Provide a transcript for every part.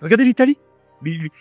Regardez l'Italie.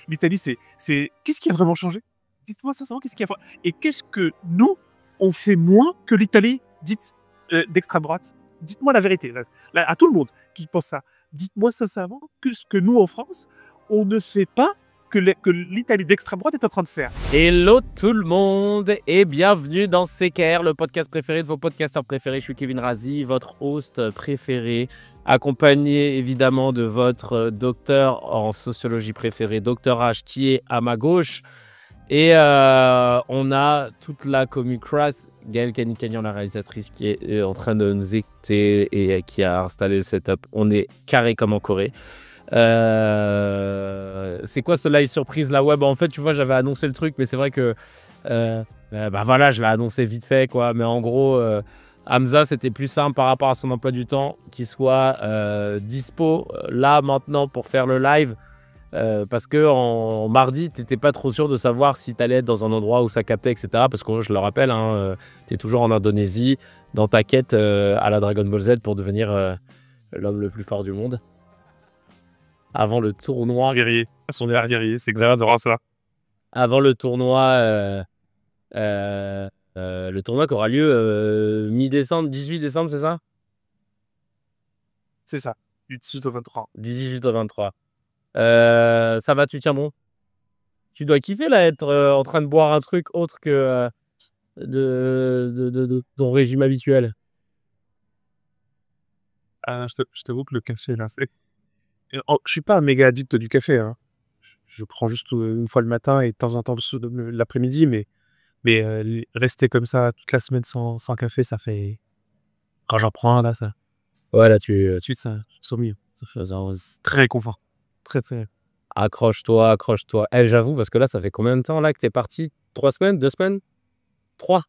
L'Italie, c'est, c'est, qu'est-ce qui a vraiment changé Dites-moi sincèrement, qu'est-ce qui a Et qu'est-ce que nous, on fait moins que l'Italie, dites, euh, d'extrême droite Dites-moi la vérité, à tout le monde qui pense ça. Dites-moi sincèrement que ce que nous, en France, on ne fait pas que l'Italie d'extrême droite est en train de faire. Hello tout le monde et bienvenue dans CKR, le podcast préféré de vos podcasteurs préférés. Je suis Kevin Razi, votre host préféré, accompagné évidemment de votre docteur en sociologie préféré, docteur H, qui est à ma gauche. Et euh, on a toute la commu-crasse, Gaëlle Canicanyan, la réalisatrice, qui est euh, en train de nous écouter et euh, qui a installé le setup. On est carré comme en Corée. Euh, c'est quoi ce live surprise là web en fait, tu vois, j'avais annoncé le truc, mais c'est vrai que. Euh, euh, bah voilà, je l'ai annoncé vite fait, quoi. Mais en gros, Hamza, c'était plus simple par rapport à son emploi du temps qu'il soit dispo là, maintenant, pour faire le live. parce que en, mardi, t'étais pas trop sûr de savoir si t'allais être dans un endroit où ça captait, etc. Parce que je le rappelle, hein, t'es toujours en Indonésie dans ta quête à la Dragon Ball Z pour devenir l'homme le plus fort du monde avant le tournoi. Guerrier, son air guerrier, c'est Xavier de ça. Avant le tournoi, euh, euh, euh, le tournoi qui aura lieu mi-décembre, 18 décembre, c'est ça C'est ça, du 18 au 23. Du 18 au 23. ça va, tu tiens bon Tu dois kiffer là, être en train de boire un truc autre que de, de, ton régime habituel. Ah, je t'avoue que le café, là, c'est je suis pas un méga addict du café. Hein. Je prends juste euh, une fois le matin et de temps en temps l'après-midi, mais, mais euh, rester comme ça toute la semaine sans, café, ça fait. Quand j'en prends là, ça. Ouais, là, tu. Euh, ça, te sens fait très confort. Très, très. Accroche-toi, accroche-toi. Eh, j'avoue, parce que là, ça fait combien de temps là que t'es parti Trois semaines Deux semaines Trois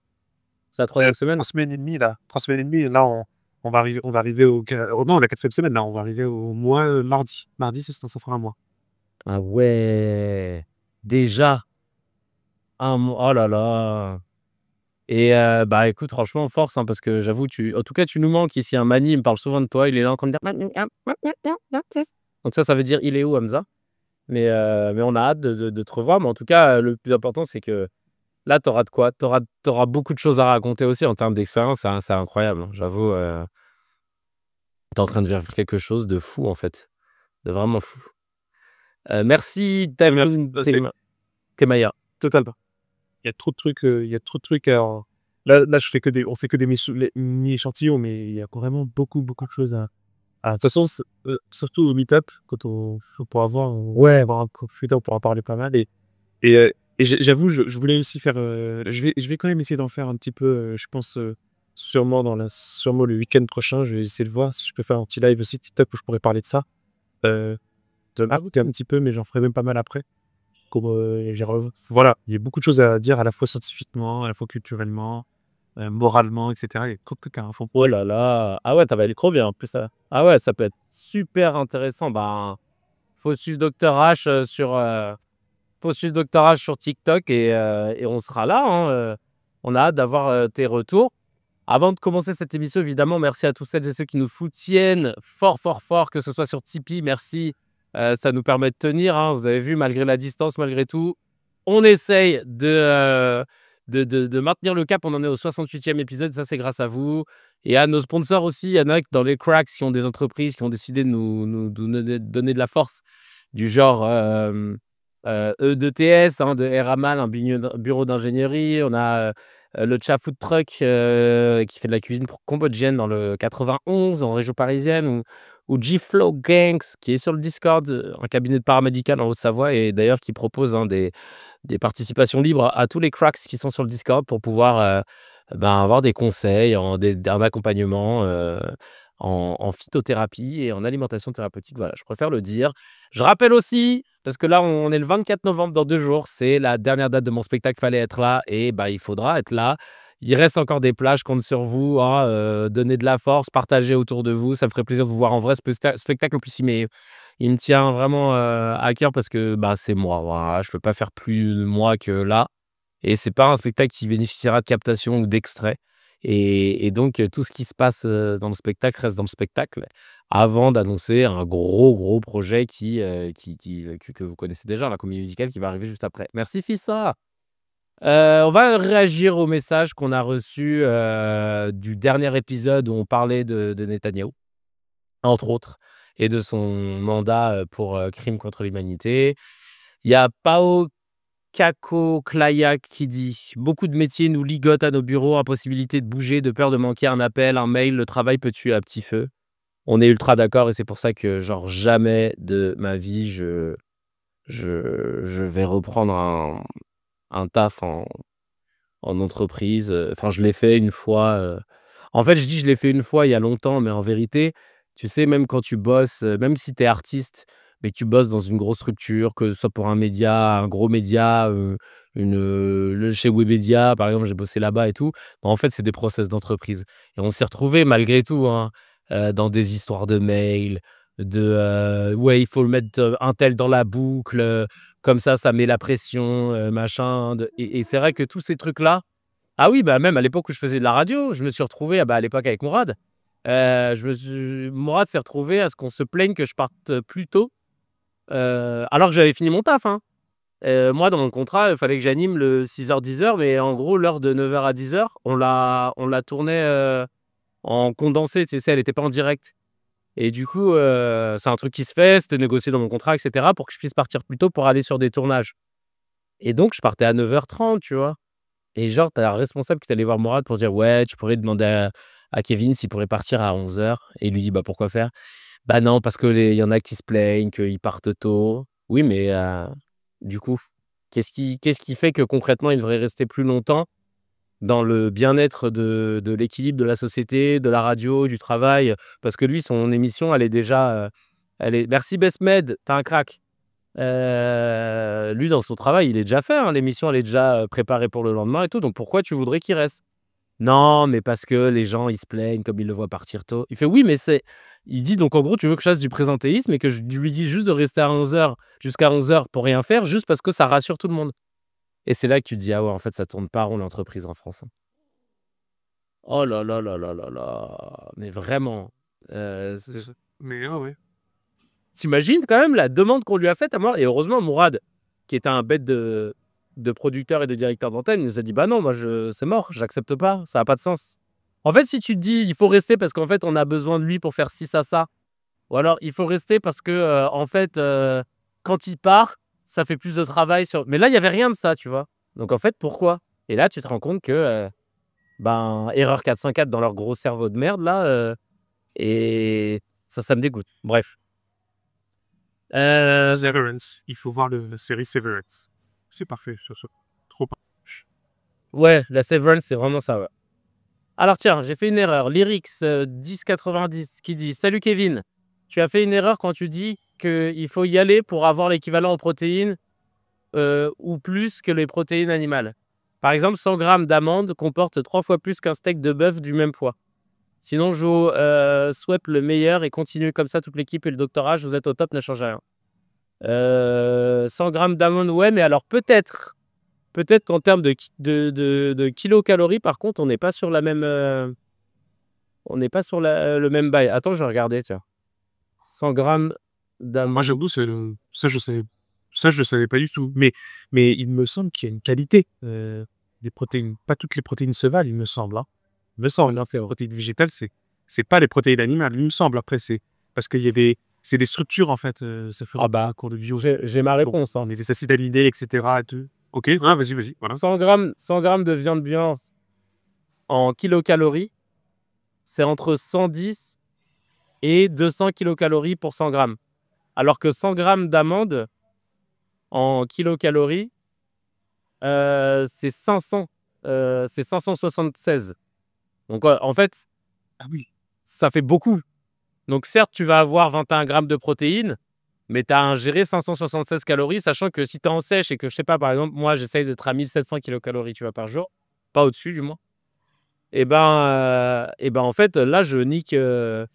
C'est la troisième semaine Trois semaines et demie, là. Trois semaines et demie, là, on on va arriver, on va arriver au, au oh non, la quatrième semaine, là, on va arriver au mois mardi euh, mardi. Mardi, c'est ça fera un mois. Ah ouais, déjà. Un oh là là. Et euh, bah écoute, franchement, force, hein, parce que j'avoue, tu, en tout cas, tu nous manques ici. Un hein. Mani, me parle souvent de toi, il est là en Donc ça, ça veut dire il est où, Hamza mais, euh, mais on a hâte de, te revoir. Mais en tout cas, le plus important, c'est que Là, tu auras de quoi Tu auras, beaucoup de choses à raconter aussi en termes d'expérience. c'est incroyable, hein, j'avoue. Euh, tu es en train de vivre quelque chose de fou, en fait. De vraiment fou. Euh, merci, Kemaya. Totalement. Il y a trop de trucs, euh, il y a trop de trucs Là, là, je fais que des, on fait que des mini-échantillons, mais il y a vraiment beaucoup, beaucoup de choses à. De toute façon, euh, surtout au meet-up, quand on, pourra voir, ouais, on pourra en parler pas mal. Et, et euh, et j'avoue, je, voulais aussi faire. Euh, je, vais, je vais quand même essayer d'en faire un petit peu, euh, je pense, euh, sûrement, dans la, sûrement le week-end prochain. Je vais essayer de voir si je peux faire un petit live aussi, TikTok, où je pourrais parler de ça. de ah m'arrêter un petit peu, mais j'en ferai même pas mal après. Comme, voilà, il y a beaucoup de choses à dire, à la fois scientifiquement, à la fois culturellement, moralement, etc. fond. Oh là là Ah ouais, ça va aller trop bien. En plus, ça... Ah ouais, ça peut être super intéressant. Ben, faut suivre Dr H sur le doctorat sur TikTok et, euh, et on sera là. Hein, euh. On a hâte d'avoir euh, tes retours. Avant de commencer cette émission, évidemment, merci à tous celles et ceux qui nous soutiennent fort, fort, fort, que ce soit sur Tipeee. Merci. ça nous permet de tenir. Hein. Vous avez vu, malgré la distance, malgré tout, on essaye de, de, maintenir le cap. On en est au 68e épisode. Ça, c'est grâce à vous et à nos sponsors aussi. Il y en a dans les cracks qui ont des entreprises qui ont décidé de nous, donner de la force, du genre E2TS, euh, e hein, de Ramal, un bureau d'ingénierie. On a euh, le Cha Food Truck euh, qui fait de la cuisine pour cambodgienne dans le 91 en région parisienne. Ou, ou g Gangs qui est sur le Discord, un cabinet de paramédical en Haute-Savoie et d'ailleurs qui propose hein, des, participations libres à tous les cracks qui sont sur le Discord pour pouvoir ben, avoir des conseils, en, accompagnement. En, en, phytothérapie et en alimentation thérapeutique. Voilà, je préfère le dire. Je rappelle aussi parce que là, on est le 24 novembre, dans deux jours. C'est la dernière date de mon spectacle. Fallait être là et bah, il faudra être là. Il reste encore des plages, je compte sur vous. Hein, euh, donnez de la force, partagez autour de vous. Ça me ferait plaisir de vous voir en vrai. Ce spectacle, en plus, il, il me tient vraiment euh, à cœur parce que bah, c'est moi. Je ne peux pas faire plus de moi que là. Et c'est pas un spectacle qui bénéficiera de captation ou d'extrait. Et, donc, tout ce qui se passe dans le spectacle reste dans le spectacle avant d'annoncer un gros, gros projet qui, qui, que vous connaissez déjà, la comédie musicale qui va arriver juste après. Merci, Fissa. on va réagir au message qu'on a reçu du dernier épisode où on parlait de, de Netanyahou, entre autres, et de son mandat pour crime contre l'humanité. Il y a aucun... Kako Klayak qui dit Beaucoup de métiers nous ligotent à nos bureaux, impossibilité de bouger, de peur de manquer un appel, un mail, le travail peut tuer à petit feu. On est ultra d'accord et c'est pour ça que, genre, jamais de ma vie, je, je, je vais reprendre un, un taf en, en, entreprise. Enfin, je l'ai fait une fois. Euh. En fait, je dis je l'ai fait une fois il y a longtemps, mais en vérité, tu sais, même quand tu bosses, euh, même si tu es artiste, mais tu bosses dans une grosse structure, que ce soit pour un média, un gros média, euh, une, euh, chez Webedia, par exemple, j'ai bossé là-bas et tout. Bah, en fait, c'est des process d'entreprise. Et on s'est retrouvés malgré tout hein, euh, dans des histoires de mails, de ouais, il faut mettre un tel dans la boucle, comme ça, ça met la pression, machin. Et, c'est vrai que tous ces trucs-là, ah oui, bah même à l'époque où je faisais de la radio, je me suis retrouvé ah bah, à l'époque avec Mourad. je Mourad s'est retrouvé à ce qu'on se plaigne que je parte plus tôt euh, alors que j'avais fini mon taf. Hein. Euh, moi, dans mon contrat, il fallait que j'anime le 6h-10h, mais en gros, l'heure de 9h à 10h, on la, on la tournait euh, en condensé. Tu sais, elle n'était pas en direct. Et du coup, c'est un truc qui se fait, c'était négocié dans mon contrat, etc., pour que je puisse partir plus tôt pour aller sur des tournages. Et donc, je partais à 9h30, tu vois. Et genre, t'as un responsable qui allé voir Morad pour dire Ouais, tu pourrais demander à, Kevin s'il pourrait partir à 11h. Et il lui dit Bah, pourquoi faire bah non, parce qu'il y en a qui se plaignent, qu'ils partent tôt. Oui, mais euh, du coup, qu'est-ce qui, qu'est-ce qui fait que concrètement, il devrait rester plus longtemps dans le bien-être de, l'équilibre de la société, de la radio, du travail Parce que lui, son émission, elle est déjà. Euh, elle est... Merci Besmed, t'as un crack. Euh, lui, dans son travail, il est déjà fait. Hein. l'émission, elle est déjà préparée pour le lendemain et tout. Donc pourquoi tu voudrais qu'il reste non, mais parce que les gens, ils se plaignent comme ils le voient partir tôt. Il fait, oui, mais c'est il dit donc en gros, tu veux que je fasse du présentéisme et que je lui dis juste de rester à 11h jusqu'à 11h pour rien faire, juste parce que ça rassure tout le monde. Et c'est là que tu dis, ah ouais, en fait, ça tourne pas rond l'entreprise en France. Oh là là là là là là. Mais vraiment. Euh, mais ah ouais. T'imagines quand même la demande qu'on lui a faite à moi. Et heureusement, Mourad, qui est un bête de, de producteur et de directeur d'antenne, nous a dit, bah non, moi, je... c'est mort, j'accepte pas, ça n'a pas de sens. En fait, si tu te dis, il faut rester parce qu'en fait, on a besoin de lui pour faire ci, ça, ça, ou alors il faut rester parce que, euh, en fait, euh, quand il part, ça fait plus de travail. Sur... Mais là, il n'y avait rien de ça, tu vois. Donc, en fait, pourquoi Et là, tu te rends compte que, euh, ben, erreur 404 dans leur gros cerveau de merde, là, et ça, ça me dégoûte. Bref. Severance. Il faut voir la série Severance. C'est parfait sur ce. Trop Ouais, la Severance, c'est vraiment ça. Alors tiens, j'ai fait une erreur. Lyrix euh, 1090 qui dit Salut Kevin, tu as fait une erreur quand tu dis qu'il faut y aller pour avoir l'équivalent en protéines euh, ou plus que les protéines animales. Par exemple, 100 grammes d'amandes comportent trois fois plus qu'un steak de bœuf du même poids. Sinon, je vous euh, souhaite le meilleur et continue comme ça toute l'équipe et le doctorat. Vous êtes au top, ne change rien. 100 grammes d'amandes, ouais, mais alors peut-être Peut-être qu'en termes de, de, kilocalories, par contre, on n'est pas sur la même. Euh, on n'est pas sur euh, le même bail. Attends, je vais regarder, 100 grammes d'amande. Moi, j'avoue, ça, je sais. Ça, je ne savais pas du tout. Mais, mais il me semble qu'il y a une qualité des euh, protéines. Pas toutes les protéines se valent, il me semble. Hein. Il me semble. Hein, les protéines végétales, c'est c'est pas les protéines animales, il me semble. Après, c'est parce qu'il y a des c'est des structures en fait. ça ah bah cours de bio. J'ai ma réponse. Hein. On hein. Les acides aminés, etc. Ok, ah, vas-y, vas-y. 100 grammes, 100 de viande en kilocalories, c'est entre 110 et 200 kilocalories pour 100 grammes. Alors que 100 grammes d'amandes en kilocalories, euh, c'est 500, euh, c'est 576. Donc euh, en fait, ah oui. ça fait beaucoup. Donc certes, tu vas avoir 21 grammes de protéines, mais tu as ingéré 576 calories, sachant que si tu es en sèche et que, je sais pas, par exemple, moi, j'essaye d'être à 1700 kilocalories, tu vois, par jour, pas au-dessus du moins, et eh ben, et euh, eh ben en fait, là, je nique euh,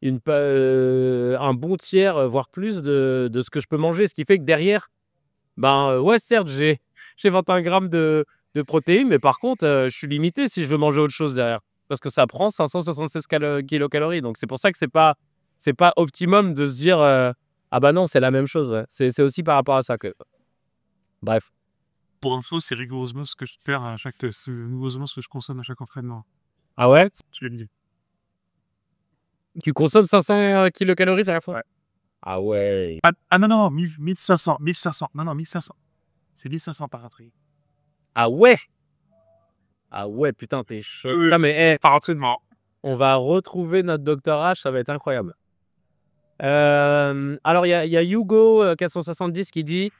une, euh, un bon tiers, voire plus, de, de, ce que je peux manger, ce qui fait que derrière, ben ouais, certes, j'ai 21 grammes de, de protéines, mais par contre, je suis limité si je veux manger autre chose derrière, parce que ça prend 576 kilocalories, donc c'est pour ça que c'est pas, c'est pas optimum de se dire ah bah non, c'est la même chose. C'est aussi par rapport à ça que. Bref. Pour info, c'est rigoureusement ce que je perds à chaque. rigoureusement ce que je consomme à chaque entraînement. Ah ouais Tu l'as dit. Tu consommes 500 euh, kilocalories à la fois ouais. Ah ouais. Ah, ah non, non, 1500, 1500. Non, non, 1500. C'est 1500 par entraînement Ah ouais Ah ouais, putain, t'es chaud. Non, mais, hey, eh, par entraînement. On va retrouver notre doctorat, H, ça va être incroyable. Euh, alors, il y a, Hugo470 euh, qui dit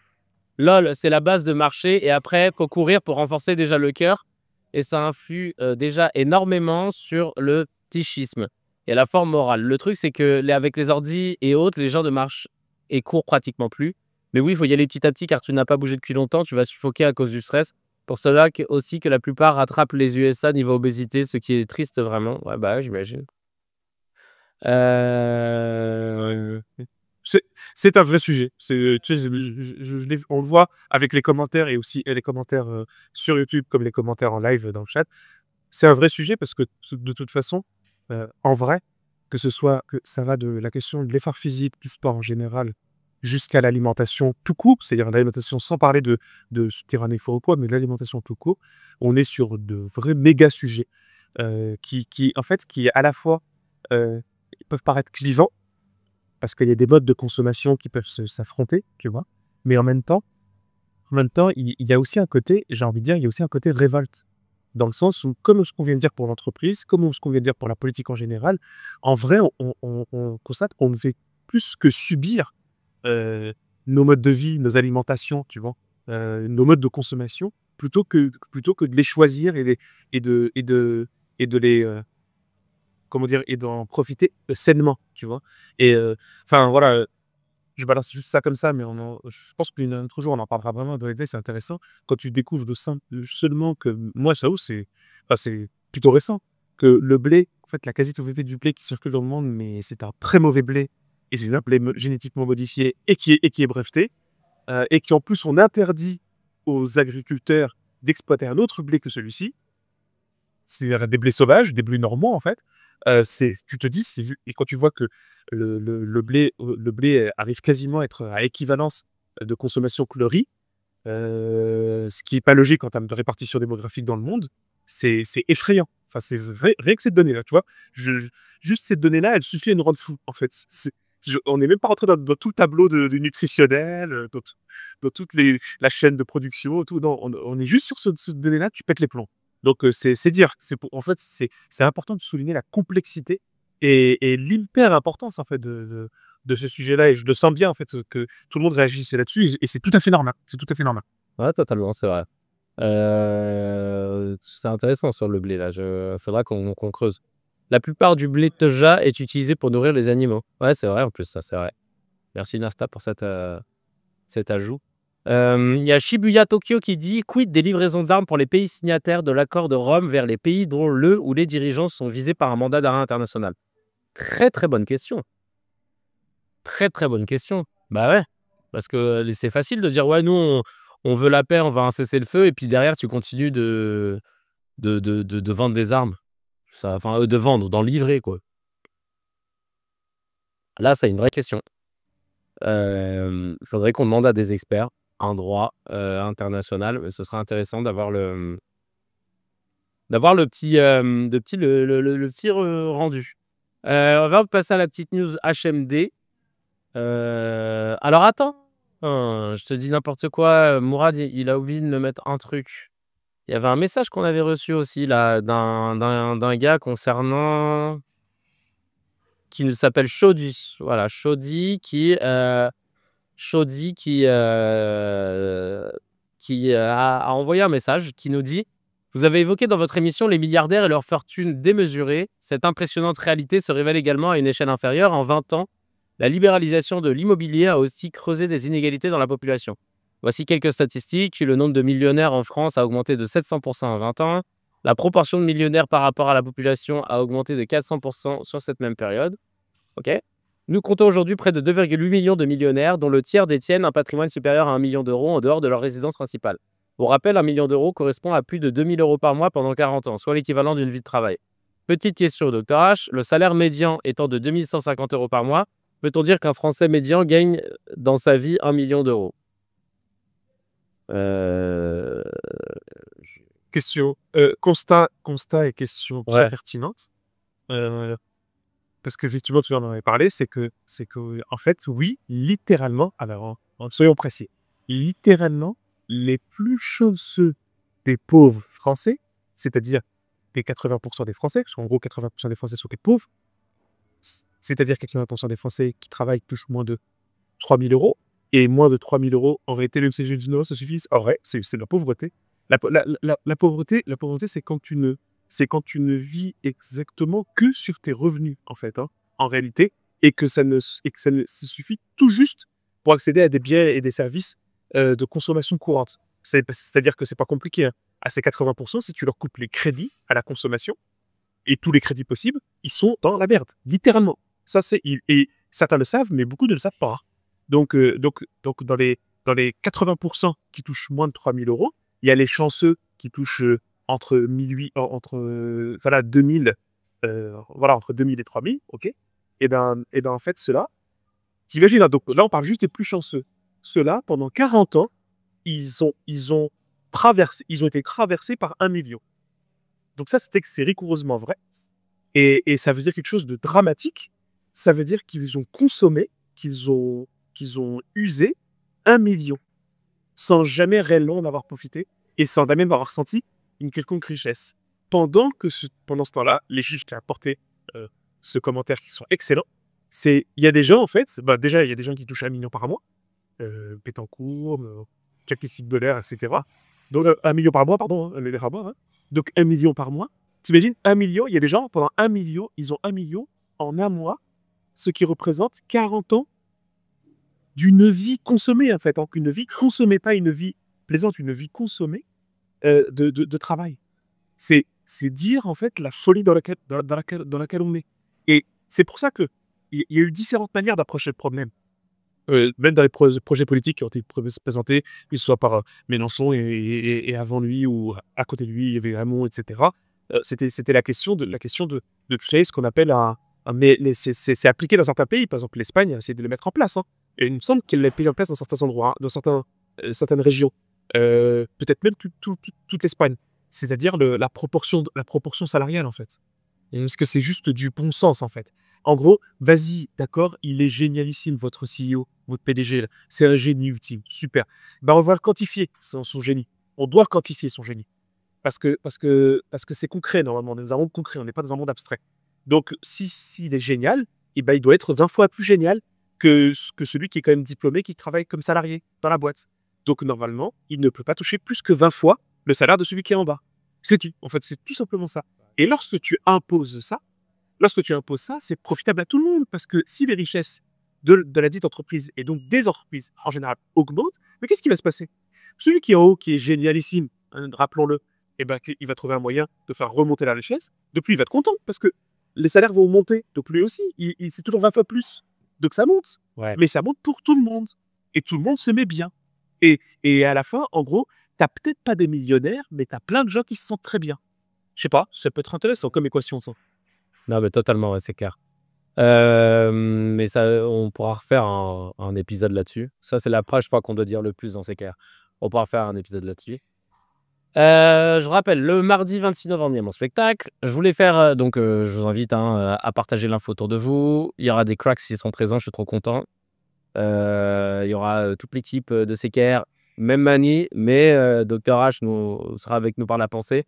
LOL, c'est la base de marché et après, faut courir pour renforcer déjà le cœur. Et ça influe euh, déjà énormément sur le tichisme et la forme morale. Le truc, c'est que les, avec les ordi et autres, les gens ne marchent et courent pratiquement plus. Mais oui, il faut y aller petit à petit car tu n'as pas bougé depuis longtemps, tu vas suffoquer à cause du stress. Pour cela aussi que la plupart rattrapent les USA niveau obésité, ce qui est triste vraiment. Ouais, bah, j'imagine. Euh, c'est un vrai sujet. c'est euh, je, on le voit avec les commentaires et aussi les commentaires euh, sur YouTube comme les commentaires en live dans le chat. C'est un vrai sujet parce que de toute façon, en vrai, que ce soit que ça va de la question de l'effort physique, du sport en général, jusqu'à l'alimentation tout court, c'est-à-dire l'alimentation sans parler de, de se tirer effort poids, mais l'alimentation tout court, on est sur de vrais méga sujets qui, qui, en fait, qui à la fois ils peuvent paraître clivants, parce qu'il y a des modes de consommation qui peuvent s'affronter, tu vois. Mais en même temps, en même temps, il, y a aussi un côté, j'ai envie de dire, il y a aussi un côté révolte. Dans le sens où, comme ce qu'on vient de dire pour l'entreprise, comme ce qu'on vient de dire pour la politique en général, en vrai, on, constate qu'on ne fait plus que subir euh, nos modes de vie, nos alimentations, tu vois, euh, nos modes de consommation, plutôt que, plutôt que de les choisir et, et, de, et, de, et de les. Euh, comment dire, et d'en profiter euh, sainement, tu vois. Et euh, enfin, voilà, euh, je balance juste ça comme ça, mais je pense qu'un autre jour, on en parlera vraiment dans les c'est intéressant. Quand tu découvres de simple, seulement que moi, ça c'est c'est plutôt récent, que le blé, en fait, la quasi-totalité du blé qui circule dans le monde, mais c'est un très mauvais blé, et c'est un blé génétiquement modifié et qui est, et qui est breveté, et qui en plus, on interdit aux agriculteurs d'exploiter un autre blé que celui-ci. C'est des blés sauvages, des blés normaux, en fait tu te dis, et quand tu vois que le, blé, arrive quasiment à être à équivalence de consommation que le riz, ce qui n'est pas logique en termes de répartition démographique dans le monde, c'est, effrayant. Enfin, c'est rien que cette donnée-là, tu vois. juste cette donnée-là, elle suffit à nous rendre fous, en fait. on n'est même pas rentré dans, tout le tableau de, nutritionnel, dans, toute la chaîne de production, tout. on, est juste sur ce, données donnée-là, tu pètes les plombs. Donc, c'est dire. En fait, c'est important de souligner la complexité et, et l'hyper importance en fait de, ce sujet-là. Et je le sens bien en fait que tout le monde réagisse là-dessus. Et c'est tout à fait normal. C'est tout à fait normal. Ouais, totalement, c'est vrai. c'est intéressant sur le blé là. Il faudra qu'on creuse. La plupart du blé Teja est utilisé pour nourrir les animaux. Ouais, c'est vrai en plus, ça, c'est vrai. Merci Nasta pour cette, cet ajout. Euh, il y a Shibuya Tokyo qui dit Quid des livraisons d'armes pour les pays signataires de l'accord de Rome vers les pays dont le ou les dirigeants sont visés par un mandat d'arrêt international Très très bonne question. Très très bonne question. Bah ouais, parce que euh, c'est facile de dire Ouais, nous on, veut la paix, on va un cesser le feu et puis derrière tu continues de, de, de, vendre des armes. Ça, enfin, euh, de vendre, d'en livrer quoi. Là, c'est une vraie question. Il faudrait qu'on demande à des experts un droit euh, international. ce sera intéressant d'avoir le, d'avoir le petit, de euh, petit, le, le, rendu. Euh, on va passer à la petite news HMD. alors attends, hein, je te dis n'importe quoi. Mourad, il a oublié de me mettre un truc. Il y avait un message qu'on avait reçu aussi là d'un gars concernant qui s'appelle Chaudis. Voilà, Chaudis qui Chaudy qui, euh, qui euh, a, envoyé un message qui nous dit Vous avez évoqué dans votre émission les milliardaires et leur fortune démesurée. Cette impressionnante réalité se révèle également à une échelle inférieure. En 20 ans, la libéralisation de l'immobilier a aussi creusé des inégalités dans la population. Voici quelques statistiques. Le nombre de millionnaires en France a augmenté de 700% en 20 ans. La proportion de millionnaires par rapport à la population a augmenté de 400% sur cette même période. OK nous comptons aujourd'hui près de 2,8 millions de millionnaires, dont le tiers détiennent un patrimoine supérieur à 1 million d'euros en dehors de leur résidence principale. Au rappel, 1 million d'euros correspond à plus de 2000 euros par mois pendant 40 ans, soit l'équivalent d'une vie de travail. Petite question, Dr H, le salaire médian étant de 2150 euros par mois, peut-on dire qu'un Français médian gagne dans sa vie 1 million d'euros euh, Question, euh, constat, constat et question pertinente. Euh, parce qu'effectivement, tu en avais parlé, c'est que, c'est que, en fait, oui, littéralement, alors, soyons précis, littéralement, les plus chanceux des pauvres Français, c'est-à-dire des 80% des Français, parce qu'en gros, 80% des Français sont des pauvres, c'est-à-dire 80% des Français qui travaillent touchent moins de 3 000 euros, et moins de 3 000 euros aurait été le MCG du Nord, ça suffit. En c'est, la pauvreté. la, la, la pauvreté, la pauvreté c'est quand tu ne c'est quand tu ne vis exactement que sur tes revenus, en fait, hein, en réalité, et que ça ne, suffit tout juste pour accéder à des biens et des services euh, de consommation courante. C'est-à-dire que c'est pas compliqué. Hein. À ces 80%, si tu leur coupes les crédits à la consommation et tous les crédits possibles, ils sont dans la merde, littéralement. Ça, c'est et certains le savent, mais beaucoup ne le savent pas. Hein. Donc, euh, donc, donc dans les dans les 80% qui touchent moins de 3000 euros, il y a les chanceux qui touchent euh, entre, 1800, entre 2000, euh, euh, voilà, entre 2000 et 3000, ok Et eh bien, et eh ben, en fait, ceux-là, t'imagines, hein, donc là, on parle juste des plus chanceux. cela là pendant 40 ans, ils ont, ils ont traversé, ils ont été traversés par un million. Donc ça, c'était que c'est rigoureusement vrai. Et, et, ça veut dire quelque chose de dramatique. Ça veut dire qu'ils ont consommé, qu'ils ont, qu'ils ont usé un million sans jamais réellement en avoir profité et sans même avoir ressenti une quelconque richesse. Pendant, que ce, pendant ce temps-là, les chiffres qui apporté euh, ce commentaire qui sont excellents, c'est il y a des gens en fait, bah, déjà il y a des gens qui touchent un million par mois, euh, Pétancourt, euh, Beller, etc. Donc euh, un million par mois, pardon, hein, les hein. donc un million par mois. T'imagines un million, il y a des gens pendant un million, ils ont un million en un mois, ce qui représente 40 ans d'une vie consommée en fait, Donc, hein. une vie consommée, pas une vie plaisante, une vie consommée euh, de, travail. C'est dire en fait la folie dans laquelle, dans laquelle, dans laquelle on est. Et c'est pour ça qu'il y, y a eu différentes manières d'approcher le problème. Euh, même dans les projets politiques qui ont été présentés, qu'ils soient par euh, Mélenchon et, avant lui ou à côté de lui, il y avait Raymond, etc. C'était la question de, la question de, de ce qu'on appelle un. mais c'est appliqué dans certains pays, par exemple l'Espagne a essayé de le mettre en place. Hein. Et il me semble qu'elle l'a mis en place dans certains endroits, hein, dans certains, certaines régions. Euh, peut-être même toute l'Espagne. C'est-à-dire la, proportion, salariale, en fait. Parce que c'est juste du bon sens, en fait. En gros, vas-y, d'accord, il est génialissime, votre CEO, votre PDG, c'est un génie ultime, super. Bah, on va le quantifier, son, génie. On doit quantifier, son génie. Parce que c'est parce que, parce que concret, normalement, on est dans un monde concret, on n'est pas dans un monde abstrait. Donc, s'il si, s'il est génial, eh ben, il doit être 20 fois plus génial que, que celui qui est quand même diplômé, qui travaille comme salarié dans la boîte. Donc normalement, il ne peut pas toucher plus que 20 fois le salaire de celui qui est en bas. C'est tout. En fait, c'est tout simplement ça. Et lorsque tu imposes ça, lorsque tu imposes ça, c'est profitable à tout le monde parce que si les richesses de, la dite entreprise et donc des entreprises en général augmentent, mais qu'est-ce qui va se passer Celui qui est en haut, qui est génialissime, hein, rappelons-le, eh ben, il va trouver un moyen de faire remonter la richesse. De plus, il va être content parce que les salaires vont monter. De plus, aussi, c'est toujours 20 fois plus. que ça monte. Mais ça monte pour tout le monde. Et tout le monde se met bien. Et, à la fin, en gros, t'as peut-être pas des millionnaires, mais tu as plein de gens qui se sentent très bien. Je sais pas, ça peut être intéressant comme équation, ça. Non, mais totalement, c'est clair. Euh, mais ça, on pourra refaire un, épisode là-dessus. Ça, c'est l'approche, je crois, qu'on doit dire le plus dans ces cas. On pourra faire un épisode là-dessus. Euh, je rappelle, le mardi 26 novembre, il y a mon spectacle. Je voulais faire, euh, donc je vous invite hein, à partager l'info autour de vous. Il y aura des cracks s'ils sont présents, je suis trop content. Euh, il y aura euh, toute l'équipe euh, de CKR même Mani, mais Dr H nous, sera avec nous par la pensée.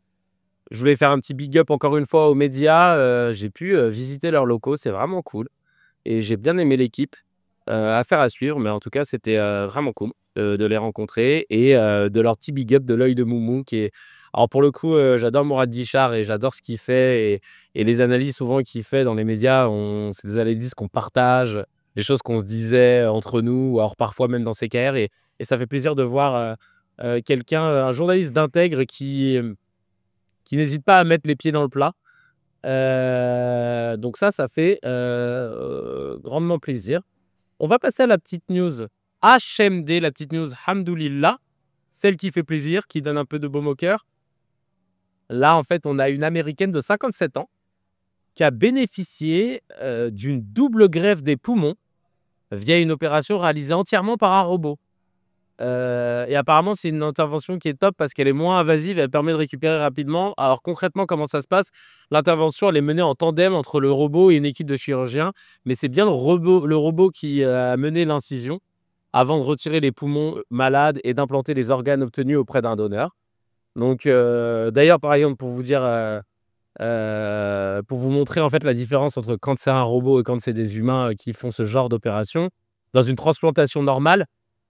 Je voulais faire un petit big up encore une fois aux médias. j'ai pu visiter leurs locaux, c'est vraiment cool. Et j'ai bien aimé l'équipe. à affaire à suivre, mais en tout cas, c'était vraiment cool de les rencontrer et de leur petit big up de l'œil de Moumou qui est. Alors pour le coup, j'adore Mourad Dichard et j'adore ce qu'il fait et, les analyses souvent qu'il fait dans les médias, on... c'est des analyses qu'on partage les choses qu'on se disait euh, entre nous, ou alors parfois même dans ces carrières. Et, ça fait plaisir de voir euh, euh, quelqu'un, un journaliste d'intègre qui, qui n'hésite pas à mettre les pieds dans le plat. donc ça, ça fait grandement plaisir. On va passer à la petite news HMD, la petite news Hamdoulillah, celle qui fait plaisir, qui donne un peu de baume au cœur. Là, en fait, on a une Américaine de 57 ans qui a bénéficié d'une double grève des poumons via une opération réalisée entièrement par un robot. Euh, et apparemment, c'est une intervention qui est top parce qu'elle est moins invasive, elle permet de récupérer rapidement. Alors concrètement, comment ça se passe L'intervention, elle est menée en tandem entre le robot et une équipe de chirurgiens, mais c'est bien le robot, le robot qui euh, a mené l'incision avant de retirer les poumons malades et d'implanter les organes obtenus auprès d'un donneur. Donc, euh, d'ailleurs, par exemple, pour vous dire, euh, pour vous montrer en fait la différence entre quand c'est un robot et quand c'est des humains euh, qui font ce genre d'opération. Dans une transplantation normale,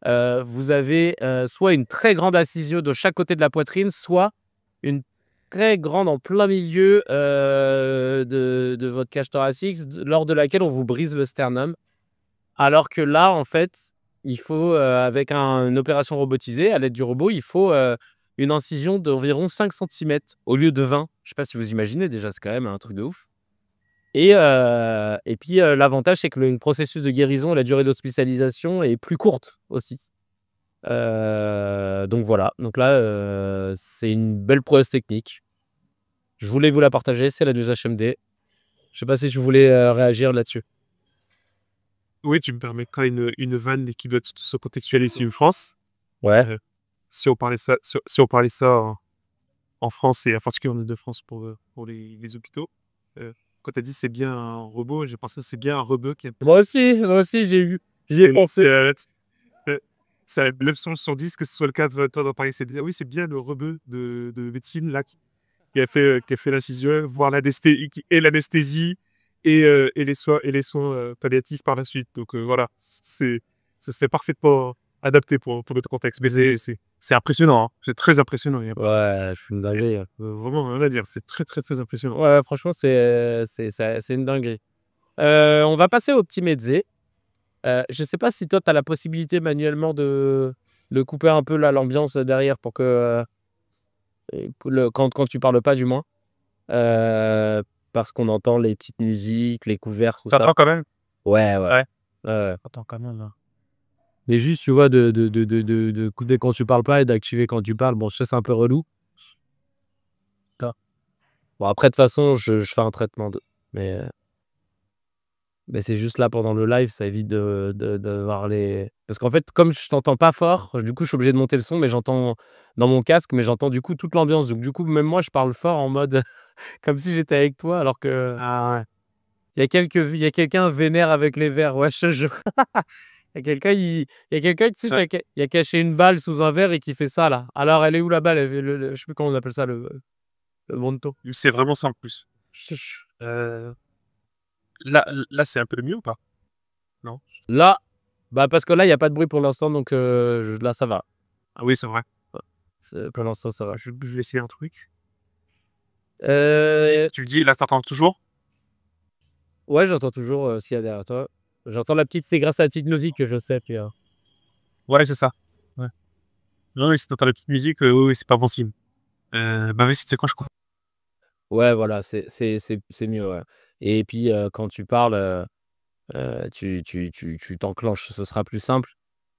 euh, vous avez soit une très grande assisio de chaque côté de la poitrine, soit une très grande en plein milieu de, votre cage thoracique, lors de laquelle on vous brise le sternum. Alors que là, en fait, il faut, avec une opération robotisée, à l'aide du robot, il faut une incision d'environ 5 cm au lieu de 20. Je sais pas si vous imaginez déjà, c'est quand même un truc de ouf. Et, euh, puis euh, l'avantage, c'est que le, processus de guérison et la durée d'hospitalisation est plus courte aussi. Euh, donc voilà, donc là, c'est une belle prouesse technique. Je voulais vous la partager, c'est la 2HMD. Je sais pas si je voulais réagir là-dessus. Oui, tu me permets quand une, une vanne qui doit se contextualiser en France. Ouais si on parlait ça, si, on parlait ça en France et en particulier en Ile-de-France pour, euh, pour les, hôpitaux. Euh, quand tu as dit c'est bien un robot, j'ai pensé c'est bien un rebeu qui Moi aussi, moi aussi, j'ai eu. J'y pensé. Euh, l'option sur 10 que ce soit le cas de toi d'en parler, C'est, oui, c'est bien le rebeu de, médecine là, qui, a fait, qui a fait l'incision, voire l'anesthésie, et et, et, les soins, et les soins palliatifs par la suite. Donc voilà, c'est, ça se fait parfaitement adapté pour, pour notre contexte. Mais c'est impressionnant, hein. c'est très impressionnant. Ouais, je suis une dinguerie. Hein. Euh, vraiment rien à dire, c'est très très très impressionnant. Ouais, franchement, c'est euh, une dinguerie. Euh, on va passer au petit mezzé. je ne sais pas si toi, tu as la possibilité manuellement de, le couper un peu l'ambiance derrière pour que. quand, quand tu parles pas, du moins. parce qu'on entend les petites musiques, les couverts, ça. T'entends quand même Ouais, ouais. ouais. T'entends quand même, là. Mais juste, tu vois, de, de, de, de, de, couper quand tu parles pas et d'activer quand tu parles, bon, je sais, c'est un peu relou. Bon, après, de toute façon, je, je fais un traitement de. Mais, euh, mais c'est juste là pendant le live, ça évite de, de, de voir les. Parce qu'en fait, comme je t'entends pas fort, du coup, je suis obligé de monter le son, mais j'entends dans mon casque, mais j'entends du coup toute l'ambiance. Donc, du coup, même moi, je parle fort en mode comme si j'étais avec toi, alors que. Ah ouais. Il y a quelqu'un vénère avec les verres, ouais, je Il y a quelqu'un il... y a quelqu'un qui a... caché une balle sous un verre et qui fait ça là. Alors elle est où la balle Je sais plus comment on appelle ça le, le C'est vraiment ça en plus. Euh, là, là c'est un peu mieux ou pas Non. Là, bah parce que là il n'y a pas de bruit pour l'instant donc euh, là ça va. Ah oui c'est vrai. Euh, pour l'instant ça va. Je, vais essayer un truc. Tu le dis là t'entends toujours Ouais j'entends toujours ce qu'il y a derrière toi. J'entends la petite, c'est grâce à la petite musique que je sais. Puis, Ouais, c'est ça. Non, mais si t'entends la petite musique, euh, oui, c'est pas bon signe. Euh, bah, mais c'est quand je crois. Ouais, voilà, c'est mieux. Ouais. Et puis, euh, quand tu parles, euh, tu t'enclenches, tu, tu, ce sera plus simple.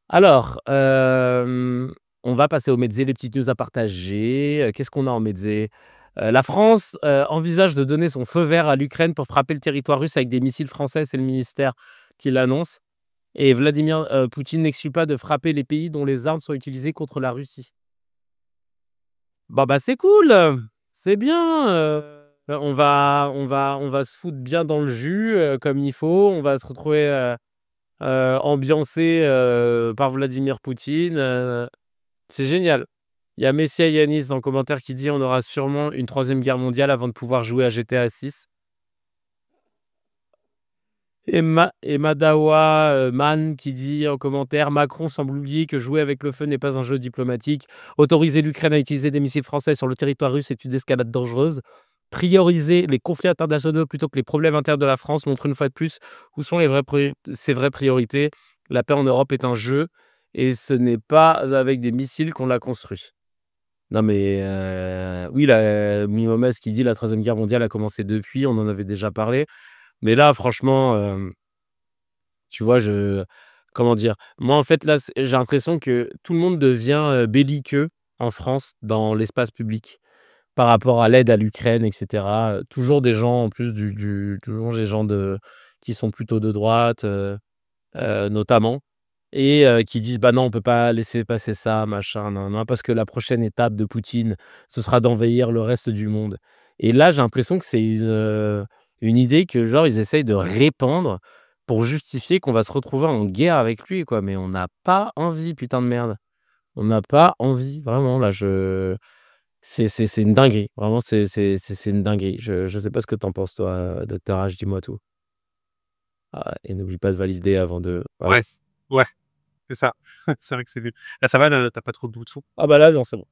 Alors, on va passer au Mezzé, les petites news à partager. Qu'est-ce qu'on a en Mezzé la France envisage de donner son feu vert à l'Ukraine pour frapper le territoire russe avec des missiles français, c'est le ministère qui l'annonce. Et Vladimir euh, Poutine n'exclut pas de frapper les pays dont les armes sont utilisées contre la Russie. Bah bah c'est cool, c'est bien. Euh, on va on va on va se foutre bien dans le jus euh, comme il faut. On va se retrouver ambiancé par Vladimir Poutine. c'est génial. Il y a Messia Yanis le commentaire qui dit on aura sûrement une troisième guerre mondiale avant de pouvoir jouer à GTA 6. Emma, Madawa Dawa euh, Man qui dit en commentaire Macron semble oublier que jouer avec le feu n'est pas un jeu diplomatique. Autoriser l'Ukraine à utiliser des missiles français sur le territoire russe est une escalade dangereuse. Prioriser les conflits internationaux plutôt que les problèmes internes de la France montre une fois de plus où sont les ses vraies priorités. La paix en Europe est un jeu et ce n'est pas avec des missiles qu'on la construit. Non mais euh, oui, la euh, Mimomes qui dit la troisième guerre mondiale a commencé depuis, on en avait déjà parlé. Mais là, franchement, euh, tu vois, je. Comment dire Moi, en fait, là, j'ai l'impression que tout le monde devient euh, belliqueux en France dans l'espace public par rapport à l'aide à l'Ukraine, etc. toujours des gens, en plus, du, toujours des gens de, qui sont plutôt de droite, euh, notamment, et qui disent Bah non, on peut pas laisser passer ça, machin, non, non, parce que la prochaine étape de Poutine, ce sera d'envahir le reste du monde. Et là, j'ai l'impression que c'est une une idée que, genre, ils essayent de répandre pour justifier qu'on va se retrouver en guerre avec lui, quoi. Mais on n'a pas envie, putain de merde. On n'a pas envie, vraiment, là, je... C'est une dinguerie, vraiment, c'est une dinguerie. Je ne sais pas ce que t'en penses, toi, docteur H, dis-moi tout. Ah, et n'oublie pas de valider avant de... ouais, ouais, c'est ça. c'est vrai que c'est vu. Là, ça va, t'as pas trop de doute Ah bah là, non, c'est bon.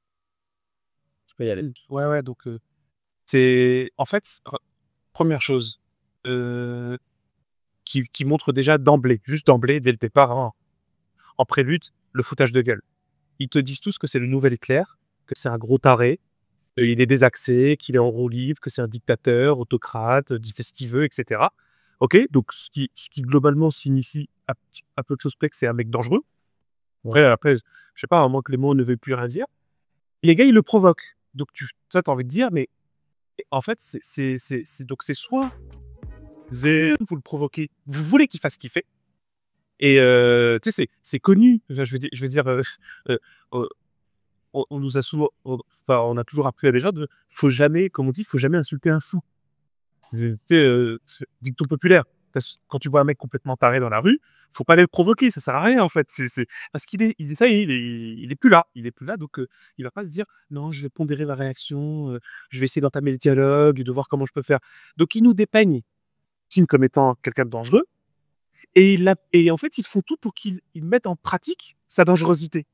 Je peux y aller. Ouais, ouais, donc... Euh, c'est... En fait, première chose euh, qui, montre déjà d'emblée, juste d'emblée, dès le départ, hein, en prélude, le foutage de gueule. Ils te disent tous que c'est le nouvel éclair, que c'est un gros taré, euh, il est désaxé, qu'il est en roue libre, que c'est un dictateur, autocrate, veut, etc. Ok, donc ce qui, globalement signifie à, peu de choses près que c'est un mec dangereux. Après, après, je sais pas, à moment que les mots ne veulent plus rien dire. Les gars, ils le provoquent. Donc tu, as envie de dire, mais en fait, c'est donc c'est soit vous le provoquez, vous voulez qu'il fasse fait Et euh, tu sais, c'est connu. Je veux dire, je veux dire on, nous a souvent, enfin, on a toujours appris à des de, faut jamais, comme on dit, faut jamais insulter un fou. Tu sais, euh, dicton populaire quand tu vois un mec complètement taré dans la rue, faut pas aller le provoquer, ça sert à rien en fait. parce qu'il est, il ça, il est, plus là, il est plus là, donc il euh, il va pas se dire non, je vais pondérer ma réaction, euh, je vais essayer d'entamer le dialogue, de voir comment je peux faire. Donc il nous dépeigne, comme étant quelqu'un de dangereux, et, il et en fait ils font tout pour qu'ils mettent en pratique sa dangerosité.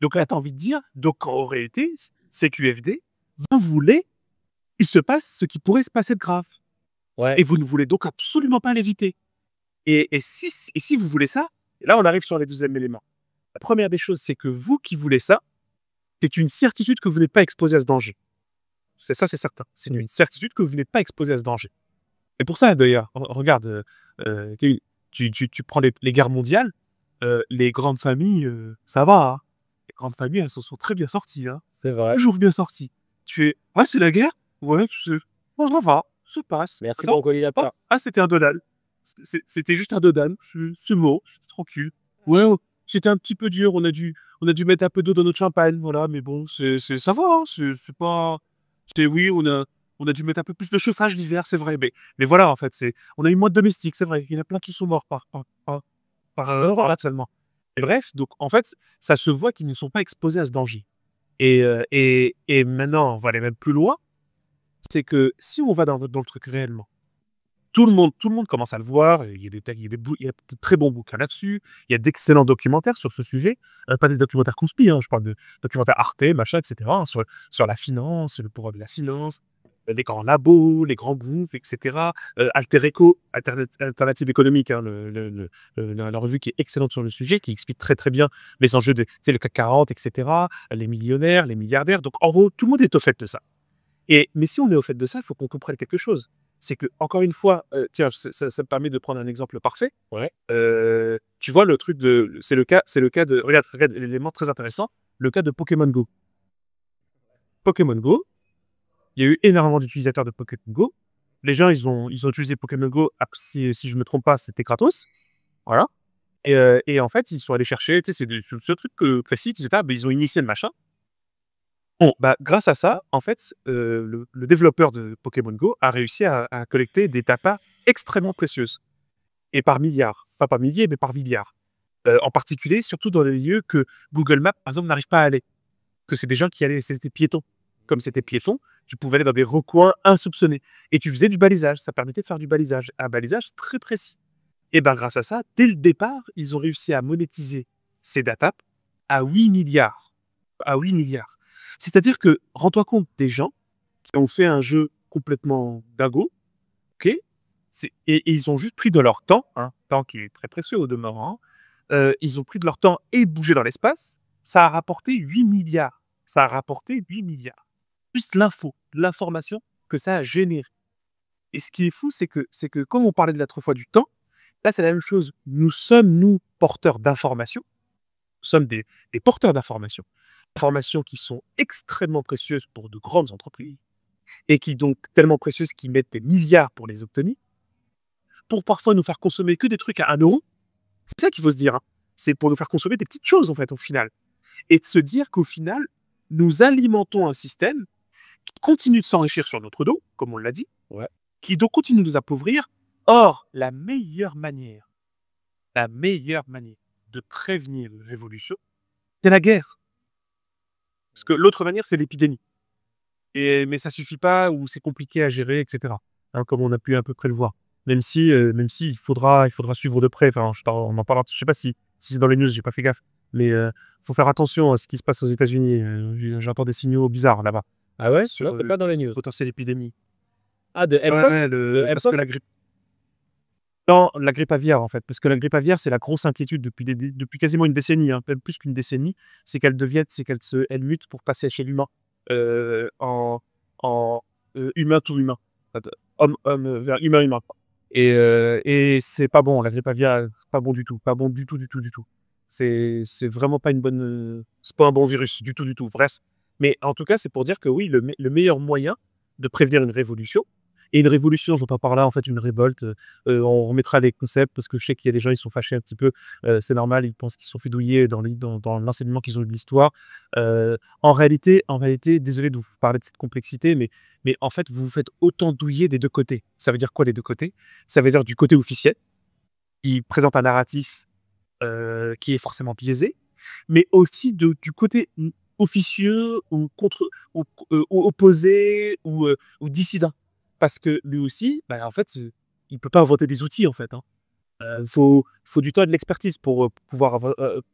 Donc là, as envie de dire, donc en réalité, CQFD, vous voulez, il se passe ce qui pourrait se passer de grave. Et vous ne voulez donc absolument pas l'éviter. Et, si, vous voulez ça, là on arrive sur les deuxièmes éléments. La première des choses, c'est que vous qui voulez ça, c'est une certitude que vous n'êtes pas exposé à ce danger. C'est ça, c'est certain. C'est une certitude que vous n'êtes pas exposé à ce danger. Et pour ça, d'ailleurs, regarde, euh, euh, tu, prends les, guerres mondiales, euh, les grandes familles, ça va. Hein. les grandes familles, elles s'en sont très bien sorties. Hein. c'est vrai. Toujours bien sorties. Tu es, ouais, c'est la guerre. Ouais, c'est... Bon, ça va se passe. Merci oh, ah, c'était un dodal. C'était juste un dodan. C'est mot, tranquille. Ouais, c'était un petit peu dur. On a dû, on a dû mettre un peu d'eau dans notre champagne. Voilà, mais bon, c'est ça va. Hein. c'est pas. C'est oui, on a, on a dû mettre un peu plus de chauffage l'hiver, c'est vrai. Mais, mais voilà, en fait, c'est on a eu moins de domestiques, c'est vrai. Il y en a plein qui sont morts par, par, par, seulement. Et bref, donc en fait, ça se voit qu'ils ne sont pas exposés à ce danger. Et, euh, et, et maintenant, on va aller même plus loin c'est que si on va dans, le truc réellement, tout le monde, tout le monde commence à le voir. Il y a des, de très bons bouquins là-dessus. Il y a d'excellents documentaires sur ce sujet. pas des documentaires conspi, hein, je parle de documentaires Arte, machin, etc. Hein, sur, la finance, le pouvoir de la finance, euh, les grands labos, les grands bouffes, etc. Euh, Alter Eco, Alternative économique, hein, la, revue qui est excellente sur le sujet, qui explique très très bien les enjeux de le CAC 40, etc., les millionnaires, les milliardaires. Donc en gros, tout le monde est au fait de ça mais si on est au fait de ça, il faut qu'on comprenne quelque chose. C'est que, encore une fois, euh, tiens, ça, me permet de prendre un exemple parfait. Ouais. Euh, tu vois, le truc de. C'est le cas, c'est le cas de. Regarde, regarde l'élément très intéressant, le cas de Pokémon Go. Pokémon Go, il y a eu énormément d'utilisateurs de Pokémon Go. Les gens, ils ont, ils ont utilisé Pokémon Go, si, si je ne me trompe pas, c'était Kratos. Voilà. Et, euh, en fait, ils sont allés chercher, c'est ce, truc que, ben, ils ont initié le machin. Oh. Bah, grâce à ça, en fait, euh, le, développeur de Pokémon Go a réussi à, collecter des tapas extrêmement précieuses. Et par milliards. Pas par milliers, mais par milliards. Euh, en particulier, surtout dans les lieux que Google Maps, par exemple, n'arrive pas à aller. Que c'est des gens qui allaient, c'était piétons. Comme c'était piéton, tu pouvais aller dans des recoins insoupçonnés. Et tu faisais du balisage. Ça permettait de faire du balisage. Un balisage très précis. Et ben grâce à ça, dès le départ, ils ont réussi à monétiser ces datas à 8 milliards. À 8 milliards. C'est-à-dire que rends-toi compte des gens qui ont fait un jeu complètement dago, ok et, et, ils ont juste pris de leur temps, hein, temps qui est très précieux au demeurant. Hein, euh, ils ont pris de leur temps et bougé dans l'espace. Ça a rapporté 8 milliards. Ça a rapporté 8 milliards. Juste l'info, l'information que ça a généré. Et ce qui est fou, c'est que, c'est que comme on parlait de l'autre fois du temps, là, c'est la même chose. Nous sommes, nous, porteurs d'informations. Nous sommes des, des porteurs d'informations. Formations qui sont extrêmement précieuses pour de grandes entreprises et qui donc tellement précieuses qu'ils mettent des milliards pour les obtenir, pour parfois nous faire consommer que des trucs à un euro. C'est ça qu'il faut se dire. Hein. C'est pour nous faire consommer des petites choses en fait au final. Et de se dire qu'au final, nous alimentons un système qui continue de s'enrichir sur notre dos, comme on l'a dit, qui donc continue de nous appauvrir. Or, la meilleure manière, la meilleure manière de prévenir révolution, c'est la guerre. Parce que l'autre manière, c'est l'épidémie. Et, mais ça suffit pas ou c'est compliqué à gérer, etc. Hein, comme on a pu à peu près le voir. Même si, euh, même si il faudra, il faudra suivre de près. Enfin, je on en parle. Je sais pas si, si c'est dans les news, j'ai pas fait gaffe. Mais il euh, faut faire attention à ce qui se passe aux États-Unis. Euh, j'entends des signaux bizarres là-bas. Ah ouais, là pas dans les news. Potentiel épidémie. Ah, de ouais, Parce que la grippe dans la grippe aviaire, en fait. Parce que la grippe aviaire, c'est la grosse inquiétude depuis, depuis quasiment une décennie, hein, même plus qu'une décennie, c'est qu'elle devienne, c'est qu'elle se, elle mute pour passer chez l'humain, euh, en, en euh, humain tout humain, homme, euh, vers humain humain. Et, et c'est pas bon, la grippe aviaire, pas bon du tout, pas bon du tout, du tout, du tout. C'est, c'est vraiment pas une bonne, c'est pas un bon virus du tout, du tout. Bref. Mais en tout cas, c'est pour dire que oui, le meilleur moyen de prévenir une révolution, et une révolution, je ne veux pas parler là, en fait, une révolte. Euh, euh, on remettra les concepts parce que je sais qu'il y a des gens, ils sont fâchés un petit peu. Euh, c'est normal, ils pensent qu'ils sont fait douiller dans l'enseignement dans, qu'ils ont eu de l'histoire. en réalité, en réalité, désolé de vous parler de cette complexité, mais, mais en fait, vous vous faites autant douiller des deux côtés. Ça veut dire quoi des deux côtés Ça veut dire du côté officiel, qui présente un narratif qui est forcément biaisé, mais aussi du côté officieux ou, contre, opposé ou, ou dissident parce que lui aussi, bah, en fait, euh, il peut pas inventer des outils, en fait. Il hein. euh, faut, du temps et de l'expertise pour, euh, pouvoir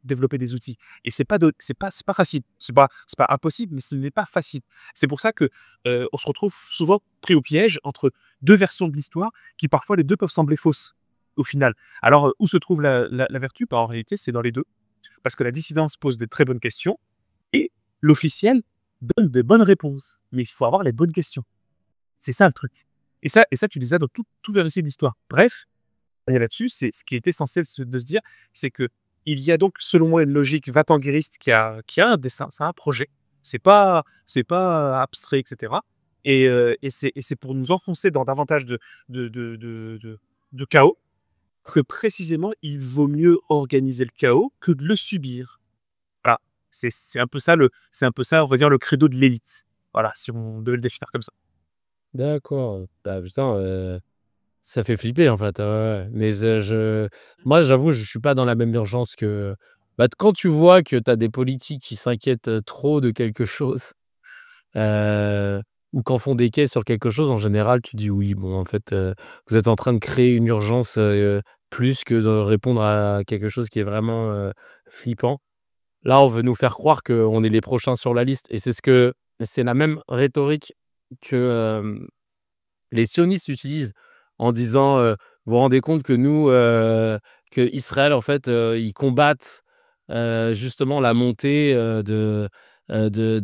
développer des outils. Et c'est pas, c'est pas, c'est pas facile. C'est pas, c'est pas impossible, mais ce n'est pas facile. C'est pour ça que on se retrouve souvent pris au piège entre deux versions de l'histoire qui parfois les deux peuvent sembler fausses au final. Alors où se trouve la, vertu bah, En réalité, c'est dans les deux, parce que la dissidence pose des très bonnes questions et l'officiel donne des bonnes réponses. Mais il faut avoir les bonnes questions. C'est ça le truc. Et ça, et ça, tu les as dans tout, tout le de l'histoire. Bref, là-dessus, c'est ce qui est essentiel de se dire, c'est que il y a donc, selon moi, une logique vatangueriste qui a, qui a un dessin, c'est un projet. C'est pas, c'est pas abstrait, etc. Euh, et, c'est pour nous enfoncer dans davantage de, chaos Très précisément il vaut mieux organiser le chaos que de le subir. Voilà, c'est un peu ça le, c'est un peu ça, on va dire le credo de l'élite. Voilà, si on devait le définir comme ça. D'accord. Bah, putain, euh, ça fait flipper en fait, Mais euh, je mmh. moi j'avoue, je suis pas dans la même urgence que bah, quand tu vois que tu as des politiques qui s'inquiètent, trop de quelque chose, ou qu'en font des quais sur quelque chose, en général, tu dis: «Oui, bon, en fait, vous êtes en train de créer une urgence, plus que de répondre à quelque chose qui est vraiment, flippant». Là, on veut nous faire croire qu'on est les prochains sur la liste et c'est ce que c'est la même rhétorique que les sionistes utilisent en disant Vous vous rendez compte que nous, que Israël, en fait, ils combattent justement la montée de, de,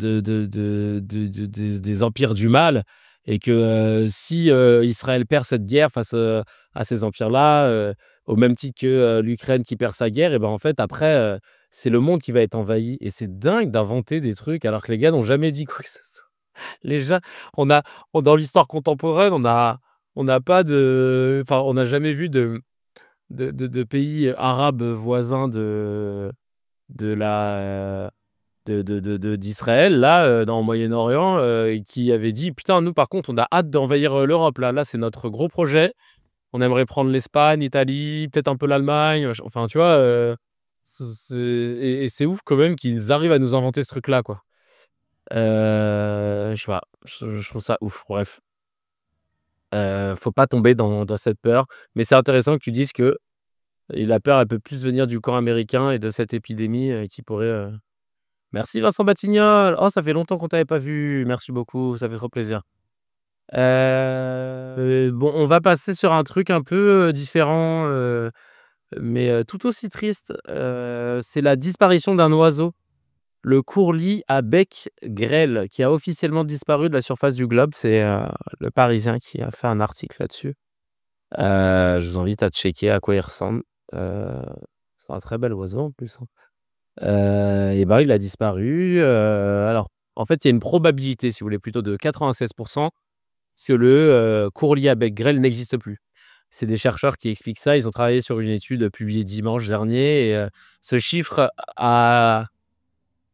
des empires du mal et que si Israël perd cette guerre face à ces empires-là, au même titre que l'Ukraine qui perd sa guerre, et ben en fait, après, c'est le monde qui va être envahi. Et c'est dingue d'inventer des trucs alors que les gars n'ont jamais dit quoi que ce soit. Les on a, dans l'histoire contemporaine, on a, on n'a pas de, enfin, on n'a jamais vu de, de, pays arabes voisins de, de la, de, d'Israël, là, euh, dans le Moyen-Orient, euh, qui avait dit, putain, nous, par contre, on a hâte d'envahir euh, l'Europe, là, là, c'est notre gros projet. On aimerait prendre l'Espagne, l'Italie, peut-être un peu l'Allemagne, enfin, tu vois, et c'est ouf quand même qu'ils arrivent à nous inventer ce truc-là, quoi. Euh, je vois, je, trouve ça ouf, bref. Euh, faut pas tomber dans, cette peur. Mais c'est intéressant que tu dises que la peur, elle peut plus venir du camp américain et de cette épidémie euh, qui pourrait. Merci Vincent Batignol. Oh, ça fait longtemps qu'on t'avait pas vu. Merci beaucoup, ça fait trop plaisir. bon, on va passer sur un truc un peu différent, mais tout aussi triste. c'est la disparition d'un oiseau le courlis à bec grêle qui a officiellement disparu de la surface du globe. C'est euh, le Parisien qui a fait un article là-dessus. Euh, je vous invite à checker à quoi il ressemble. Euh, c'est un très bel oiseau en plus. Hein. et ben, il a disparu. alors, en fait, il y a une probabilité, si vous voulez, plutôt de 96% que le courlis à bec grêle n'existe plus. C'est des chercheurs qui expliquent ça. Ils ont travaillé sur une étude publiée dimanche dernier. ce chiffre a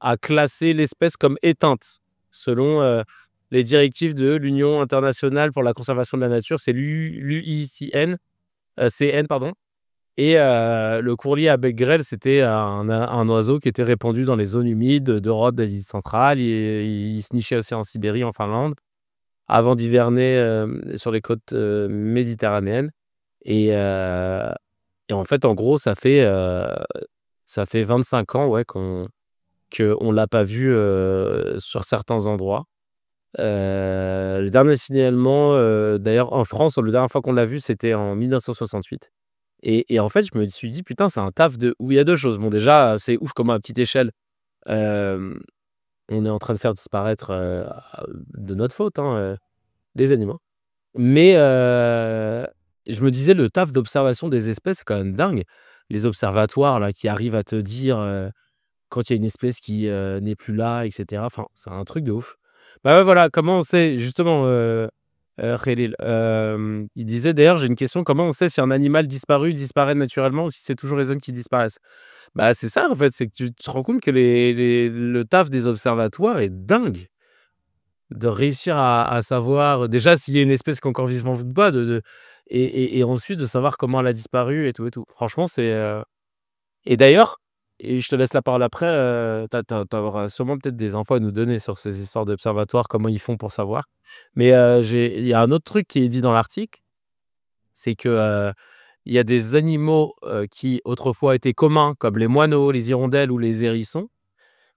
a classer l'espèce comme éteinte selon euh, les directives de l'Union internationale pour la conservation de la nature, c'est l'UICN, euh, CN pardon. Et euh, le courlier à bec grêle, c'était un, oiseau qui était répandu dans les zones humides d'Europe, d'Asie centrale. Il, se nichait aussi en Sibérie, en Finlande, avant d'hiverner sur les côtes méditerranéennes. Et, et, en fait, en gros, ça fait, ça fait 25 ans ouais, qu'on qu'on ne l'a pas vu euh, sur certains endroits. Euh, le dernier signalement, euh, d'ailleurs en France, la dernière fois qu'on l'a vu, c'était en 1968. Et, en fait, je me suis dit, putain, c'est un taf de... où il y a deux choses. Bon, déjà, c'est ouf comme à petite échelle, on est en train de faire disparaître, de notre faute, hein, les animaux. Mais je me disais, le taf d'observation des espèces, c'est quand même dingue. Les observatoires là, qui arrivent à te dire, quand il y a une espèce qui euh, n'est plus là, etc. Enfin, c'est un truc de ouf. Bah voilà, comment on sait, justement, euh, euh, euh, il disait d'ailleurs, j'ai une question, comment on sait si un animal disparu disparaît naturellement ou si c'est toujours les hommes qui disparaissent Bah c'est ça, en fait, c'est que tu te rends compte que les, le taf des observatoires est dingue de réussir à, savoir déjà s'il y a une espèce qui est encore vivante ou pas, de, de et, et, ensuite de savoir comment elle a disparu et tout et tout. Franchement, c'est... Et d'ailleurs, et je te laisse la parole après. Euh, tu auras sûrement peut-être des infos à nous donner sur ces histoires d'observatoire, comment ils font pour savoir. Mais euh, il y a un autre truc qui est dit dans l'article, c'est que euh, il y a des animaux qui autrefois étaient communs, comme les moineaux, les hirondelles ou les hérissons,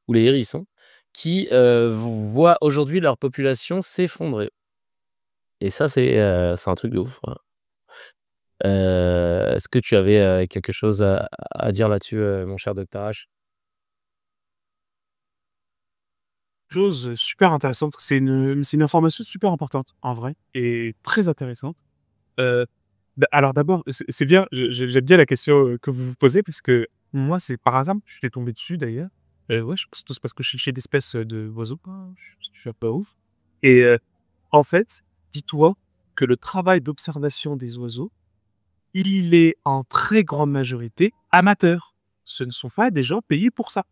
ou les hérissons, qui voient aujourd'hui leur population s'effondrer. Et ça, c'est un truc de ouf. Euh, est-ce que tu avais euh, quelque chose à, dire là-dessus, euh, mon cher docteur H chose super intéressante. C'est une, une information super importante, en vrai, et très intéressante. Bah, alors d'abord, c'est bien, j'aime bien la question que vous vous posez, parce que moi, c'est par hasard, je suis tombé dessus d'ailleurs. ouais, je pense c'est parce que je suis chez d'espèces d'oiseaux, je, je suis pas ouf. Et en fait, dis-toi que le travail d'observation des oiseaux, il est en très grande majorité amateur. Ce ne sont pas des gens payés pour ça.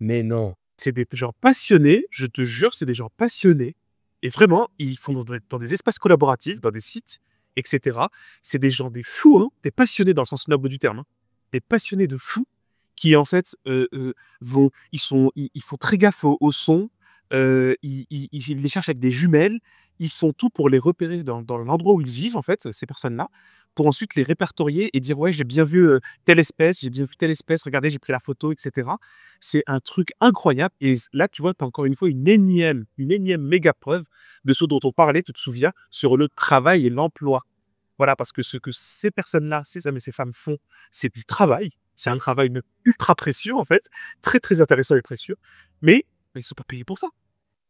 Mais non. C'est des gens passionnés, je te jure, c'est des gens passionnés. Et vraiment, ils font dans des espaces collaboratifs, dans des sites, etc. C'est des gens des fous, hein. des passionnés dans le sens noble du terme, hein. des passionnés de fous qui en fait euh, euh, vont, ils sont, ils, font très gaffe au, son, euh, ils, les cherchent avec des jumelles, ils font tout pour les repérer dans, dans l'endroit où ils vivent en fait ces personnes-là pour ensuite les répertorier et dire ouais j'ai bien vu telle espèce, j'ai bien vu telle espèce, regardez j'ai pris la photo, etc. C'est un truc incroyable et là tu vois as encore une fois une énième, une énième méga preuve de ce dont on parlait, tu te souviens, sur le travail et l'emploi. Voilà, parce que ce que ces personnes-là, ces hommes et ces femmes font, c'est du travail. C'est un travail ultra précieux, en fait, très, très intéressant et précieux. Mais, ils ne sont pas payés pour ça.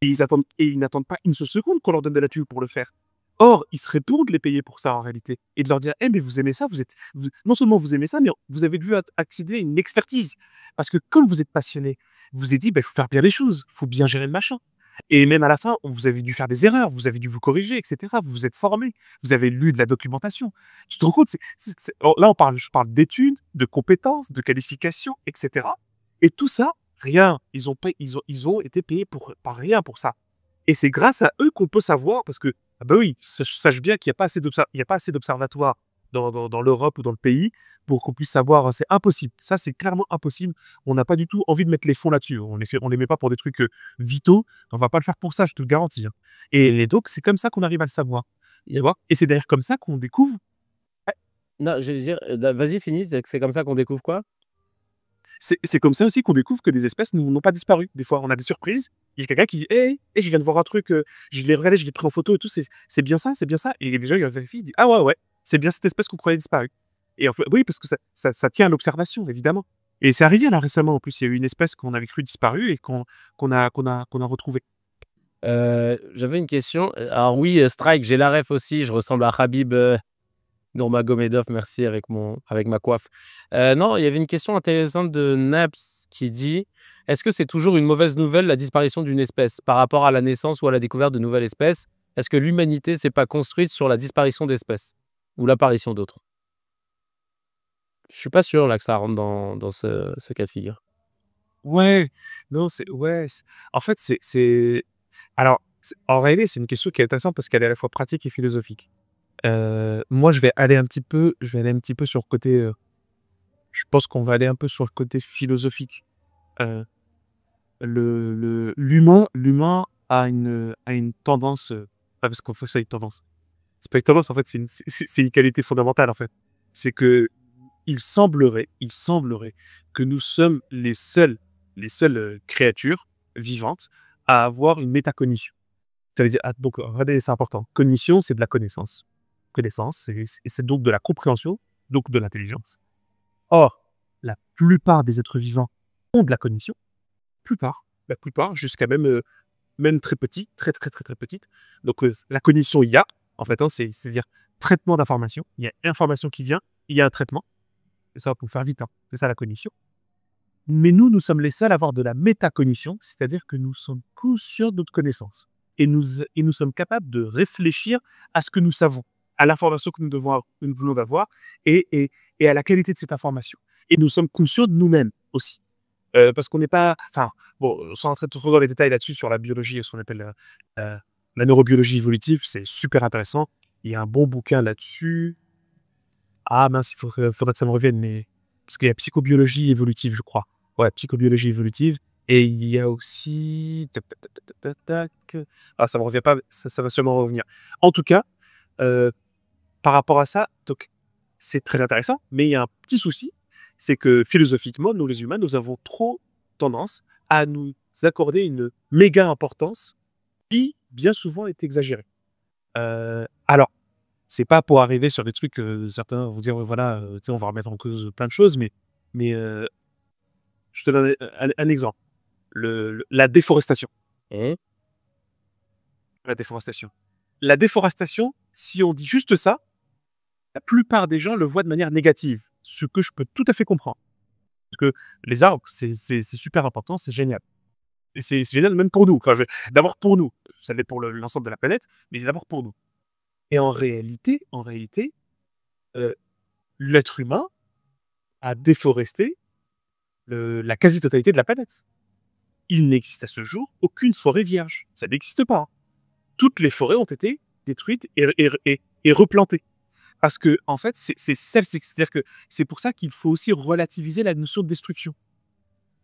Et ils, attendent, et n'attendent pas une seconde qu'on leur donne de la thune pour le faire. Or, il serait bon de les payer pour ça en réalité et de leur dire Eh, mais vous aimez ça, vous êtes non seulement vous aimez ça, mais vous avez dû accéder à une expertise parce que comme vous êtes passionné, vous avez dit «Bah, il faut faire bien les choses, il faut bien gérer le machin. Et même à la fin, vous avez dû faire des erreurs, vous avez dû vous corriger, etc. Vous vous êtes formé, vous avez lu de la documentation. Tu te rends compte c oh, Là, on parle, je parle d'études, de compétences, de qualifications, etc. Et tout ça, rien. Ils ont, ils ont, ils ont été payés pour, par rien pour ça. Et c'est grâce à eux qu'on peut savoir, parce que ben oui, sache bien qu'il n'y a pas assez d'observatoires dans, l'Europe ou dans le pays pour qu'on puisse savoir. Euh, c'est impossible. Ça, c'est clairement impossible. On n'a pas du tout envie de mettre les fonds là-dessus. On ne les met pas pour des trucs euh, vitaux. On va pas le faire pour ça, je te le garantis. Hein. Et, et donc, c'est comme ça qu'on arrive à le savoir. Et c'est d'ailleurs comme ça qu'on découvre. Ah, non, je veux dire, euh, bah, vas-y, finis. C'est comme ça qu'on découvre quoi c'est comme ça aussi qu'on découvre que des espèces n'ont pas disparu. Des fois, on a des surprises il y a quelqu'un qui dit hey, je viens de voir un truc, euh, je l'ai regardé, je l'ai pris en photo et tout, c'est bien ça, c'est bien ça. Et les gens, ils vérifient, ah ouais, ouais, c'est bien cette espèce qu'on croyait disparue. Et oui, parce que ça, tient à l'observation, évidemment. Et c'est arrivé là récemment en plus, il y a eu une espèce qu'on avait cru disparue et qu'on a, qu'on a, qu'on a retrouvée. Euh, j'avais une question. Alors oui, euh, Strike, j'ai la ref aussi, je ressemble à Habib Norma Gomedov, merci avec, mon, avec ma coiffe. Euh, non, il y avait une question intéressante de Naps qui dit Est-ce que c'est toujours une mauvaise nouvelle la disparition d'une espèce par rapport à la naissance ou à la découverte de nouvelles espèces Est-ce que l'humanité s'est pas construite sur la disparition d'espèces ou l'apparition d'autres Je suis pas sûr là que ça rentre dans, ce, cas de figure. Ouais, non, c'est. Ouais. En fait, c'est. Alors, en réalité, c'est une question qui est intéressante parce qu'elle est à la fois pratique et philosophique. Euh, moi, je vais aller un petit peu, je vais aller un petit peu sur le côté. Euh, je pense qu'on va aller un peu sur le côté philosophique. Euh, le l'humain, l'humain a une a une tendance. Euh, enfin, parce qu'on fait ça une tendance. C'est pas une tendance en fait, c'est une, c'est une qualité fondamentale en fait. C'est que il semblerait, il semblerait que nous sommes les seuls, les seules euh, créatures vivantes à avoir une métacognition. Ça veut dire, ah, donc regardez, c'est important. Cognition, c'est de la connaissance connaissance, c'est donc de la compréhension, donc de l'intelligence. Or, la plupart des êtres vivants ont de la cognition, plupart, la plupart, jusqu'à même, euh, même très petit, très très très très petite. Donc euh, la cognition, il y a, en fait, hein, c'est-à-dire traitement d'information, il y a information qui vient, il y a un traitement. Et ça, pour faire vite, hein, c'est ça la cognition. Mais nous, nous sommes les seuls à avoir de la métacognition, c'est-à-dire que nous sommes conscients de notre connaissance et nous, et nous sommes capables de réfléchir à ce que nous savons à l'information que nous, devons, que nous voulons avoir et, et, et, à la qualité de cette information. Et nous sommes conscients de nous-mêmes aussi. Euh, parce qu'on n'est pas. Enfin, bon, sans entrer trop dans les détails là-dessus sur la biologie ce qu'on appelle euh, euh, la neurobiologie évolutive, c'est super intéressant. Il y a un bon bouquin là-dessus. Ah mince, il faudrait, que ça me revienne, mais. Parce qu'il y a psychobiologie évolutive, je crois. Ouais, psychobiologie évolutive. Et il y a aussi. Ah, ça me revient pas, ça, va sûrement revenir. En tout cas, par rapport à ça, c'est très intéressant, mais il y a un petit souci, c'est que philosophiquement, nous les humains, nous avons trop tendance à nous accorder une méga importance qui, bien souvent, est exagérée. Euh, alors, c'est pas pour arriver sur des trucs, que euh, certains vont dire, voilà, euh, on va remettre en cause plein de choses, mais, je te donne un, exemple. la déforestation. Mmh. La déforestation. La déforestation, si on dit juste ça, la plupart des gens le voient de manière négative, ce que je peux tout à fait comprendre. Parce que les arbres, c'est super important, c'est génial. Et c'est génial même pour nous. d'abord pour nous, ça l'est pour l'ensemble de la planète, mais d'abord pour nous. Et en réalité, en réalité, euh, l'être humain a déforesté la quasi-totalité de la planète. Il n'existe à ce jour aucune forêt vierge. Ça n'existe pas. Toutes les forêts ont été détruites et, et replantées. Parce que, en fait, c'est c'est-à-dire que c'est pour ça qu'il faut aussi relativiser la notion de destruction.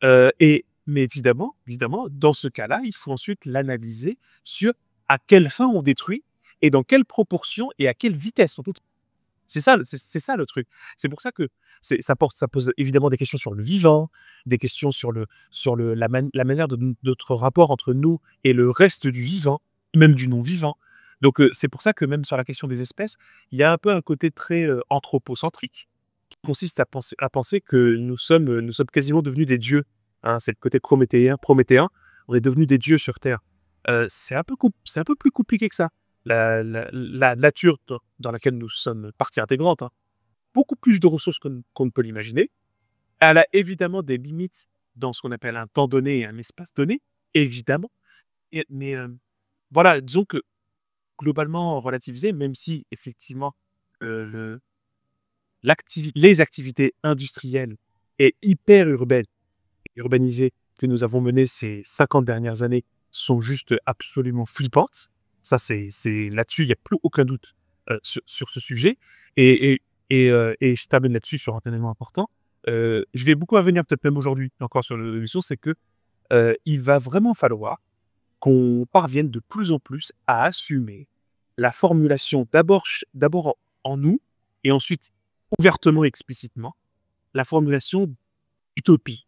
Euh, et, mais évidemment, évidemment, dans ce cas-là, il faut ensuite l'analyser sur à quelle fin on détruit et dans quelle proportion et à quelle vitesse on C'est ça, c'est ça le truc. C'est pour ça que ça, porte, ça pose évidemment des questions sur le vivant, des questions sur, le, sur le, la, la manière de notre rapport entre nous et le reste du vivant, même du non-vivant. Donc c'est pour ça que même sur la question des espèces, il y a un peu un côté très anthropocentrique qui consiste à penser, à penser que nous sommes, nous sommes quasiment devenus des dieux. Hein. c'est le côté prométhéen, prométhéen, on est devenus des dieux sur Terre. c'est un, peu un peu plus compliqué que ça. La, nature dans laquelle nous sommes partie intégrante, hein, beaucoup plus de ressources qu'on ne peut l'imaginer. Elle a évidemment des limites dans ce qu'on appelle un temps donné et un espace donné, évidemment. mais voilà, disons que globalement relativisé, même si effectivement euh, les activités industrielles et hyper urbaines, urbanisées que nous avons menées ces 50 dernières années sont juste absolument flippantes. Ça, c'est là-dessus, il n'y a plus aucun doute euh, sur, ce sujet. Et, euh, je t'amène là-dessus sur un élément important. je vais beaucoup à venir, peut-être même aujourd'hui, encore sur l'émission, c'est que il va vraiment falloir qu'on parvienne de plus en plus à assumer la formulation d'abord en nous et ensuite ouvertement, explicitement, la formulation d'utopie.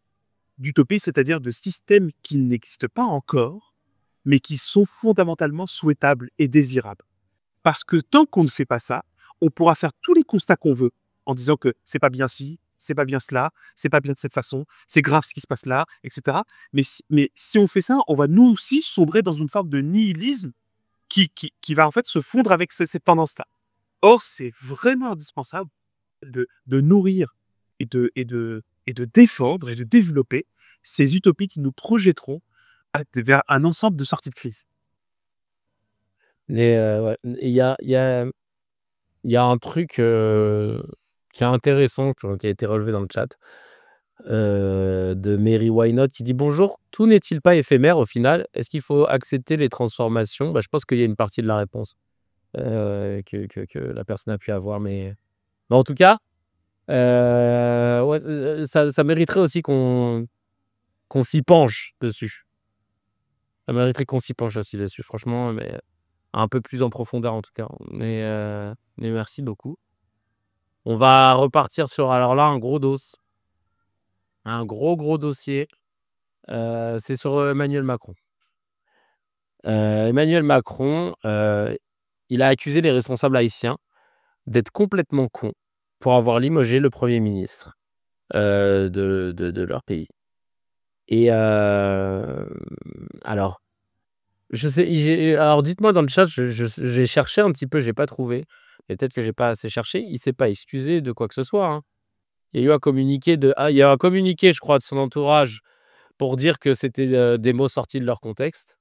D'utopie, c'est-à-dire de systèmes qui n'existent pas encore, mais qui sont fondamentalement souhaitables et désirables. Parce que tant qu'on ne fait pas ça, on pourra faire tous les constats qu'on veut en disant que c'est pas bien si c'est pas bien cela, c'est pas bien de cette façon, c'est grave ce qui se passe là, etc. Mais si, mais si on fait ça, on va nous aussi sombrer dans une forme de nihilisme qui, qui, qui va en fait se fondre avec cette tendance-là. Or, c'est vraiment indispensable de, de nourrir et de, et, de, et de défendre et de développer ces utopies qui nous projetteront vers un ensemble de sorties de crise. Euh, il y, a, y, a, y, a, un truc euh, qui est intéressant, qui a été relevé dans le chat, euh, de Mary Not, qui dit Bonjour, tout n'est-il pas éphémère au final Est-ce qu'il faut accepter les transformations bah, Je pense qu'il y a une partie de la réponse euh, que, la personne a pu avoir. Mais, en tout cas, euh, ça, ça, mériterait aussi qu'on s'y penche dessus. Ça mériterait qu'on s'y penche aussi dessus, franchement, mais un peu plus en profondeur en tout cas. Mais, mais merci beaucoup. On va repartir sur, alors là, un gros dossier. Un gros, gros dossier. Euh, c'est sur euh, Emmanuel Macron. Euh, Emmanuel Macron, il a accusé les responsables haïtiens d'être complètement cons pour avoir limogé le Premier ministre de, leur pays. Et alors, je sais, euh, alors dites-moi dans le chat, j'ai cherché un petit peu, j'ai pas trouvé. peut-être que j'ai pas assez cherché. Il s'est pas excusé de quoi que ce soit. Hein. Il y a eu un communiqué de, ah, a communiqué, je crois, de son entourage pour dire que c'était euh, des mots sortis de leur contexte.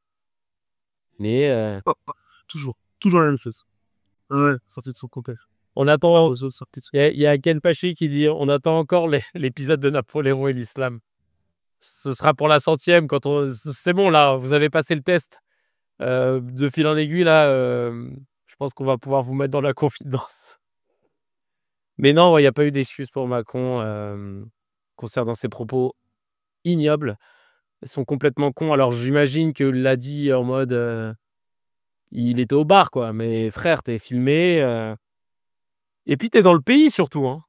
Mais euh, oh, oh, toujours, toujours la même chose. Ouais, sorti de son contexte. On attend. Il y, a Ken Pachy qui dit on attend encore l'épisode de Napoléon et l'islam. Ce sera pour la centième quand C'est bon là, vous avez passé le test. Euh, de fil en aiguille, là, euh, je pense qu'on va pouvoir vous mettre dans la confidence. Mais non, il n'y a pas eu d'excuse pour Macron euh, concernant ses propos ignobles. Ils sont complètement cons. Alors j'imagine que l'a dit en mode il était au bar, quoi. Mais frère, t'es filmé. Et puis t'es dans le pays surtout. Hein.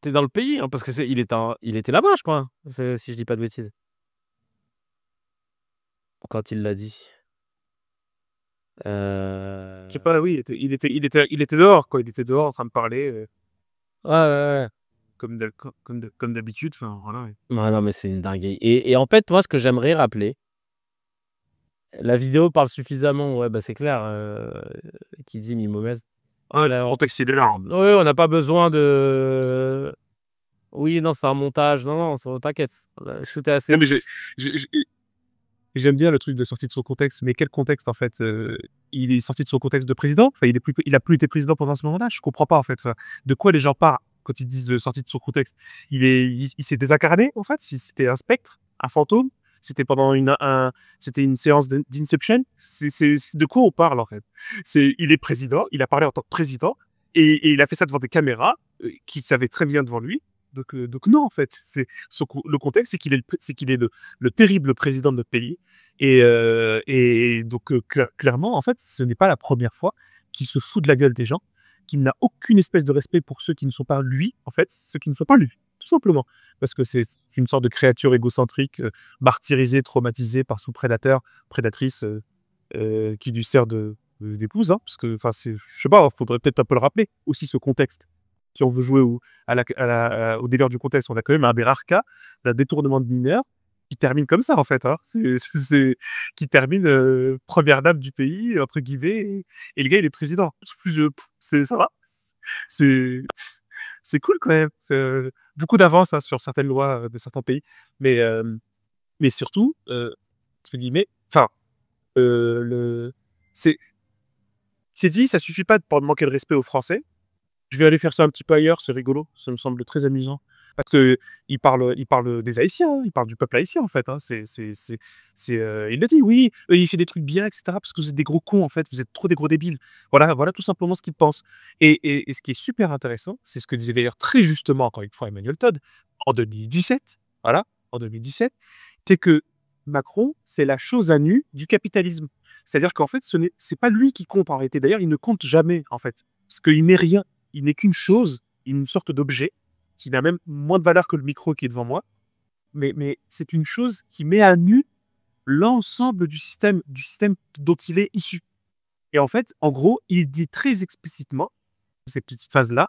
T'es dans le pays, hein, parce que il était, il était là-bas, je crois, hein, si je dis pas de bêtises. Quand il l'a dit. Euh... Je sais pas, oui, il était, il était, il était, dehors, quoi. Il était dehors en train de parler. Euh. Ouais, ouais, ouais. Comme, comme, d'habitude, enfin, voilà. Ouais. non, mais c'est une dinguerie. Et, et, en fait, toi, ce que j'aimerais rappeler, la vidéo parle suffisamment, ouais, bah c'est clair, euh, qui dit Mimomez. mauvaise ah, alors la texte, il là. Hein. Oui, on n'a pas besoin de. Oui, non, c'est un montage. Non, non, t'inquiète. C'était assez. Non, mais j'ai, j'aime bien le truc de sortie de son contexte, mais quel contexte en fait euh, Il est sorti de son contexte de président, enfin, il, est plus, il a plus été président pendant ce moment-là, je comprends pas en fait. de quoi les gens parlent quand ils disent de euh, sortie de son contexte Il est, il, s'est désincarné en fait, c'était un spectre, un fantôme, c'était pendant une, un, c'était une séance d'inception. C'est, de quoi on parle en fait C'est, il est président, il a parlé en tant que président et, il a fait ça devant des caméras euh, qui savaient très bien devant lui donc, non, en fait, c'est le contexte, c'est qu'il est, c'est est, le, terrible président de notre pays. Et, euh, et donc euh, clairement, en fait, ce n'est pas la première fois qu'il se fout de la gueule des gens, qu'il n'a aucune espèce de respect pour ceux qui ne sont pas lui, en fait, ceux qui ne sont pas lui, tout simplement, parce que c'est une sorte de créature égocentrique, euh, martyrisée, traumatisée par sous prédateur, prédatrice, qui lui sert de d'épouse, hein, parce que, enfin, je sais pas, faudrait peut-être un peu le rappeler aussi ce contexte si on veut jouer au, à la, euh, au délire du contexte, on a quand même un Berarca d'un détournement de mineurs qui termine comme ça, en fait. Hein. C'est, qui termine euh, première dame du pays, entre guillemets, et, le gars, il est président. c'est, ça va. C'est, cool quand même. Euh, beaucoup d'avance hein, sur certaines lois de certains pays. Mais, mais surtout, entre guillemets, enfin, c'est, c'est dit, ça suffit pas de manquer de respect aux Français je vais aller faire ça un petit peu ailleurs, c'est rigolo, ça me semble très amusant. Parce qu'il parle, il parle des Haïtiens, hein, il parle du peuple haïtien en fait. Hein. c'est, euh, il le dit, oui, il fait des trucs bien, etc. Parce que vous êtes des gros cons en fait, vous êtes trop des gros débiles. Voilà, voilà tout simplement ce qu'il pense. Et, ce qui est super intéressant, c'est ce que disait d'ailleurs très justement encore une fois Emmanuel Todd en 2017. Voilà, en 2017, c'est que Macron, c'est la chose à nu du capitalisme. C'est-à-dire qu'en fait, ce n'est, c'est pas lui qui compte en réalité. D'ailleurs, il ne compte jamais en fait, parce qu'il n'est rien il n'est qu'une chose, une sorte d'objet, qui n'a même moins de valeur que le micro qui est devant moi, mais, c'est une chose qui met à nu l'ensemble du système, du système dont il est issu. Et en fait, en gros, il dit très explicitement, cette petite phase-là,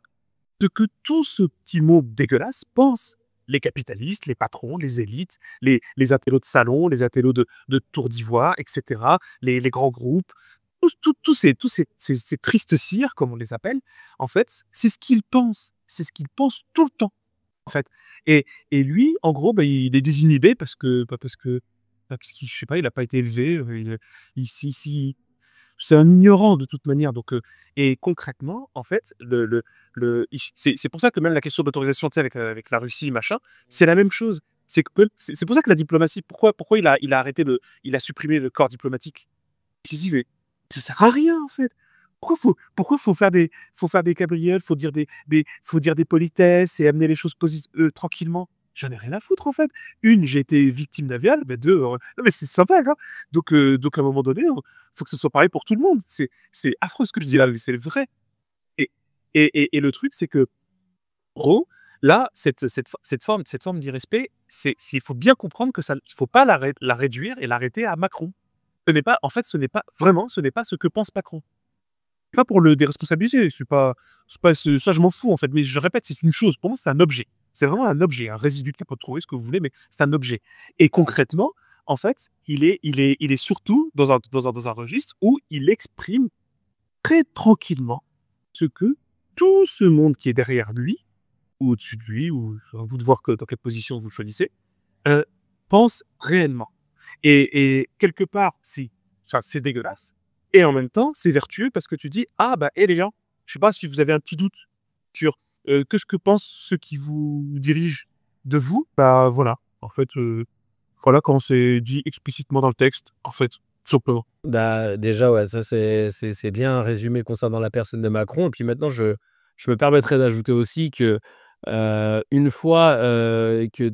ce que tout ce petit mot dégueulasse pense les capitalistes, les patrons, les élites, les, les de salon, les athélos de, tour d'ivoire, etc., les, grands groupes, tous, tout, ces, ces, tristes cires, comme on les appelle, en fait, c'est ce qu'il pense C'est ce qu'il pense tout le temps, en fait. Et, et lui, en gros, ben, il est désinhibé parce que, parce que, parce qu'il, je sais pas, il n'a pas été élevé. Euh, il, il, c'est un ignorant de toute manière. Donc, euh, et concrètement, en fait, le, le, c'est pour ça que même la question d'autorisation avec, avec la Russie, machin, c'est la même chose. C'est pour ça que la diplomatie, pourquoi, pourquoi il, a, il a arrêté, de, il a supprimé le corps diplomatique ça sert à rien en fait. Pourquoi faut, pourquoi faut faire des, faut faire des cabrioles, faut dire des, des faut dire des politesses et amener les choses euh, tranquillement. J'en ai rien à foutre en fait. Une, j'ai été victime d'avial, mais deux, euh, non mais c'est sympa. Hein. Donc, euh, donc à un moment donné, il faut que ce soit pareil pour tout le monde. C'est, c'est affreux ce que je dis là, mais c'est vrai. Et, et, et, le truc, c'est que, gros, là, cette, cette, cette forme, cette forme d'irrespect, c'est, il faut bien comprendre que ça, faut pas la réduire et l'arrêter à Macron. Ce n'est pas, en fait, ce n'est pas vraiment, ce n'est pas ce que pense Macron. Pas pour le déresponsabiliser, c'est pas, pas ça, je m'en fous en fait. Mais je répète, c'est une chose. Pour moi, c'est un objet. C'est vraiment un objet, un résidu de capot trouver ce que vous voulez, mais c'est un objet. Et concrètement, en fait, il est, il est, il est surtout dans un, dans registre où il exprime très tranquillement ce que tout ce monde qui est derrière lui, ou au-dessus de lui, ou à vous de voir dans quelle position vous choisissez, euh, pense réellement. Et, quelque part, c'est, c'est dégueulasse. Et en même temps, c'est vertueux parce que tu dis, ah bah, et les gens, je sais pas si vous avez un petit doute sur quest euh, que ce que pensent ceux qui vous dirigent de vous, bah voilà. En fait, euh, voilà quand c'est dit explicitement dans le texte, en fait, tout bah, déjà, ouais, ça c'est, c'est, bien résumé concernant la personne de Macron. Et puis maintenant, je, je me permettrais d'ajouter aussi que euh, une fois que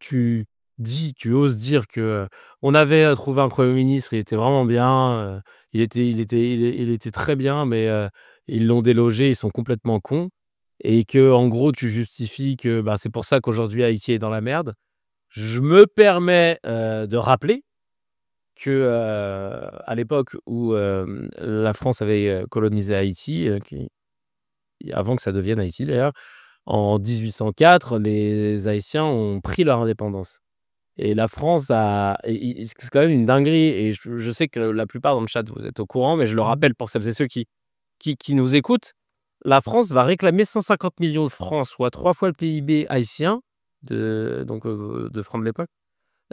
tu Dis, tu oses dire que on avait trouvé un Premier ministre, il était vraiment bien, il, était, il, était, il, était très bien, mais ils l'ont délogé, ils sont complètement cons, et que en gros tu justifies que bah, c'est pour ça qu'aujourd'hui Haïti est dans la merde. Je me permets de rappeler que à l'époque où la France avait colonisé Haïti, avant que ça devienne Haïti d'ailleurs, en 1804, les Haïtiens ont pris leur indépendance. Et la France, a... c'est quand même une dinguerie. Et je, sais que la plupart dans le chat, vous êtes au courant, mais je le mmh. rappelle pour celles et ceux qui, qui, nous écoutent, la France va réclamer 150 millions de francs, soit trois fois le PIB haïtien, de, donc euh, de francs de l'époque,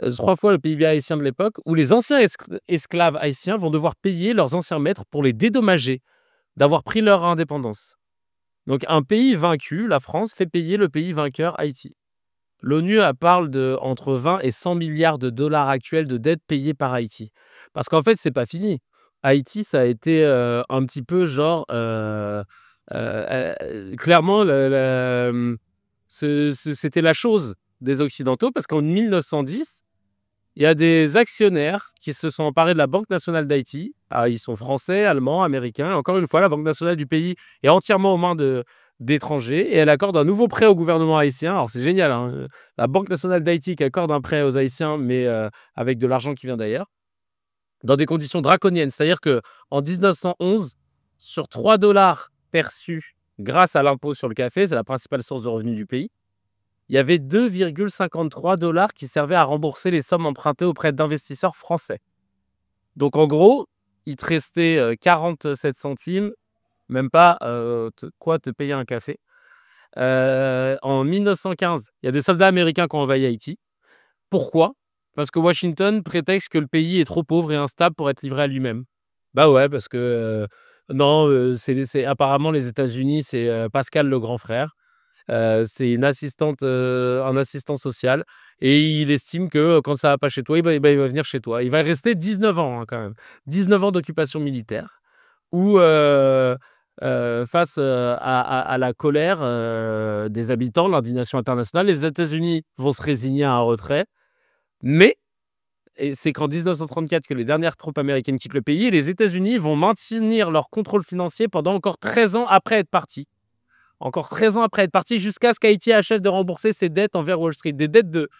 euh, trois fois le PIB haïtien de l'époque, où les anciens esclaves haïtiens vont devoir payer leurs anciens maîtres pour les dédommager d'avoir pris leur indépendance. Donc un pays vaincu, la France, fait payer le pays vainqueur Haïti. L'ONU parle de entre 20 et 100 milliards de dollars actuels de dettes payées par Haïti. Parce qu'en fait, c'est pas fini. Haïti, ça a été euh, un petit peu genre. Euh, euh, clairement, c'était la chose des Occidentaux parce qu'en 1910, il y a des actionnaires qui se sont emparés de la Banque nationale d'Haïti. Ah, ils sont français, allemands, américains. Encore une fois, la Banque nationale du pays est entièrement aux mains de, d'étrangers et elle accorde un nouveau prêt au gouvernement haïtien. Alors c'est génial, hein. la Banque nationale d'Haïti qui accorde un prêt aux Haïtiens, mais euh, avec de l'argent qui vient d'ailleurs, dans des conditions draconiennes. C'est-à-dire que en 1911, sur 3 dollars perçus grâce à l'impôt sur le café, c'est la principale source de revenus du pays, il y avait 2,53 dollars qui servaient à rembourser les sommes empruntées auprès d'investisseurs français. Donc en gros, il te restait 47 euh, centimes même pas quoi te payer un café. en 1915, il y a des soldats américains qui ont envahi Haïti. Pourquoi Parce que Washington prétexte que le pays est trop pauvre et instable pour être livré à lui-même. Bah ouais, parce que non, c'est apparemment les États-Unis, c'est Pascal le grand frère. c'est une assistante, un assistant social, et il estime que quand ça va pas chez toi, il va venir chez toi. Il va rester 19 ans hein, quand même, 19 ans d'occupation militaire, où euh, face euh, à, la colère euh, des habitants, l'indignation internationale. Les États-Unis vont se résigner à un retrait, mais c'est qu'en 1934 que les dernières troupes américaines quittent le pays les États-Unis vont maintenir leur contrôle financier pendant encore 13 ans après être partis. Encore 13 ans après être partis, jusqu'à ce qu'Haïti achète de rembourser ses dettes envers Wall Street. Des dettes de.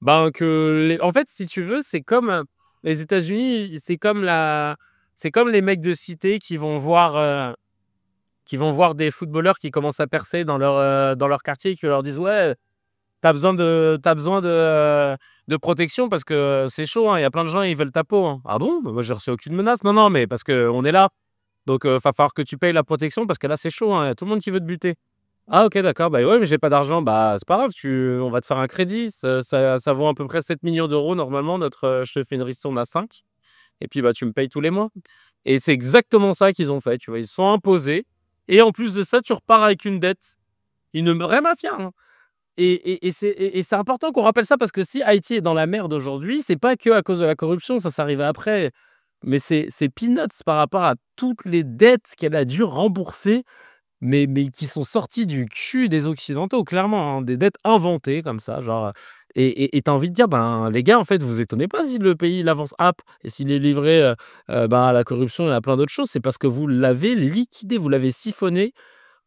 Ben, que En fait, si tu veux, c'est comme. Les États-Unis, c'est comme la. C'est comme les mecs de cité qui vont voir qui vont voir des footballeurs qui commencent à percer dans leur, euh, dans leur quartier, qui leur disent Ouais, t'as besoin, de, as besoin de, de, protection parce que c'est chaud, hein. il y a plein de gens, ils veulent ta peau. Hein. Ah bon Moi, j'ai reçu aucune menace. Non, non, mais parce qu'on est là. Donc, il euh, va falloir que tu payes la protection parce que là, c'est chaud, hein. il y a tout le monde qui veut te buter. Ah, ok, d'accord, bah ouais, mais j'ai pas d'argent. Bah, c'est pas grave, tu, on va te faire un crédit. Ça, ça, vaut à peu près 7 millions d'euros normalement. Notre, euh, chef te on une ristourne à 5. Et puis, bah, tu me payes tous les mois. Et c'est exactement ça qu'ils ont fait. Tu vois, ils sont imposés. Et en plus de ça, tu repars avec une dette. Il ne mafia. Hein. Et, et, et c'est important qu'on rappelle ça parce que si Haïti est dans la merde aujourd'hui, c'est pas que à cause de la corruption, ça s'arrive après. Mais c'est peanuts par rapport à toutes les dettes qu'elle a dû rembourser, mais, qui sont sorties du cul des Occidentaux, clairement. Hein. des dettes inventées comme ça, genre et tu envie de dire, ben, les gars, en fait, vous étonnez pas si le pays l'avance app et s'il est livré euh, euh, ben, à la corruption et à plein d'autres choses. C'est parce que vous l'avez liquidé, vous l'avez siphonné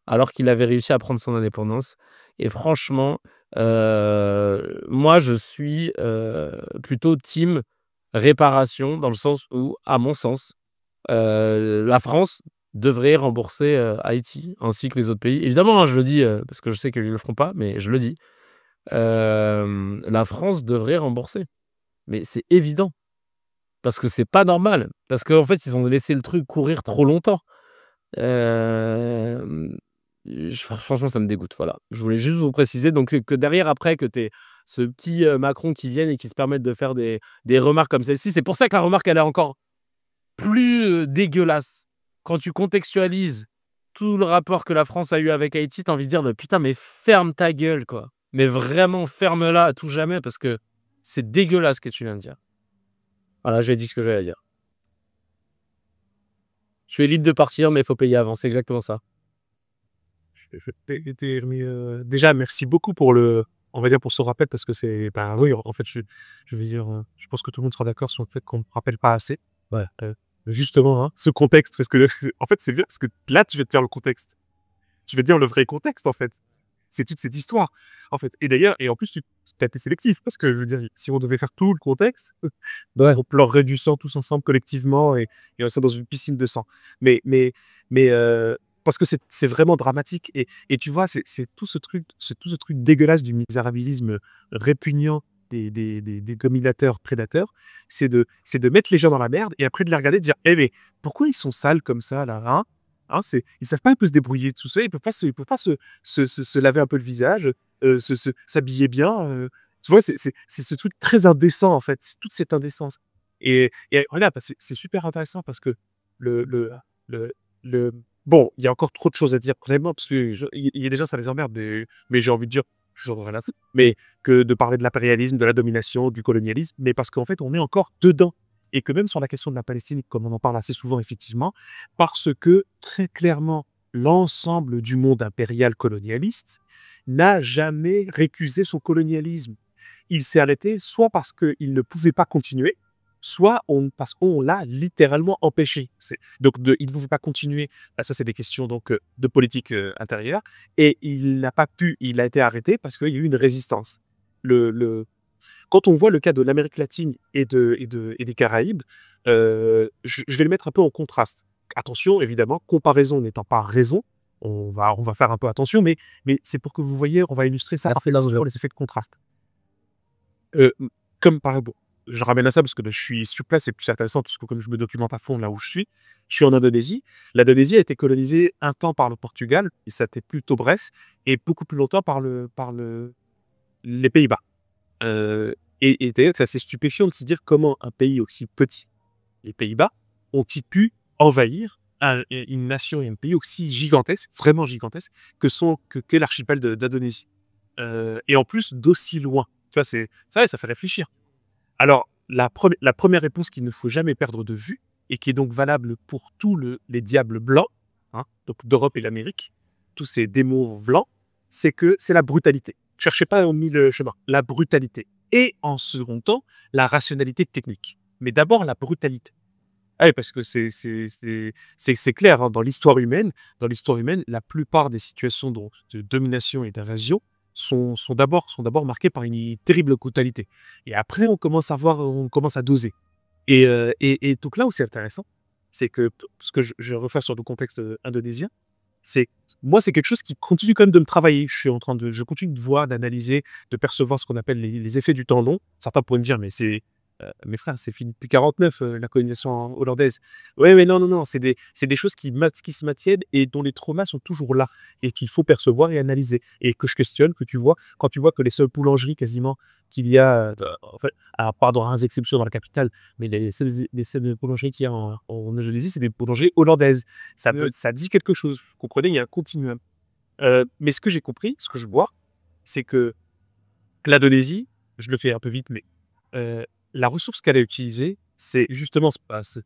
alors qu'il avait réussi à prendre son indépendance. Et franchement, euh, moi, je suis plutôt team réparation dans le sens où, à mon sens, la France devrait rembourser Haïti ainsi que les autres pays. Évidemment, hein, je le dis parce que je sais qu'ils ne le feront pas, mais je le dis. Euh, la France devrait rembourser. Mais c'est évident. Parce que c'est pas normal. Parce qu'en fait, ils ont laissé le truc courir trop longtemps. Euh, franchement, ça me dégoûte. Voilà. Je voulais juste vous préciser donc que derrière, après, que tu es ce petit euh, Macron qui vienne et qui se permette de faire des, remarques comme celle-ci, c'est pour ça que la remarque, elle est encore plus dégueulasse. Quand tu contextualises tout le rapport que la France a eu avec Haïti, t'as envie de dire de, putain, mais ferme ta gueule, quoi mais vraiment ferme-la à tout jamais parce que c'est dégueulasse ce que tu viens de dire. Voilà, j'ai dit ce que j'allais dire. Je suis libre de partir, mais il faut payer avant. C'est exactement ça. Je, vais euh, déjà, merci beaucoup pour le, on va dire pour ce rappel parce que c'est, pas bah oui, en fait, je, vais dire, euh, je pense que tout le monde sera d'accord sur le fait qu'on ne rappelle pas assez. Ouais. Euh, justement, hein, ce contexte, parce que, en fait, c'est bien parce que là, tu vas te dire le contexte. Tu vas dire le vrai contexte, en fait c'est toute cette histoire, en fait. Et d'ailleurs, et en plus, tu as été sélectif, parce que je veux dire, si on devait faire tout le contexte, on pleurerait du sang tous ensemble collectivement et, on serait dans une piscine de sang. Mais, mais, mais euh, parce que c'est vraiment dramatique. Et, tu vois, c'est tout ce truc, c'est tout ce truc dégueulasse du misérabilisme répugnant des, des, des, dominateurs prédateurs, c'est de, c'est de mettre les gens dans la merde et après de les regarder de dire, eh mais pourquoi ils sont sales comme ça là hein Hein, ils ne savent pas un peu se débrouiller tout ça, ils ne peuvent pas, se, laver un peu le visage, euh, s'habiller bien. Euh. Tu vois, c'est ce truc très indécent, en fait, toute cette indécence. Et, et voilà, bah, c'est super intéressant parce que le, Bon, il y a encore trop de choses à dire, honnêtement, parce qu'il y a des gens, ça les emmerde, mais, j'ai envie de dire, je rien mais que de parler de l'impérialisme, de la domination, du colonialisme, mais parce qu'en fait, on est encore dedans et que même sur la question de la Palestine, comme on en parle assez souvent effectivement, parce que très clairement, l'ensemble du monde impérial colonialiste n'a jamais récusé son colonialisme. Il s'est arrêté soit parce qu'il ne pouvait pas continuer, soit on, parce qu'on l'a littéralement empêché. Donc de, il ne pouvait pas continuer, bah, ça c'est des questions donc euh, de politique euh, intérieure, et il n'a pas pu, il a été arrêté parce qu'il y a eu une résistance. le, quand on voit le cas de l'Amérique latine et, des Caraïbes, euh, je, vais le mettre un peu en contraste. Attention, évidemment, comparaison n'étant pas raison, on va, faire un peu attention, mais, c'est pour que vous voyez, on va illustrer ça parfaitement les effets de contraste. Euh, comme par je ramène à ça parce que je suis sur place et plus intéressant puisque que comme je me documente à fond là où je suis, je suis en Indonésie. L'Indonésie a été colonisée un temps par le Portugal, et ça a été plutôt bref, et beaucoup plus longtemps par, le, les Pays-Bas. Euh, et, d'ailleurs, c'est assez stupéfiant de se dire comment un pays aussi petit, les Pays-Bas, ont-ils pu envahir une nation et un pays aussi gigantesque, vraiment gigantesque, que sont que l'archipel d'Indonésie. Euh, et en plus d'aussi loin. Tu vois, c'est ça, ça fait réfléchir. Alors, la, la première réponse qu'il ne faut jamais perdre de vue, et qui est donc valable pour tous les diables blancs, hein, donc d'Europe et l'Amérique, tous ces démons blancs, c'est que c'est la brutalité. Cherchez pas au mille chemin. La brutalité et en second temps, la rationalité technique. Mais d'abord, la brutalité. Ah parce que c'est clair, hein, dans l'histoire humaine, dans l'histoire humaine, la plupart des situations de, domination et d'invasion sont, sont d'abord marquées par une terrible brutalité. Et après, on commence à voir, on commence à doser. Et, euh, et, et donc là où c'est intéressant, c'est que, ce que je, je refais sur le contexte euh, indonésien, c'est moi, c'est quelque chose qui continue quand même de me travailler. Je suis en train de, je continue de voir, d'analyser, de percevoir ce qu'on appelle les, les, effets du temps long. Certains pourraient me dire, mais c'est euh, mes frères, c'est depuis 49, euh, la colonisation hollandaise. Oui, mais non, non, non, c'est des, des, choses qui, qui se maintiennent et dont les traumas sont toujours là et qu'il faut percevoir et analyser. Et que je questionne, que tu vois, quand tu vois que les seules boulangeries quasiment qu'il y a, euh, en fait, à part dans un exceptions dans la capitale, mais les, seules, boulangeries qu'il y a en, Indonésie, c'est des boulangeries hollandaises. Ça, peut, ça dit quelque chose. Vous comprenez, il y a un continuum. mais ce que j'ai compris, ce que je vois, c'est que l'Indonésie, je le fais un peu vite, mais la ressource qu'elle a utilisée, c'est justement, bah, c'est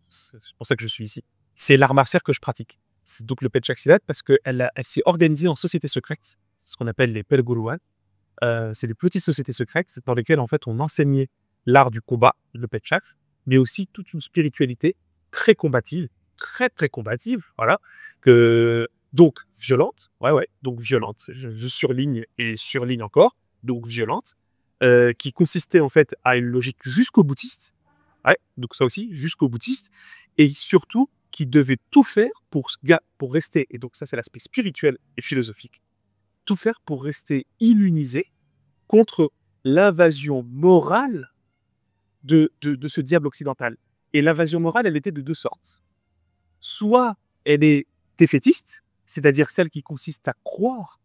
pour ça que je suis ici, c'est l'art martial que je pratique. C'est donc le Siddharth, parce qu'elle elle, s'est organisée en sociétés secrètes, ce qu'on appelle les Pelguruan. Euh, c'est des petites sociétés secrètes dans lesquelles en fait on enseignait l'art du combat, le Pechak, mais aussi toute une spiritualité très combative, très très combative, voilà, que donc violente, ouais ouais, donc violente, je, je surligne et surligne encore, donc violente, euh, qui consistait en fait à une logique jusqu'au boutiste. Ouais, donc ça aussi, jusqu'au boutiste. Et surtout, qui devait tout faire pour, pour rester, et donc ça c'est l'aspect spirituel et philosophique, tout faire pour rester immunisé contre l'invasion morale de, ce diable occidental. Et l'invasion morale, elle était de deux sortes. Soit elle est défaitiste, c'est-à-dire celle qui consiste à croire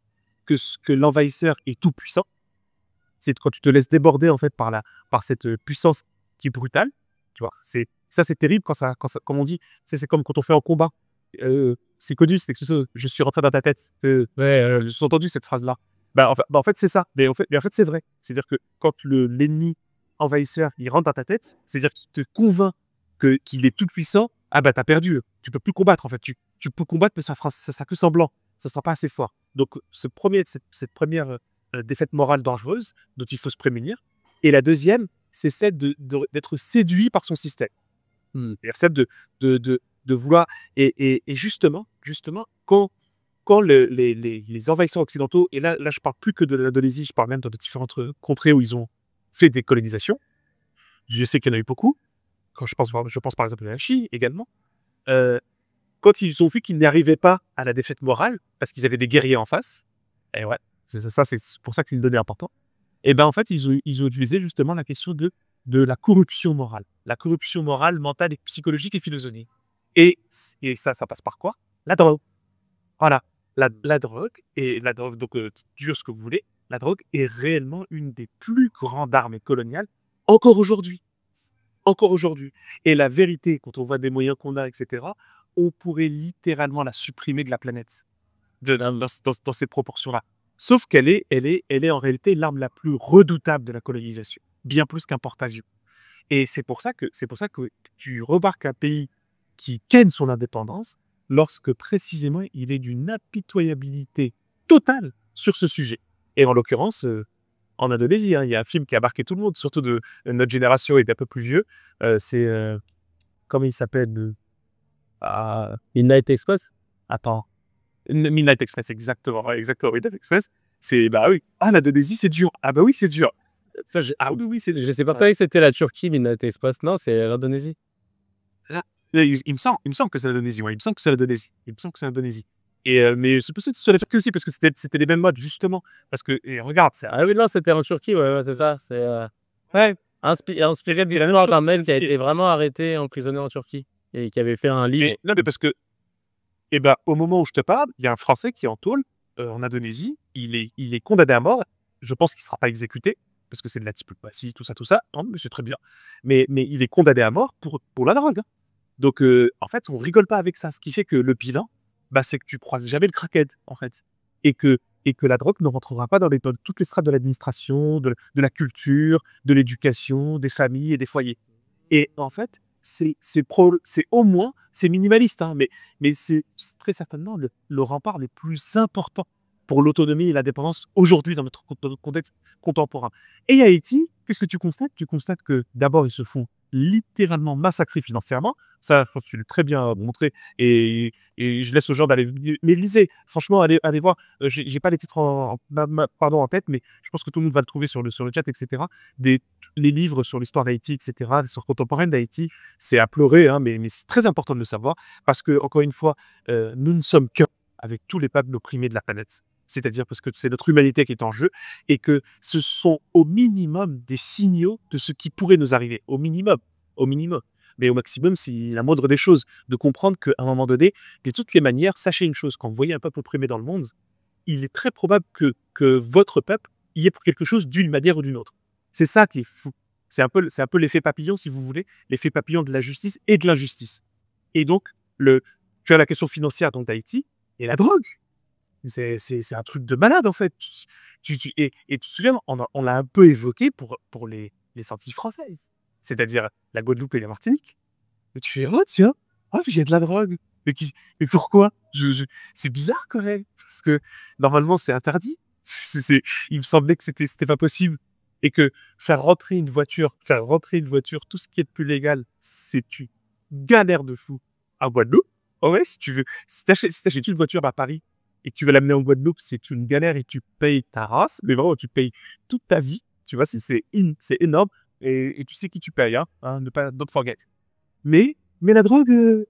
que, que l'envahisseur est tout-puissant, c'est quand tu te laisses déborder en fait par la par cette euh, puissance qui est brutale. Tu vois, c'est ça, c'est terrible quand ça, quand comme on dit, c'est comme quand on fait un combat. Euh, c'est connu cette expression. Je suis rentré dans ta tête. ouais, j'ai entendu cette phrase là. Bah, en fait, bah, en fait c'est ça. Mais en fait, en fait c'est vrai. C'est-à-dire que quand le l'ennemi envahisseur il rentre dans ta tête, c'est-à-dire qu'il te convainc que qu'il est tout puissant. Ah bah t'as perdu. Tu peux plus combattre en fait. Tu, tu peux combattre mais ça fera ça sera que semblant. Ça sera pas assez fort. Donc ce premier cette première euh, euh, défaite morale dangereuse dont il faut se prémunir. Et la deuxième, c'est celle d'être séduit par son système. Hmm. C'est-à-dire celle de, de, vouloir. Et, justement, justement, quand, quand les, les, envahisseurs occidentaux, et là, là je parle plus que de l'Indonésie, je parle même dans de différentes euh, contrées où ils ont fait des colonisations, je sais qu'il y en a eu beaucoup, quand je pense, par exemple à la Chine également, euh, quand ils ont vu qu'ils n'arrivaient pas à la défaite morale, parce qu'ils avaient des guerriers en face, et eh ouais, ça, c'est pour ça que c'est une donnée importante. Et ben en fait, ils ont, ils utilisé justement la question de, de la corruption morale, la corruption morale, mentale, et psychologique et philosophique. Et, et ça, ça passe par quoi La drogue. Voilà, la, drogue et la drogue, donc dure euh, ce que vous voulez, la drogue est réellement une des plus grandes armes coloniales encore aujourd'hui. Encore aujourd'hui. Et la vérité, quand on voit des moyens qu'on a, etc., on pourrait littéralement la supprimer de la planète dans ces proportions-là. Sauf qu'elle est, elle est, elle est en réalité l'arme la plus redoutable de la colonisation, bien plus qu'un porte-avions. Et c'est pour ça que pour ça que tu remarques un pays qui gagne son indépendance lorsque précisément il est d'une impitoyabilité totale sur ce sujet. Et en l'occurrence, euh, en Indonésie, hein, il y a un film qui a marqué tout le monde, surtout de, euh, notre génération et d'un peu plus vieux. Euh, c'est comment il s'appelle ah, Midnight Express. Attends, Midnight Express, exactement, exactement, Midnight Express. C'est, bah oui, ah, la 2 c'est dur. Ah, bah oui, c'est dur. Ça, je... Ah oui, oui, c'est Je sais pas si c'était la Turquie, Midnight Express. Non, c'est l'Indonésie. Il, il, me semble, il me semble que c'est l'Indonésie, ouais, il me semble que c'est l'Indonésie. Il me semble que c'est l'Indonésie. Et euh, mais c'est possible que ce soit la Turquie aussi, parce que c'était les mêmes modes, justement. Parce que, et regarde, c'est. Ah oui, non, c'était en Turquie, ouais, c'est ça. C'est. Euh, ouais. inspiré de l'histoire d'un mec qui a été vraiment arrêté, emprisonné en Turquie et qui avait fait un livre. Mais, non, mais parce que et ben, au moment où je te parle, il y a un Français qui est en tôle euh, en Indonésie. Il est, il est condamné à mort. Je pense qu'il ne sera pas exécuté parce que c'est de la si tout ça, tout ça. Non, mais c'est très bien. Mais, mais il est condamné à mort pour, pour la drogue. Hein. Donc, euh, en fait, on rigole pas avec ça. Ce qui fait que le bilan, bah, c'est que tu croises jamais le crackhead, en fait. Et que, et que la drogue ne rentrera pas dans, les, toutes les strates de l'administration, de, la culture, de l'éducation, des familles et des foyers. Et en fait, c'est au moins, c'est minimaliste, hein, mais, c'est très certainement le, rempart le plus important pour l'autonomie et la dépendance aujourd'hui dans notre contexte contemporain. Et à Haïti, qu'est-ce que tu constates Tu constates que d'abord, ils se font littéralement massacré financièrement. Ça, je pense que tu l'as très bien montré et, et je laisse aux gens d'aller. Mais lisez, franchement, allez, allez voir. Euh, j'ai pas les titres en, pardon, en tête, mais je pense que tout le monde va le trouver sur le, sur le chat, etc. Des, les livres sur l'histoire d'Haïti, etc., sur contemporaine d'Haïti, c'est à pleurer, hein, mais, mais c'est très important de le savoir parce que, encore une fois, euh, nous ne sommes qu'un avec tous les peuples opprimés de la planète c'est-à-dire parce que c'est notre humanité qui est en jeu, et que ce sont au minimum des signaux de ce qui pourrait nous arriver, au minimum, au minimum. Mais au maximum, c'est la moindre des choses, de comprendre qu'à un moment donné, de toutes les manières, sachez une chose, quand vous voyez un peuple opprimé dans le monde, il est très probable que, votre peuple y ait pour quelque chose d'une manière ou d'une autre. C'est ça qui est fou. C'est un peu, c'est un peu l'effet papillon, si vous voulez, l'effet papillon de la justice et de l'injustice. Et donc, le, tu as la question financière d'Haïti et la drogue. C'est un truc de malade, en fait. Tu, tu, et, et, tu te souviens, on, l'a un peu évoqué pour, pour les, les sorties françaises, c'est-à-dire la Guadeloupe et les Martinique. mais tu fais, oh tiens, oh, il y a de la drogue. Mais, qui, mais pourquoi C'est bizarre quand parce que normalement c'est interdit. c'est c'est il me semblait que c'était, c'était pas possible. Et que faire rentrer une voiture, faire rentrer une voiture, tout ce qui est de plus légal, c'est une galère de fou à Guadeloupe. ouais, si tu veux, si t'achètes, si une voiture à Paris, et tu veux l'amener en Guadeloupe, c'est une galère et tu payes ta race, mais vraiment, tu payes toute ta vie. Tu vois, c'est c'est énorme et, tu sais qui tu payes, hein, hein ne pas, don't forget. Mais, mais la drogue, euh,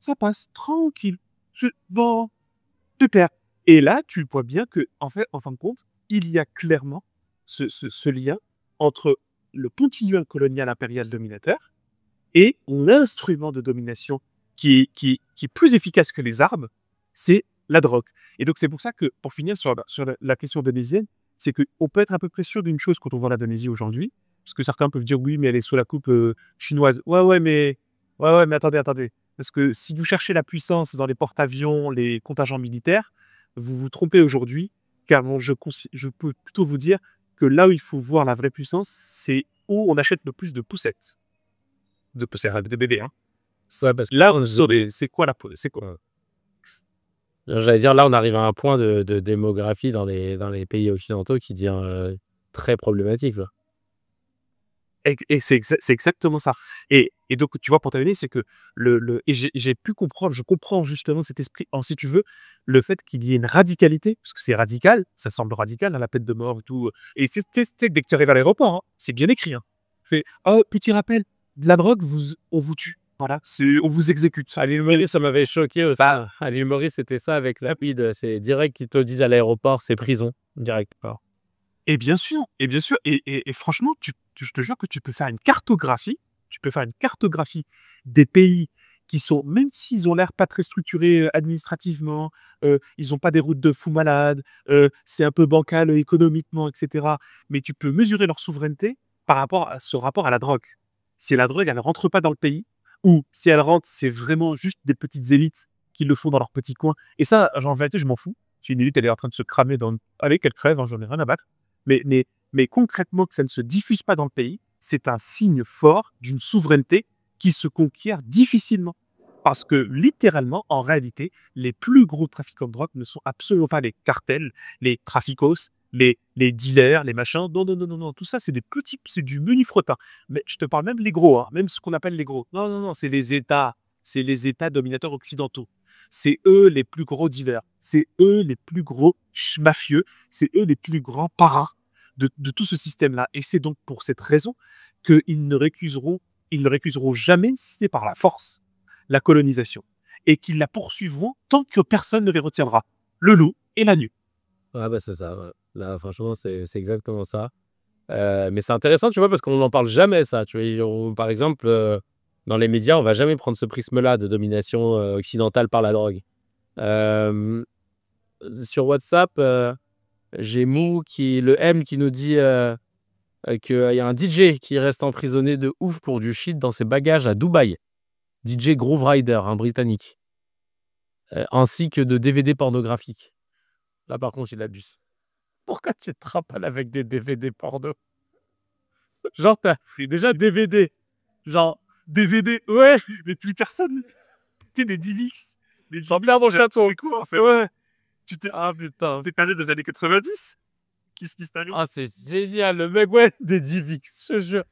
ça passe tranquille. tu vas, te perds. Et là, tu vois bien que, en fait, en fin de compte, il y a clairement ce, ce, ce lien entre le pontillon colonial impérial dominateur et l'instrument de domination qui qui, qui est plus efficace que les armes, c'est la drogue. Et donc, c'est pour ça que, pour finir sur, la, question indonésienne, c'est qu'on peut être à peu près sûr d'une chose quand on voit l'Indonésie aujourd'hui, parce que certains peuvent dire oui, mais elle est sous la coupe euh, chinoise. Ouais, ouais, mais ouais, ouais, mais attendez, attendez, parce que si vous cherchez la puissance dans les porte-avions, les contingents militaires, vous vous trompez aujourd'hui, car je, peux plutôt vous dire que là où il faut voir la vraie puissance, c'est où on achète le plus de poussettes, de poussettes de bébés. Hein. Ça, là, c'est quoi la c'est quoi J'allais dire, là, on arrive à un point de, démographie dans les, dans les pays occidentaux qui devient euh, très problématique. Et, c'est exactement ça. Et, donc, tu vois, pour terminer, c'est que le, j'ai pu comprendre, je comprends justement cet esprit, en si tu veux, le fait qu'il y ait une radicalité, parce que c'est radical, ça semble radical, hein, la peine de mort et tout. Et c'est dès que tu arrives à l'aéroport, hein, c'est bien écrit. Hein. Fait, oh, petit rappel, de la drogue, vous, on vous tue. Voilà, on vous exécute. À ah, Maurice, ça m'avait choqué aussi. à bah. ah, Maurice, c'était ça avec Lapide. C'est direct qu'ils te disent à l'aéroport, c'est prison. Direct. Et bien sûr, et bien sûr. Et, franchement, je te jure que tu peux faire une cartographie. Tu peux faire une cartographie des pays qui sont, même s'ils ont l'air pas très structurés euh, administrativement, euh, ils n'ont pas des routes de fous malades, euh, c'est un peu bancal économiquement, etc. Mais tu peux mesurer leur souveraineté par rapport à ce rapport à la drogue. Si la drogue, elle ne rentre pas dans le pays, ou si elle rentre, c'est vraiment juste des petites élites qui le font dans leur petit coin. Et ça, en vérité, je m'en fous. Si une élite, elle est en train de se cramer dans... Allez, qu'elle crève, hein, j'en ai rien à battre. Mais, mais, mais concrètement, que ça ne se diffuse pas dans le pays, c'est un signe fort d'une souveraineté qui se conquiert difficilement. Parce que littéralement, en réalité, les plus gros trafiquants de drogue ne sont absolument pas les cartels, les traficos, les, les dealers, les machins. Non, non, non, non, Tout ça, c'est des petits, c'est du menu Mais je te parle même les gros, hein, même ce qu'on appelle les gros. Non, non, non, c'est les États. C'est les États dominateurs occidentaux. C'est eux les plus gros divers. C'est eux les plus gros mafieux. C'est eux les plus grands paras de, tout ce système-là. Et c'est donc pour cette raison qu'ils ne récuseront, ils ne récuseront jamais, si c'est par la force, la colonisation. Et qu'ils la poursuivront tant que personne ne les retiendra. Le loup et la nuque. Ouais, bah, c'est ça. Là, franchement, c'est exactement ça. Euh, mais c'est intéressant, tu vois, parce qu'on n'en parle jamais, ça. Tu vois, par exemple, euh, dans les médias, on va jamais prendre ce prisme-là de domination euh, occidentale par la drogue. sur WhatsApp, j'ai Mou, qui, le M, qui nous dit qu'il y a un DJ qui reste emprisonné de ouf pour du shit dans ses bagages à Dubaï. DJ Groove Rider, un Britannique. ainsi que de DVD pornographiques. Là, par contre, il abuse. Pourquoi tu te rappelles avec des DVD porno Genre, t'as déjà DVD. Genre, DVD, ouais, mais plus personne. T'es des DivX. Genre, gens bien manger à ton recours. en fait, ouais. Tu t'es. Ah putain. T'es perdu des années 90 Qu'est-ce qui se passe Ah, c'est génial. Le mec, ouais, des DivX, je jure.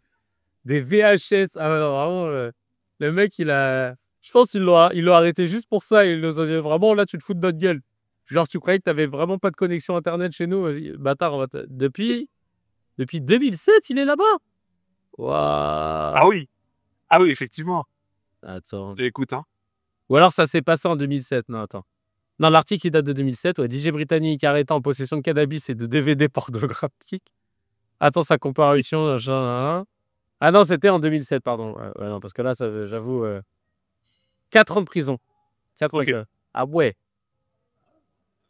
Des VHS. Ah, non, vraiment, le, mec, il a. Je pense qu'il l'a arrêté juste pour ça. Il nous a dit vraiment, là, tu te fous de notre gueule. Genre, tu croyais que tu vraiment pas de connexion Internet chez nous bâtard, depuis, depuis 2007, il est là-bas Waouh. Ah oui Ah oui, effectivement. Attends. Écoute, hein. Ou alors ça s'est passé en 2007. Non, attends. Non, l'article, il date de 2007. Ouais, DJ britannique arrêté en possession de cannabis et de DVD pornographique. Attends, sa comparution. Ah non, c'était en 2007, pardon. Ouais, non, parce que là, j'avoue, 4 euh, ans de prison. 4 ans. Euh, ah ouais.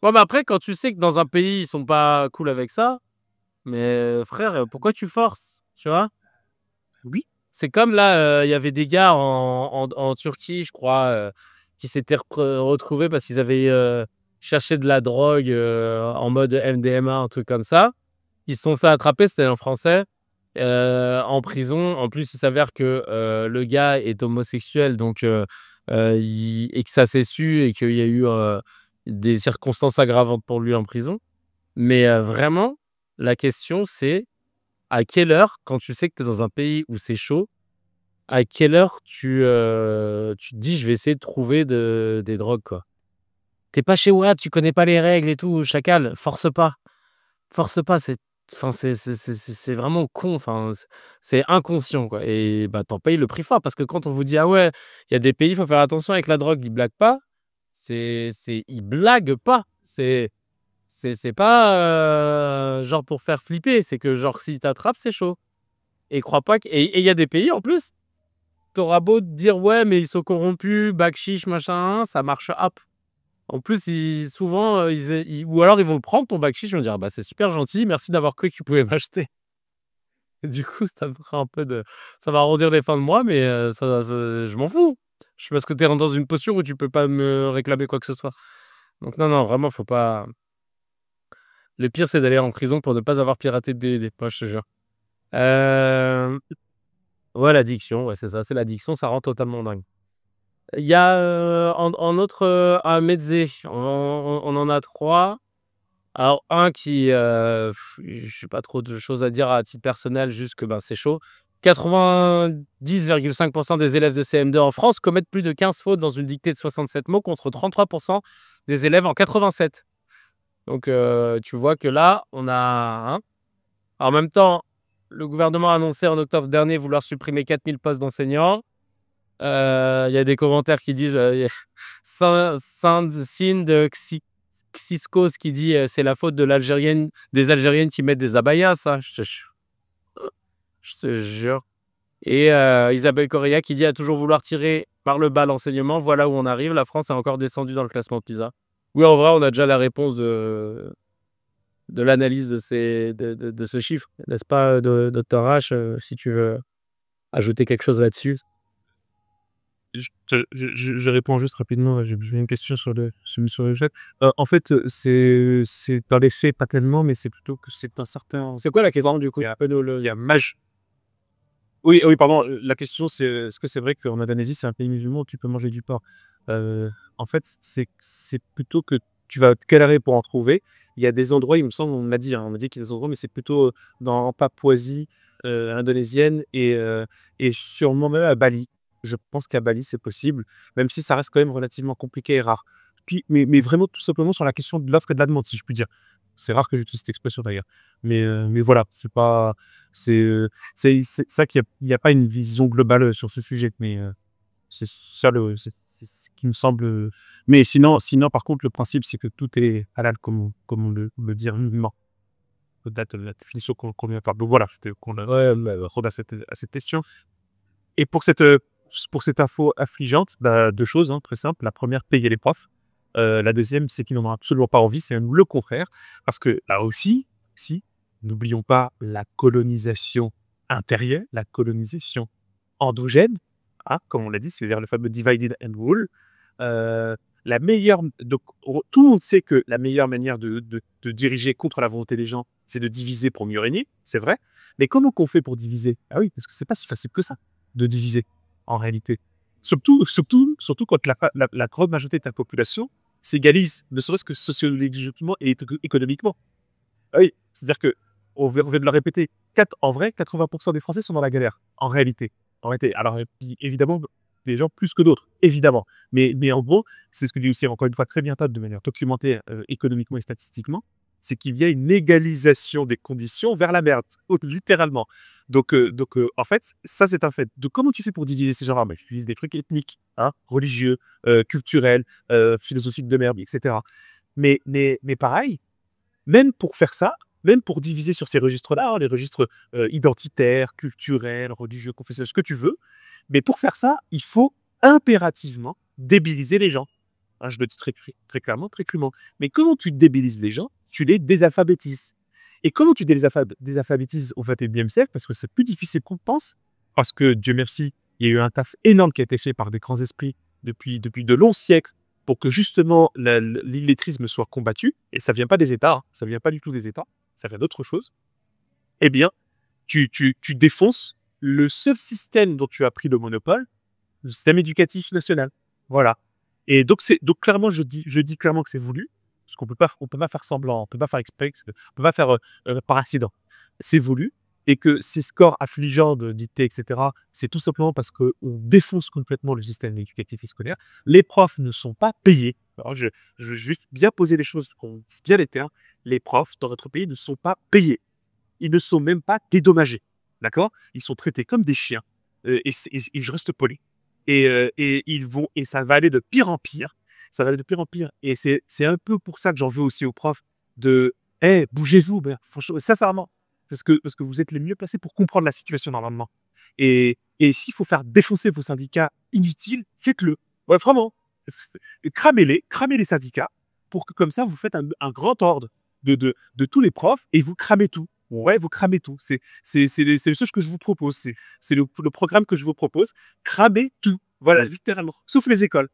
Ouais, mais après, quand tu sais que dans un pays, ils sont pas cool avec ça, mais euh, frère, euh, pourquoi tu forces Tu vois Oui. C'est comme là, euh, il y avait des gars en, en, en Turquie, je crois, qui s'étaient retrouvés parce qu'ils avaient cherché de la drogue en mode MDMA, un truc comme ça. Ils se sont fait attraper, c'était en Français, en prison. En plus, il s'avère que le gars est homosexuel, donc et que ça s'est su et qu'il y a eu des circonstances aggravantes pour lui en prison. Mais euh, vraiment, la question, c'est à quelle heure, quand tu sais que tu es dans un pays où c'est chaud, à quelle heure tu, euh, tu te dis je vais essayer de trouver des drogues quoi. T'es pas chez web tu connais pas les règles et tout, chacal, force pas. Force pas, c'est enfin c'est c'est vraiment con enfin c'est inconscient quoi et bah t'en payes le prix fort parce que quand on vous dit ah ouais il y a des pays il faut faire attention avec la drogue ils blaguent pas c'est, c'est, il blague pas. C'est, c'est, pas euh, genre pour faire flipper. C'est que genre si t'attrape c'est chaud. Et crois pas que. Et il y a des pays en plus. T'auras beau te dire ouais, mais ils sont corrompus, bac machin, ça marche hop. En plus, ils, souvent, euh, ils, ou alors ils vont prendre ton bac chiche, ils vont dire ah bah, c'est super gentil, merci d'avoir cru que tu pouvais m'acheter. du coup, ça fera un peu de. Ça va arrondir les fins de mois, mais euh, je m'en fous. Je sais pas ce que tu es dans une posture où tu peux pas me réclamer quoi que ce soit. Donc non, non, vraiment, faut pas. Le pire, c'est d'aller en prison pour ne pas avoir piraté des, poches, je te jure. Euh, ouais, l'addiction, ouais, c'est ça, c'est l'addiction, ça rend totalement dingue. Il y a euh, en, autre euh, un mezzé, on, en a trois. Alors, un qui, je n'ai pas trop de choses à dire à titre personnel, juste que ben, c'est chaud. 90,5% des élèves de CM2 en France commettent plus de 15 fautes dans une dictée de 67 mots contre 33% des élèves en 87. Donc euh, tu vois que là, on a... en même temps, le gouvernement a annoncé en octobre dernier vouloir supprimer 4000 postes d'enseignants. Euh, il y a des commentaires qui disent euh, signe de Cisco, qui dit euh, c'est la faute de l'Algérienne, des Algériennes qui mettent des abayas. Ça, hein. je, je te jure. Et euh, Isabelle Correa qui dit à toujours vouloir tirer par le bas l'enseignement, voilà où on arrive, la France est encore descendue dans le classement PISA. Oui, en vrai, on a déjà la réponse de, de l'analyse de, ces, de, de, ce chiffre, n'est-ce pas, euh, docteur H, euh, si tu veux ajouter quelque chose là-dessus je, réponds juste rapidement, j'ai une question sur le, sur chat. en fait, c'est dans les faits, pas tellement, mais c'est plutôt que c'est un certain... C'est quoi la question du coup Il y a, peu il y a oui, oui, pardon. La question, c'est est-ce que c'est vrai qu'en Indonésie, c'est un pays musulman où tu peux manger du porc En fait, c'est plutôt que tu vas te caler pour en trouver. Il y a des endroits, il me semble, on m'a dit, hein, on dit qu'il y a des endroits, mais c'est plutôt dans Papouasie indonésienne et, et sûrement même à Bali. Je pense qu'à Bali, c'est possible, même si ça reste quand même relativement compliqué et rare mais, vraiment tout simplement sur la question de l'offre et de la demande, si je puis dire. C'est rare que j'utilise cette expression d'ailleurs. Mais, euh, mais voilà, c'est pas, c'est, euh, c'est, ça qu'il n'y a, a, pas une vision globale euh, sur ce sujet. Mais c'est ça le, c'est, ce qui me semble. Mais sinon, sinon, par contre, le principe, c'est que tout est halal, comme on, comme on le, le dit Au-delà Date la définition qu'on de vient par. Voilà, qu'on a, ouais, à, cette, à cette question. Et pour cette, pour cette info affligeante, bah, deux choses, hein, très simples. La première, payer les profs. Euh, la deuxième, c'est qu'ils n'en ont absolument pas envie, c'est le contraire, parce que là aussi, si, n'oublions pas la colonisation intérieure, la colonisation endogène, hein, comme on l'a dit, c'est-à-dire le fameux divided and rule. Euh, la meilleure, donc, tout le monde sait que la meilleure manière de, diriger contre la volonté des gens, c'est de diviser pour mieux régner, c'est vrai. Mais comment qu'on fait pour diviser Ah oui, parce que c'est pas si facile que ça de diviser, en réalité. Surtout, surtout, surtout quand la, la, la grande majorité de ta population s'égalise, ne serait-ce que sociologiquement et économiquement. Ah oui, c'est-à-dire que, on vient de le répéter, 4, en vrai, 80% des Français sont dans la galère, en réalité. En réalité. Alors, évidemment, des gens plus que d'autres, évidemment. Mais, mais en gros, c'est ce que dit aussi, encore une fois, très bien Tad, de manière documentée euh, économiquement et statistiquement, c'est qu'il y a une égalisation des conditions vers la merde, littéralement. Donc, euh, donc euh, en fait, ça, c'est un fait. Donc, comment tu fais pour diviser ces gens là ah, Mais Je utilise des trucs ethniques, hein, religieux, euh, culturels, philosophiques de merde, etc. Mais, mais, pareil, même pour faire ça, même pour diviser sur ces registres-là, hein, les registres identitaires, culturels, religieux, confessionnels, ce que tu veux, mais pour faire ça, il faut impérativement débiliser les gens. Hein, je le dis très, très clairement, très crûment. Mais comment tu débilises les gens tu les désalphabétises. Et comment tu désalphabétises au XXIe siècle Parce que c'est plus difficile qu'on pense, parce que Dieu merci, il y a eu un taf énorme qui a été fait par des grands esprits depuis, depuis de longs siècles pour que justement l'illettrisme soit combattu. Et ça ne vient pas des États, Ça hein. ça vient pas du tout des États, ça vient d'autre chose. Eh bien, tu, tu, tu défonces le seul système dont tu as pris le monopole, le système éducatif national. Voilà. Et donc, donc clairement, je dis, je dis clairement que c'est voulu. Parce qu'on peut pas, on peut pas faire semblant, on peut pas faire exprès, on peut pas faire euh, euh, par accident. C'est voulu et que ces scores affligeants de etc., c'est tout simplement parce qu'on défonce complètement le système éducatif et scolaire. Les profs ne sont pas payés. je, veux juste bien poser les choses, qu'on dise bien les termes. Les profs dans notre pays ne sont pas payés. Ils ne sont même pas dédommagés. D'accord Ils sont traités comme des chiens. Euh, et, et, je reste poli. et, ils vont, et ça va aller de pire en pire ça va aller de pire en pire. Et c'est un peu pour ça que j'en veux aussi aux profs de Eh, bougez-vous, sincèrement, parce que, parce que vous êtes les mieux placés pour comprendre la situation normalement. Et, et s'il faut faire défoncer vos syndicats inutiles, faites-le. Ouais, vraiment. Cramez-les, cramez les syndicats pour que comme ça, vous faites un, grand ordre de, de, tous les profs et vous cramez tout. Ouais, vous cramez tout. C'est c'est le seul que je vous propose. C'est le, programme que je vous propose. Cramez tout. Voilà, littéralement. Sauf les écoles.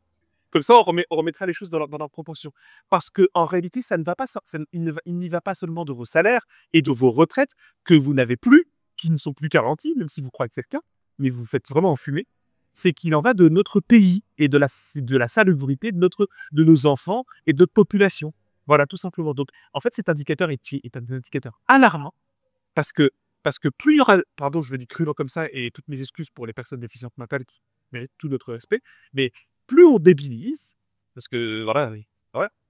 Comme ça, on, remettra les choses dans leur, proportion. Parce que en réalité, ça ne va pas, ça, il n'y va pas seulement de vos salaires et de vos retraites que vous n'avez plus, qui ne sont plus garanties, même si vous croyez que c'est le cas, mais vous faites vraiment enfumer. C'est qu'il en va de notre pays et de la, de la salubrité de, notre, de nos enfants et de notre population. Voilà, tout simplement. Donc, en fait, cet indicateur est, est un indicateur alarmant parce que, parce que plus il y aura, pardon, je veux dire crûment comme ça, et toutes mes excuses pour les personnes déficientes mentales qui méritent tout notre respect, mais plus on débilise, parce que voilà, oui,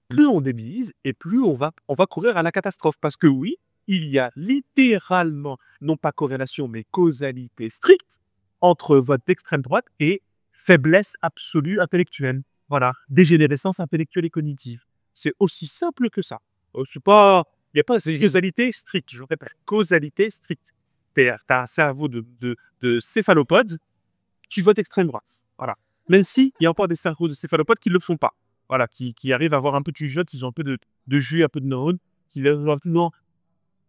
plus on débilise et plus on va, on va courir à la catastrophe. Parce que oui, il y a littéralement, non pas corrélation, mais causalité stricte entre vote d'extrême droite et faiblesse absolue intellectuelle. Voilà, dégénérescence intellectuelle et cognitive. C'est aussi simple que ça. Euh, c'est pas, il n'y a pas, c'est causalité stricte, je répète, causalité stricte. T'as un cerveau de, de, de céphalopode qui vote extrême droite. Voilà. Même si il y a encore des cerveaux de céphalopodes qui ne le font pas. Voilà, qui, qui, arrivent à avoir un peu de jugeote, ils ont un peu de, de jus, un peu de neurones, qui non,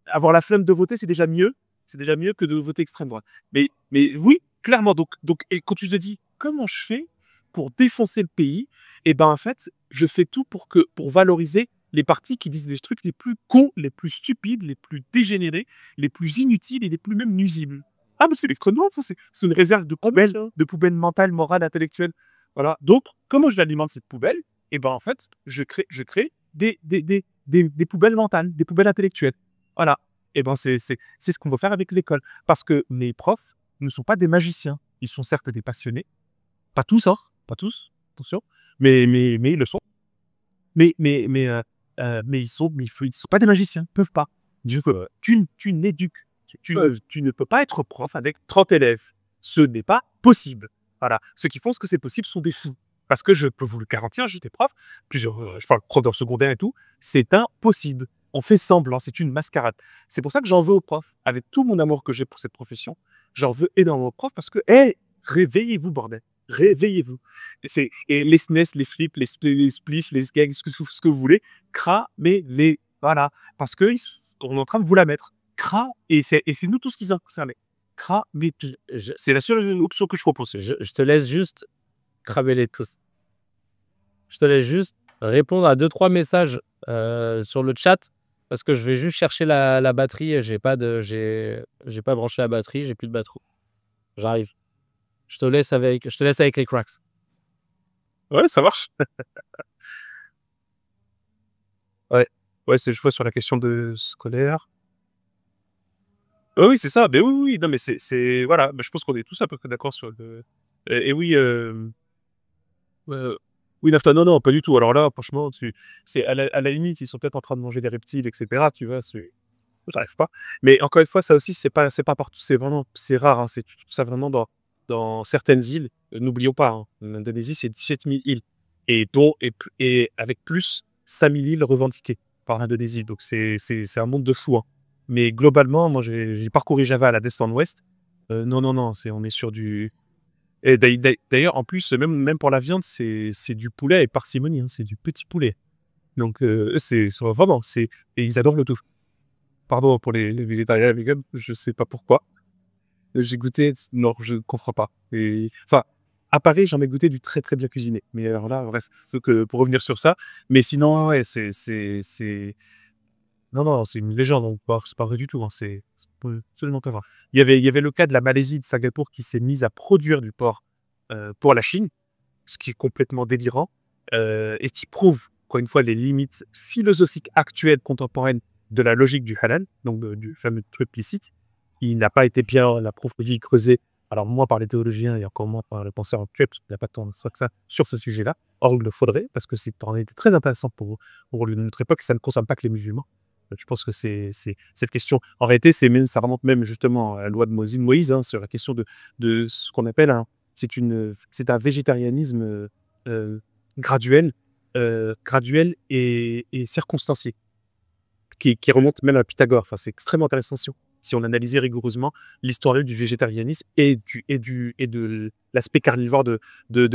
avoir la flemme de voter, c'est déjà mieux. C'est déjà mieux que de voter extrême droite. Mais, mais oui, clairement. Donc, donc, et quand tu te dis, comment je fais pour défoncer le pays? Eh ben, en fait, je fais tout pour que, pour valoriser les partis qui disent des trucs les plus cons, les plus stupides, les plus dégénérés, les plus inutiles et les plus même nuisibles. Ah, mais c'est l'extrêmement, ça, c'est une réserve de ah, poubelle, de poubelles mentale, morale, intellectuelle. Voilà. Donc, comment je l'alimente cette poubelle Eh ben, en fait, je crée, je crée des, des, des, des, des poubelles mentales, des poubelles intellectuelles. Voilà. Eh ben, c'est c'est ce qu'on veut faire avec l'école. Parce que mes profs ne sont pas des magiciens. Ils sont certes des passionnés. Pas tous, hein. Pas tous. Attention. Mais, mais, mais ils le sont. Mais, mais, mais, euh, euh, mais ils sont, mais ils, ils sont pas des magiciens. Ils peuvent pas. Dieu, euh, tu, tu n'éduques tu, ne, peux pas être prof avec 30 élèves. Ce n'est pas possible. Voilà. Ceux qui font ce que c'est possible sont des fous. Parce que je peux vous le garantir, j'étais prof, plusieurs, euh, je parle prof dans secondaire et tout, c'est impossible. On fait semblant, c'est une mascarade. C'est pour ça que j'en veux aux profs, avec tout mon amour que j'ai pour cette profession, j'en veux énormément aux profs parce que, hé, réveillez-vous, bordel, réveillez-vous. Et, et, les SNES, les flips, les, les spliffs, les gags, ce que, vous voulez, cramez-les. Voilà, parce qu'on est en train de vous la mettre. CRA, et c'est nous tous qui sommes concernés. CRA, mais c'est la seule option que je propose. Je, te laisse juste cramer les tous. Je te laisse juste répondre à deux, trois messages euh, sur le chat parce que je vais juste chercher la, la batterie. J'ai pas de, j'ai, pas branché la batterie, j'ai plus de batterie. J'arrive. Je te laisse avec, je avec les cracks. Ouais, ça marche. ouais, ouais, c'est je vois sur la question de scolaire oui, c'est ça. mais ben oui, non, mais c'est, voilà. Ben, je pense qu'on est tous à peu près d'accord sur le. Et, oui, euh, euh, non, non, pas du tout. Alors là, franchement, tu, c'est à, la, limite, ils sont peut-être en train de manger des reptiles, etc. Tu vois, pas. Mais encore une fois, ça aussi, c'est pas, pas partout. C'est vraiment, c'est rare. Hein. C'est tout ça vraiment dans, certaines îles. N'oublions pas, hein, l'Indonésie, c'est 17 000 îles et et, avec plus 5 000 îles revendiquées par l'Indonésie. Donc c'est, c'est, un monde de fou hein. Mais globalement, moi, j'ai parcouru Java à la Descente Ouest. Euh, non, non, non, c'est on est sur du. d'ailleurs, en plus, même, même pour la viande, c'est du poulet et parcimonie, hein, c'est du petit poulet. Donc, euh, c'est vraiment, c'est. Et ils adorent le tout. Pardon pour les, les végétariens vegan, je sais pas pourquoi. J'ai goûté, non, je comprends pas. Et, enfin, à Paris, j'en ai goûté du très très bien cuisiné. Mais alors là, bref, que, pour revenir sur ça. Mais sinon, ouais, c'est non, non, c'est une légende, donc pas, c'est pas vrai du tout, hein, c'est absolument pas vrai. Il y, avait, il y avait le cas de la Malaisie de Singapour qui s'est mise à produire du porc euh, pour la Chine, ce qui est complètement délirant, euh, et qui prouve, encore une fois, les limites philosophiques actuelles, contemporaines de la logique du halal, donc du fameux licite. Il n'a pas été bien la approfondi, creusée, alors moi par les théologiens et encore moins par le penseur actuel, parce qu'il a pas tant de que ça sur ce sujet-là. Or, il le faudrait, parce que c'est en était très intéressant pour, pour notre époque, et ça ne concerne pas que les musulmans. Je pense que c'est cette question. En réalité, c'est ça remonte même justement à la loi de Moïse, Moïse hein, sur la question de, ce qu'on appelle c'est une, c'est un végétarianisme euh, euh, graduel, euh, graduel et, circonstancié, qui, remonte même à Pythagore. Enfin, c'est extrêmement intéressant si on analysait rigoureusement l'histoire du végétarianisme et du et de l'aspect carnivore de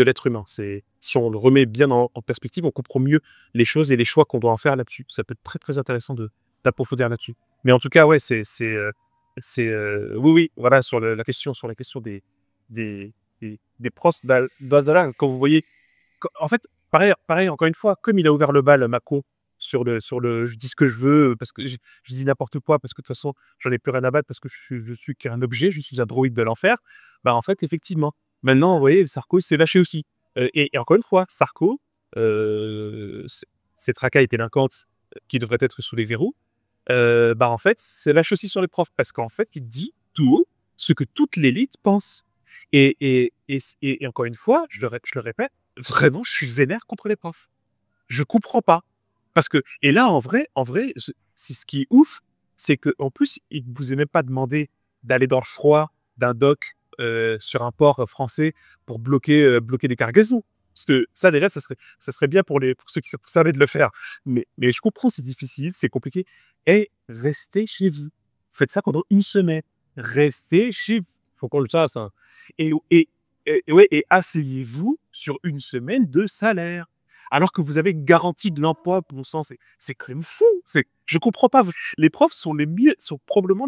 l'être humain. C'est si on le remet bien en, en, perspective, on comprend mieux les choses et les choix qu'on doit en faire là-dessus. Ça peut être très très intéressant de d'approfondir là-dessus. Mais en tout cas, ouais, c'est, c'est, euh, c'est euh, oui, oui, voilà, sur la question, sur la question des, des, des, pros quand vous voyez, en fait, pareil, pareil, encore une fois, comme il a ouvert le bal, Macron, sur le, sur le, je dis ce que je veux, parce que je, dis n'importe quoi, parce que de toute façon, j'en ai plus rien à battre, parce que je, je suis qu'un objet, je suis un droïde de l'enfer, bah, en fait, effectivement, maintenant, vous voyez, Sarko, s'est lâché aussi. Euh, et, encore une fois, Sarko, euh, racaille délinquante qui devrait être sous les verrous, euh, bah en fait, c'est la aussi sur les profs parce qu'en fait, il dit tout haut ce que toute l'élite pense. Et, et, et, encore une fois, je le, je le répète, vraiment, je suis vénère contre les profs. Je comprends pas. Parce que, et là, en vrai, en vrai, c'est ce qui est ouf, c'est en plus, il ne vous est pas demandé d'aller dans le froid d'un doc euh, sur un port euh, français pour bloquer, bloquer des cargaisons. Parce que ça, déjà, ça serait, ça serait bien pour, les, pour ceux qui se de le faire. Mais, mais je comprends, c'est difficile, c'est compliqué. Et eh, restez chez vous. Faites ça pendant une semaine. Restez chez vous. Faut qu'on le sache. Hein. Et, et, et, ouais, et asseyez-vous sur une semaine de salaire alors que vous avez garanti de l'emploi, bon sens, c'est quand même fou. Je ne comprends pas. Les profs sont les mieux, sont probablement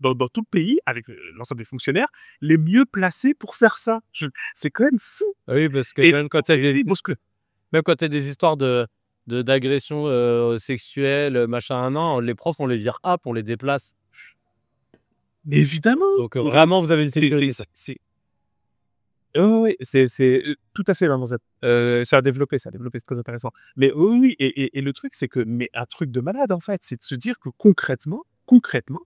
dans, tout le pays, avec euh, l'ensemble des fonctionnaires, les mieux placés pour faire ça. c'est quand même fou. Ah oui, parce que, même, quand des, parce même quand des histoires de, d'agressions euh, sexuelles, machin, an, les profs, on les vire hop, on les déplace. Mais évidemment. Donc euh, vraiment, vous avez une sécurité. Oui, oui, c'est, c'est euh, tout à fait, euh, ça a développé, ça a développé, c'est très intéressant. Mais oui, et, et, le truc, c'est que, mais un truc de malade, en fait, c'est de se dire que concrètement, concrètement,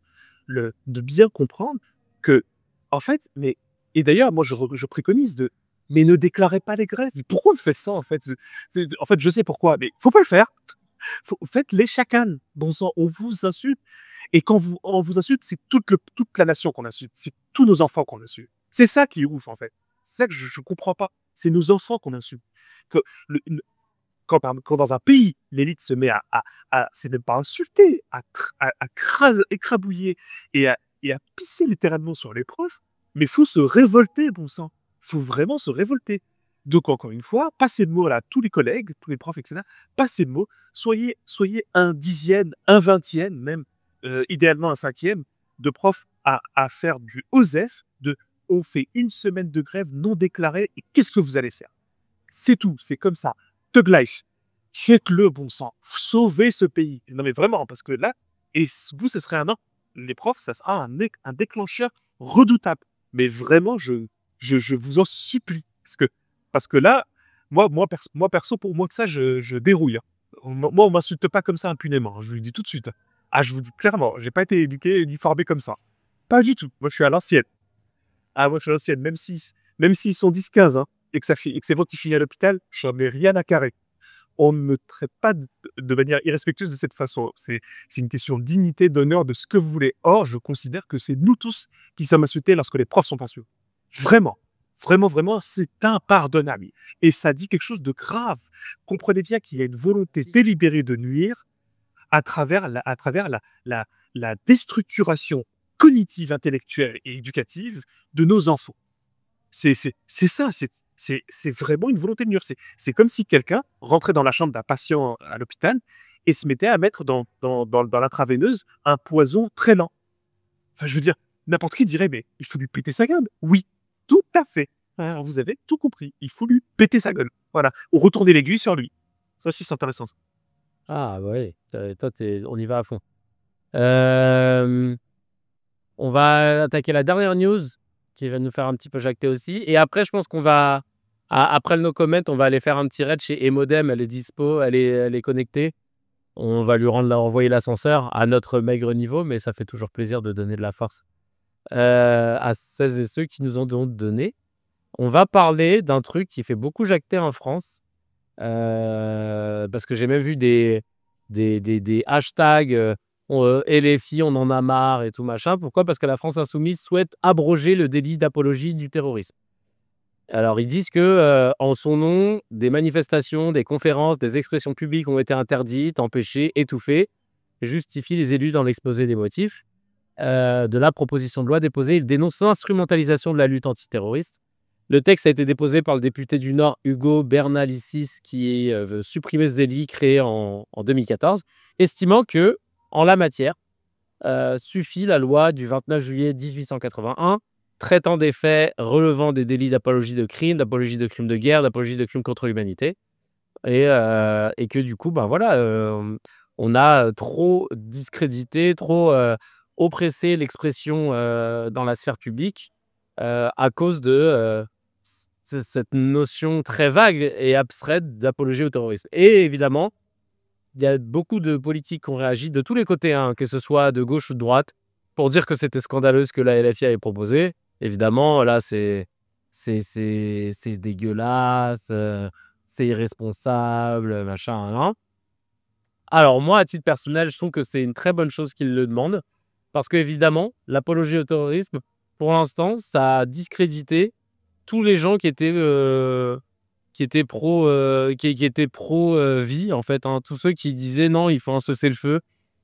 le, de bien comprendre que, en fait, mais, et d'ailleurs, moi, je, je préconise de, mais ne déclarez pas les grèves. Pourquoi vous faites ça, en fait? en fait, je sais pourquoi, mais faut pas le faire. faites-les chacun. Bon sang, on vous insulte. Et quand vous, on vous insulte, c'est toute, toute la nation qu'on insulte. C'est tous nos enfants qu'on insulte. C'est ça qui est ouf, en fait. C'est ça que je ne comprends pas. C'est nos enfants qu'on insulte. Que quand, quand, dans un pays, l'élite se met à, à, à c'est pas insulter, à, écrabouiller et à, et à pisser littéralement sur les profs, mais faut se révolter, bon sang. faut vraiment se révolter. Donc, encore une fois, passez le mot à tous les collègues, tous les profs, etc. Passez le mot. Soyez, soyez un dixième, un vingtième, même, euh, idéalement un cinquième, de profs à, à faire du OSEF, de on fait une semaine de grève non déclarée et qu'est-ce que vous allez faire C'est tout, c'est comme ça. te life, faites-le bon sang, sauvez ce pays. Non mais vraiment, parce que là, et vous, ce serait un an. Les profs, ça sera un, un déclencheur redoutable. Mais vraiment, je, je, vous en supplie. Parce que, parce que là, moi, moi, perso, moi, perso pour moi, que ça, je, je dérouille. Hein. Moi, on m'insulte pas comme ça impunément. Hein, je vous le dis tout de suite. Ah, je vous dis clairement, j'ai pas été éduqué, uniformé comme ça. Pas du tout. Moi, je suis à l'ancienne. Ah, moi, je suis ancienne, Même s'ils si, même s'ils sont 10-15 hein, et que, ça, et que c'est vous qui à l'hôpital, n'en ai rien à carrer. On ne me traite pas de, manière irrespectueuse de cette façon. C'est, une question de dignité, d'honneur, de ce que vous voulez. Or, je considère que c'est nous tous qui sommes insultés lorsque les profs sont pensionnés Vraiment. Vraiment, vraiment, c'est impardonnable. Et ça dit quelque chose de grave. Comprenez bien qu'il y a une volonté délibérée de nuire à travers la, à travers la, la, la déstructuration cognitive, intellectuelle et éducative de nos enfants. C'est ça, c'est vraiment une volonté de nuire. C'est comme si quelqu'un rentrait dans la chambre d'un patient à l'hôpital et se mettait à mettre dans, dans, dans, dans l'intraveineuse un poison très lent. Enfin, je veux dire, n'importe qui dirait, mais il faut lui péter sa gueule. Oui, tout à fait. Alors, vous avez tout compris. Il faut lui péter sa gueule. Voilà. Ou retourner l'aiguille sur lui. Ça aussi, c'est intéressant. Ah, ouais euh, Toi, on y va à fond. Euh... On va attaquer la dernière news qui va nous faire un petit peu jacter aussi. Et après, je pense qu'on va, après le no on va aller faire un petit raid chez Emodem. Elle est dispo, elle est, elle connectée. On va lui rendre, envoyer l'ascenseur à notre maigre niveau, mais ça fait toujours plaisir de donner de la force euh, à celles et ceux qui nous ont donné. On va parler d'un truc qui fait beaucoup jacter en France, euh, parce que j'ai même vu des, des, hashtags. Euh, euh, et les filles, on en a marre et tout machin. Pourquoi Parce que la France insoumise souhaite abroger le délit d'apologie du terrorisme. Alors ils disent que euh, en son nom, des manifestations, des conférences, des expressions publiques ont été interdites, empêchées, étouffées, justifient les élus dans l'exposé des motifs. Euh, de la proposition de loi déposée, ils dénoncent l'instrumentalisation de la lutte antiterroriste. Le texte a été déposé par le député du Nord Hugo Bernalicis qui veut supprimer ce délit créé en, en 2014, estimant que en la matière, euh, suffit la loi du 29 juillet 1881 traitant des faits relevant des délits d'apologie de crime, d'apologie de crimes de guerre, d'apologie de crimes contre l'humanité. Euh, et, que du coup, ben voilà, euh, on a trop discrédité, trop oppressé l'expression dans la sphère publique à cause de cette notion très vague et abstraite d'apologie au terrorisme. Et évidemment, il y a beaucoup de politiques qui ont réagi de tous les côtés, hein, que ce soit de gauche ou de droite, pour dire que c'était scandaleux ce que la LFI avait proposé. Évidemment, là, c'est c'est dégueulasse, euh, c'est irresponsable, machin. Hein, hein. Alors moi, à titre personnel, je trouve que c'est une très bonne chose qu'ils le demandent, parce qu'évidemment, l'apologie au terrorisme, pour l'instant, ça a discrédité tous les gens qui étaient euh, qui étaient pro, euh, qui, pro euh, vie en fait. Hein. Tous ceux qui disaient non, il faut un cessez-le-feu.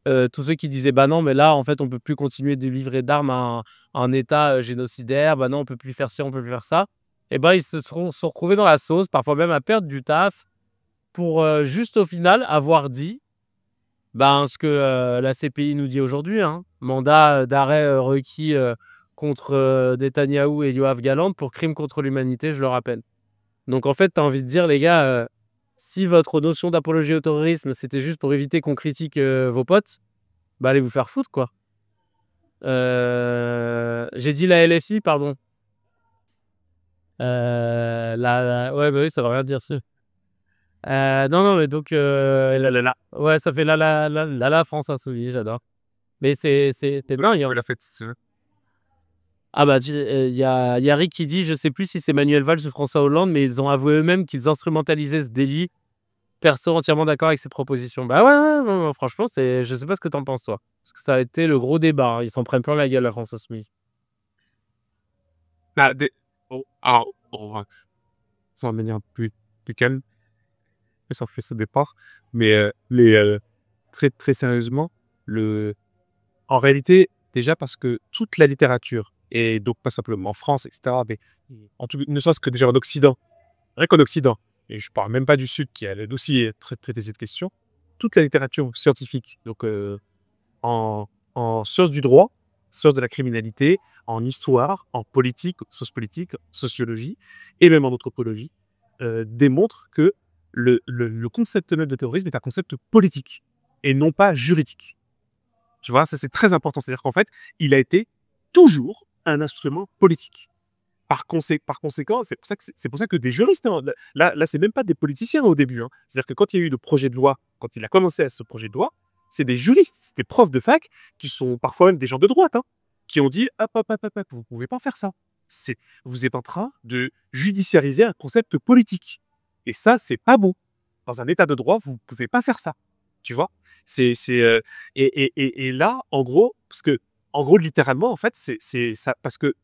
Euh, tous ceux qui disaient bah non, mais là en fait on peut plus continuer de livrer d'armes à, un, État génocidaire. Bah non, on peut plus faire ci, on peut plus faire ça. Et eh ben ils se sont, retrouvés dans la sauce, parfois même à perdre du taf pour juste au final avoir dit ben, ce que la CPI nous dit aujourd'hui, hein. mandat d'arrêt requis contre Netanyahou et Yoav Galant pour crime contre l'humanité, je le rappelle. Donc en fait, tu as envie de dire, les gars, euh, si votre notion d'apologie au terrorisme, c'était juste pour éviter qu'on critique euh, vos potes, bah allez vous faire foutre, quoi. Euh, j'ai dit la LFI, pardon. La, ouais, bah oui, ça veut rien dire, ça. non, non, mais donc, là, Ouais, ça fait la, la, la, la, France Insoumise, j'adore. Mais c'est. c'est bien, il a fait, si tu veux. Ah bah, il euh, y a Yari qui dit, je sais plus si c'est Manuel Valls ou François Hollande, mais ils ont avoué eux-mêmes qu'ils instrumentalisaient ce délit. Perso, entièrement d'accord avec ses propositions. » Bah ouais, franchement, c'est, je sais pas ce que t'en penses toi, parce que ça a été le gros débat. Hein. Ils s'en prennent plein la gueule à François Smith bah, des... oh, oh, ça manière plus, calme, mais sans fait ce départ. Mais les, euh, euh, très très sérieusement, le, en réalité, déjà parce que toute la littérature et donc, pas simplement en France, etc., mais en tout, ne serait-ce que déjà en Occident, rien qu'en Occident, et je parle même pas du Sud qui a aussi traité cette question, toute la littérature scientifique, donc euh, en, en sciences du droit, sciences de la criminalité, en histoire, en politique, sciences politiques, sociologie, et même en anthropologie, euh, démontre que le, le, concept même de terrorisme est un concept politique et non pas juridique. Tu vois, ça c'est très important. C'est-à-dire qu'en fait, il a été toujours un instrument politique. Par, conséquent, c'est pour, ça que c'est pour ça que des juristes, hein, là, là c'est même pas des politiciens au début. Hein. C'est-à-dire que quand il y a eu le projet de loi, quand il a commencé à ce projet de loi, c'est des juristes, c'est des profs de fac qui sont parfois même des gens de droite, hein, qui ont dit hop, hop, hop, vous pouvez pas faire ça. vous êtes en train de judiciariser un concept politique. Et ça, c'est pas bon. Dans un état de droit, vous pouvez pas faire ça. Tu vois? C'est, c'est, euh, et, et, et là, en gros, parce que en gros, littéralement, en fait, c'est ça. Parce que,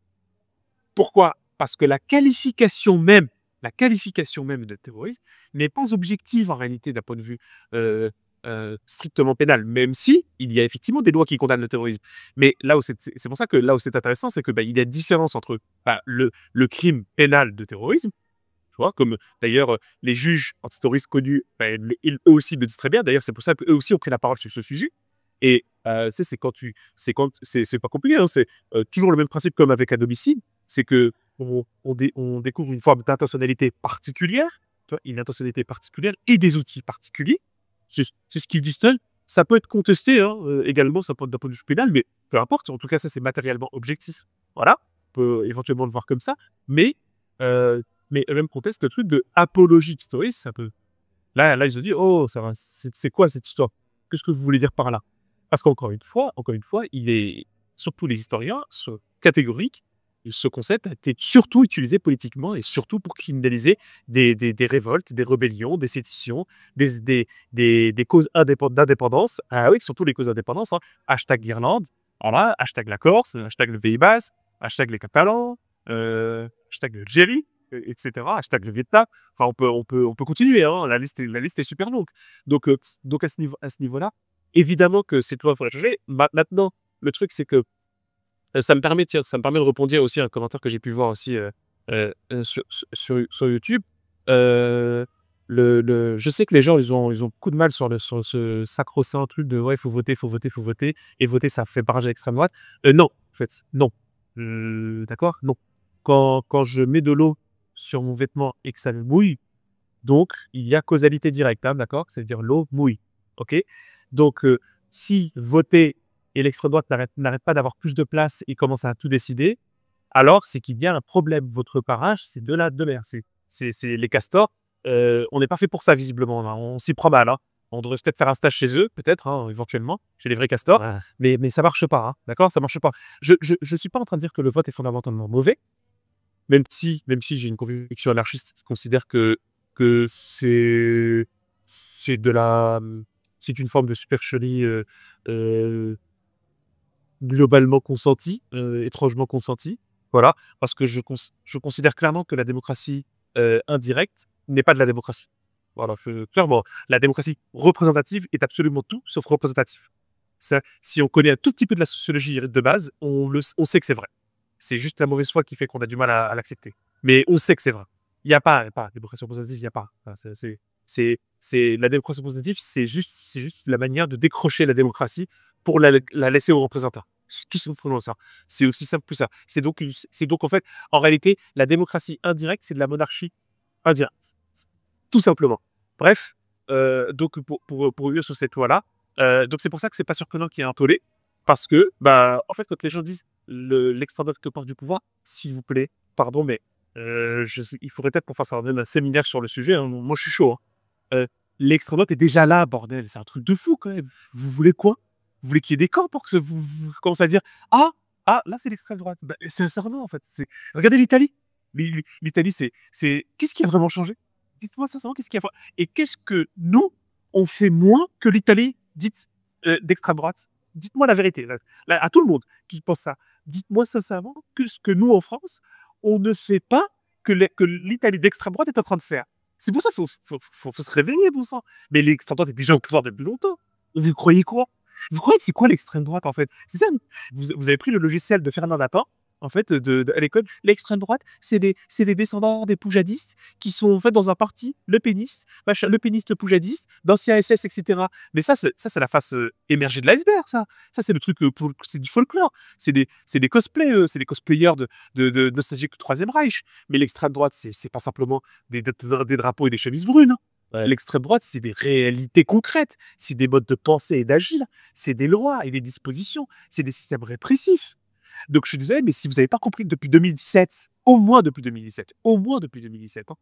pourquoi Parce que la qualification même, la qualification même de terrorisme n'est pas objective en réalité d'un point de vue euh, euh, strictement pénal, même si il y a effectivement des lois qui condamnent le terrorisme. Mais là où c'est pour ça que là où c'est intéressant, c'est que bah, il y a une différence entre bah, le, crime pénal de terrorisme, tu vois, comme d'ailleurs les juges antiterroristes connus, bah, eux aussi le disent très bien. D'ailleurs, c'est pour ça qu'eux aussi ont pris la parole sur ce sujet. Et euh, c'est quand tu, c'est quand, c'est pas compliqué, hein, c'est euh, toujours le même principe comme avec un homicide, c'est que on, on, on, découvre une forme d'intentionnalité particulière, tu vois, une intentionnalité particulière et des outils particuliers. C'est ce qu'ils distingue Ça peut être contesté hein, euh, également, ça peut être d'un point de vue pénal, mais peu importe. En tout cas, ça c'est matériellement objectif. Voilà, on peut éventuellement le voir comme ça, mais mais même conteste le truc de apologie stories ça peut. Là, là, ils ont dit, oh, c'est quoi cette histoire Qu'est-ce que vous voulez dire par là parce qu'encore une fois, encore une fois, il est, surtout les historiens sont catégoriques. Ce concept a été surtout utilisé politiquement et surtout pour criminaliser des, révoltes, des rébellions, des séditions, des, des causes d'indépendance. Ah oui, surtout les causes d'indépendance. Hein. Hashtag l'Irlande, voilà, hashtag la Corse, hashtag le Pays hashtag les Catalans, euh, hashtag l'Algérie, euh, etc. Hashtag le Vietnam. Enfin, on peut, on peut, on peut continuer. Hein. La, liste, la liste est super longue. Donc, euh, donc à ce niveau-là, niveau évidemment que cette loi va changer. Maintenant, le truc, c'est que euh, ça me permet, ça me permet de répondre aussi à un commentaire que j'ai pu voir aussi euh, euh, sur, YouTube. je sais que les gens, ils ont, ils ont beaucoup de mal sur, ce sacro-saint truc de ouais, il faut voter, il faut voter, il faut voter, et voter, ça fait barrage à l'extrême droite. non, en fait, non. D'accord Non. Quand, je mets de l'eau sur mon vêtement et que ça mouille, donc il y a causalité directe, hein, d'accord C'est-à-dire l'eau mouille. OK donc, euh, si voter et l'extrême droite n'arrête pas d'avoir plus de place et commence à tout décider, alors c'est qu'il y a un problème. Votre parage, c'est de la de mer. C'est les castors. Euh, on n'est pas fait pour ça, visiblement. Hein. On s'y prend mal. Hein. On devrait peut-être faire un stage chez eux, peut-être, hein, éventuellement, chez les vrais castors. Mais, mais ça marche pas. D'accord Ça marche pas. Je ne suis pas en train de dire que le vote est fondamentalement mauvais, même si, même si j'ai une conviction anarchiste qui considère que, que c'est de la c'est une forme de supercherie euh, euh, globalement consentie, euh, étrangement consentie. Voilà, parce que je, je considère clairement que la démocratie indirecte n'est pas de la démocratie. Voilà, clairement, la démocratie représentative est absolument tout sauf représentative. si on connaît un tout petit peu de la sociologie de base, on, le, sait que c'est vrai. C'est juste la mauvaise foi qui fait qu'on a du mal à, l'accepter. Mais on sait que c'est vrai. Il n'y a pas, pas démocratie représentative, il n'y a pas. c'est c'est la démocratie positive, c'est juste, c'est juste la manière de décrocher la démocratie pour la, laisser aux représentants. C'est tout simplement ça. C'est aussi simple que ça. C'est donc, c'est donc en fait, en réalité, la démocratie indirecte, c'est de la monarchie indirecte, tout simplement. Bref, euh, donc pour pour sur cette loi-là, euh, donc c'est pour ça que c'est pas surprenant qu'il y ait un tollé, parce que bah en fait quand les gens disent l'extrême droite que porte du pouvoir, s'il vous plaît, pardon, mais euh, il faudrait peut-être qu'on fasse un, un séminaire sur le sujet. Hein. Moi, je suis chaud. Hein. Euh, l'extrême droite est déjà là, bordel. C'est un truc de fou, quand même. Vous voulez quoi Vous voulez qu'il y ait des camps pour que vous, vous commencez à dire Ah, ah là, c'est l'extrême droite. Ben, c'est un en fait. Regardez l'Italie. L'Italie, c'est. Qu'est-ce qui a vraiment changé Dites-moi sincèrement, qu'est-ce qui a. Et qu'est-ce que nous, on fait moins que l'Italie, dite euh, d'extrême droite Dites-moi la vérité, à tout le monde qui pense ça. Dites-moi sincèrement que ce que nous, en France, on ne fait pas que l'Italie d'extrême droite est en train de faire. C'est pour ça qu'il faut, se réveiller, pour ça. Mais l'extrême droite est déjà au pouvoir depuis longtemps. Vous croyez quoi Vous croyez que c'est quoi l'extrême droite, en fait C'est ça. Vous, avez pris le logiciel de Fernand Nathan, en fait, à l'école. L'extrême droite, c'est des, descendants des poujadistes qui sont en fait dans un parti, le péniste, le péniste poujadiste, d'anciens SS, etc. Mais ça, ça, c'est la face euh, émergée de l'iceberg, ça. Ça, c'est le truc, euh, c'est du folklore. C'est des, cosplays, c'est des cosplayers de, de, de Troisième Reich. Mais l'extrême droite, c'est pas simplement des, drapeaux et des chemises brunes. Hein. L'extrême droite, c'est des réalités concrètes, c'est des modes de pensée et d'agir, c'est des lois et des dispositions, c'est des systèmes répressifs. Donc, je disais, mais si vous n'avez pas compris depuis 2017, au moins depuis 2017, au moins depuis 2017, hein,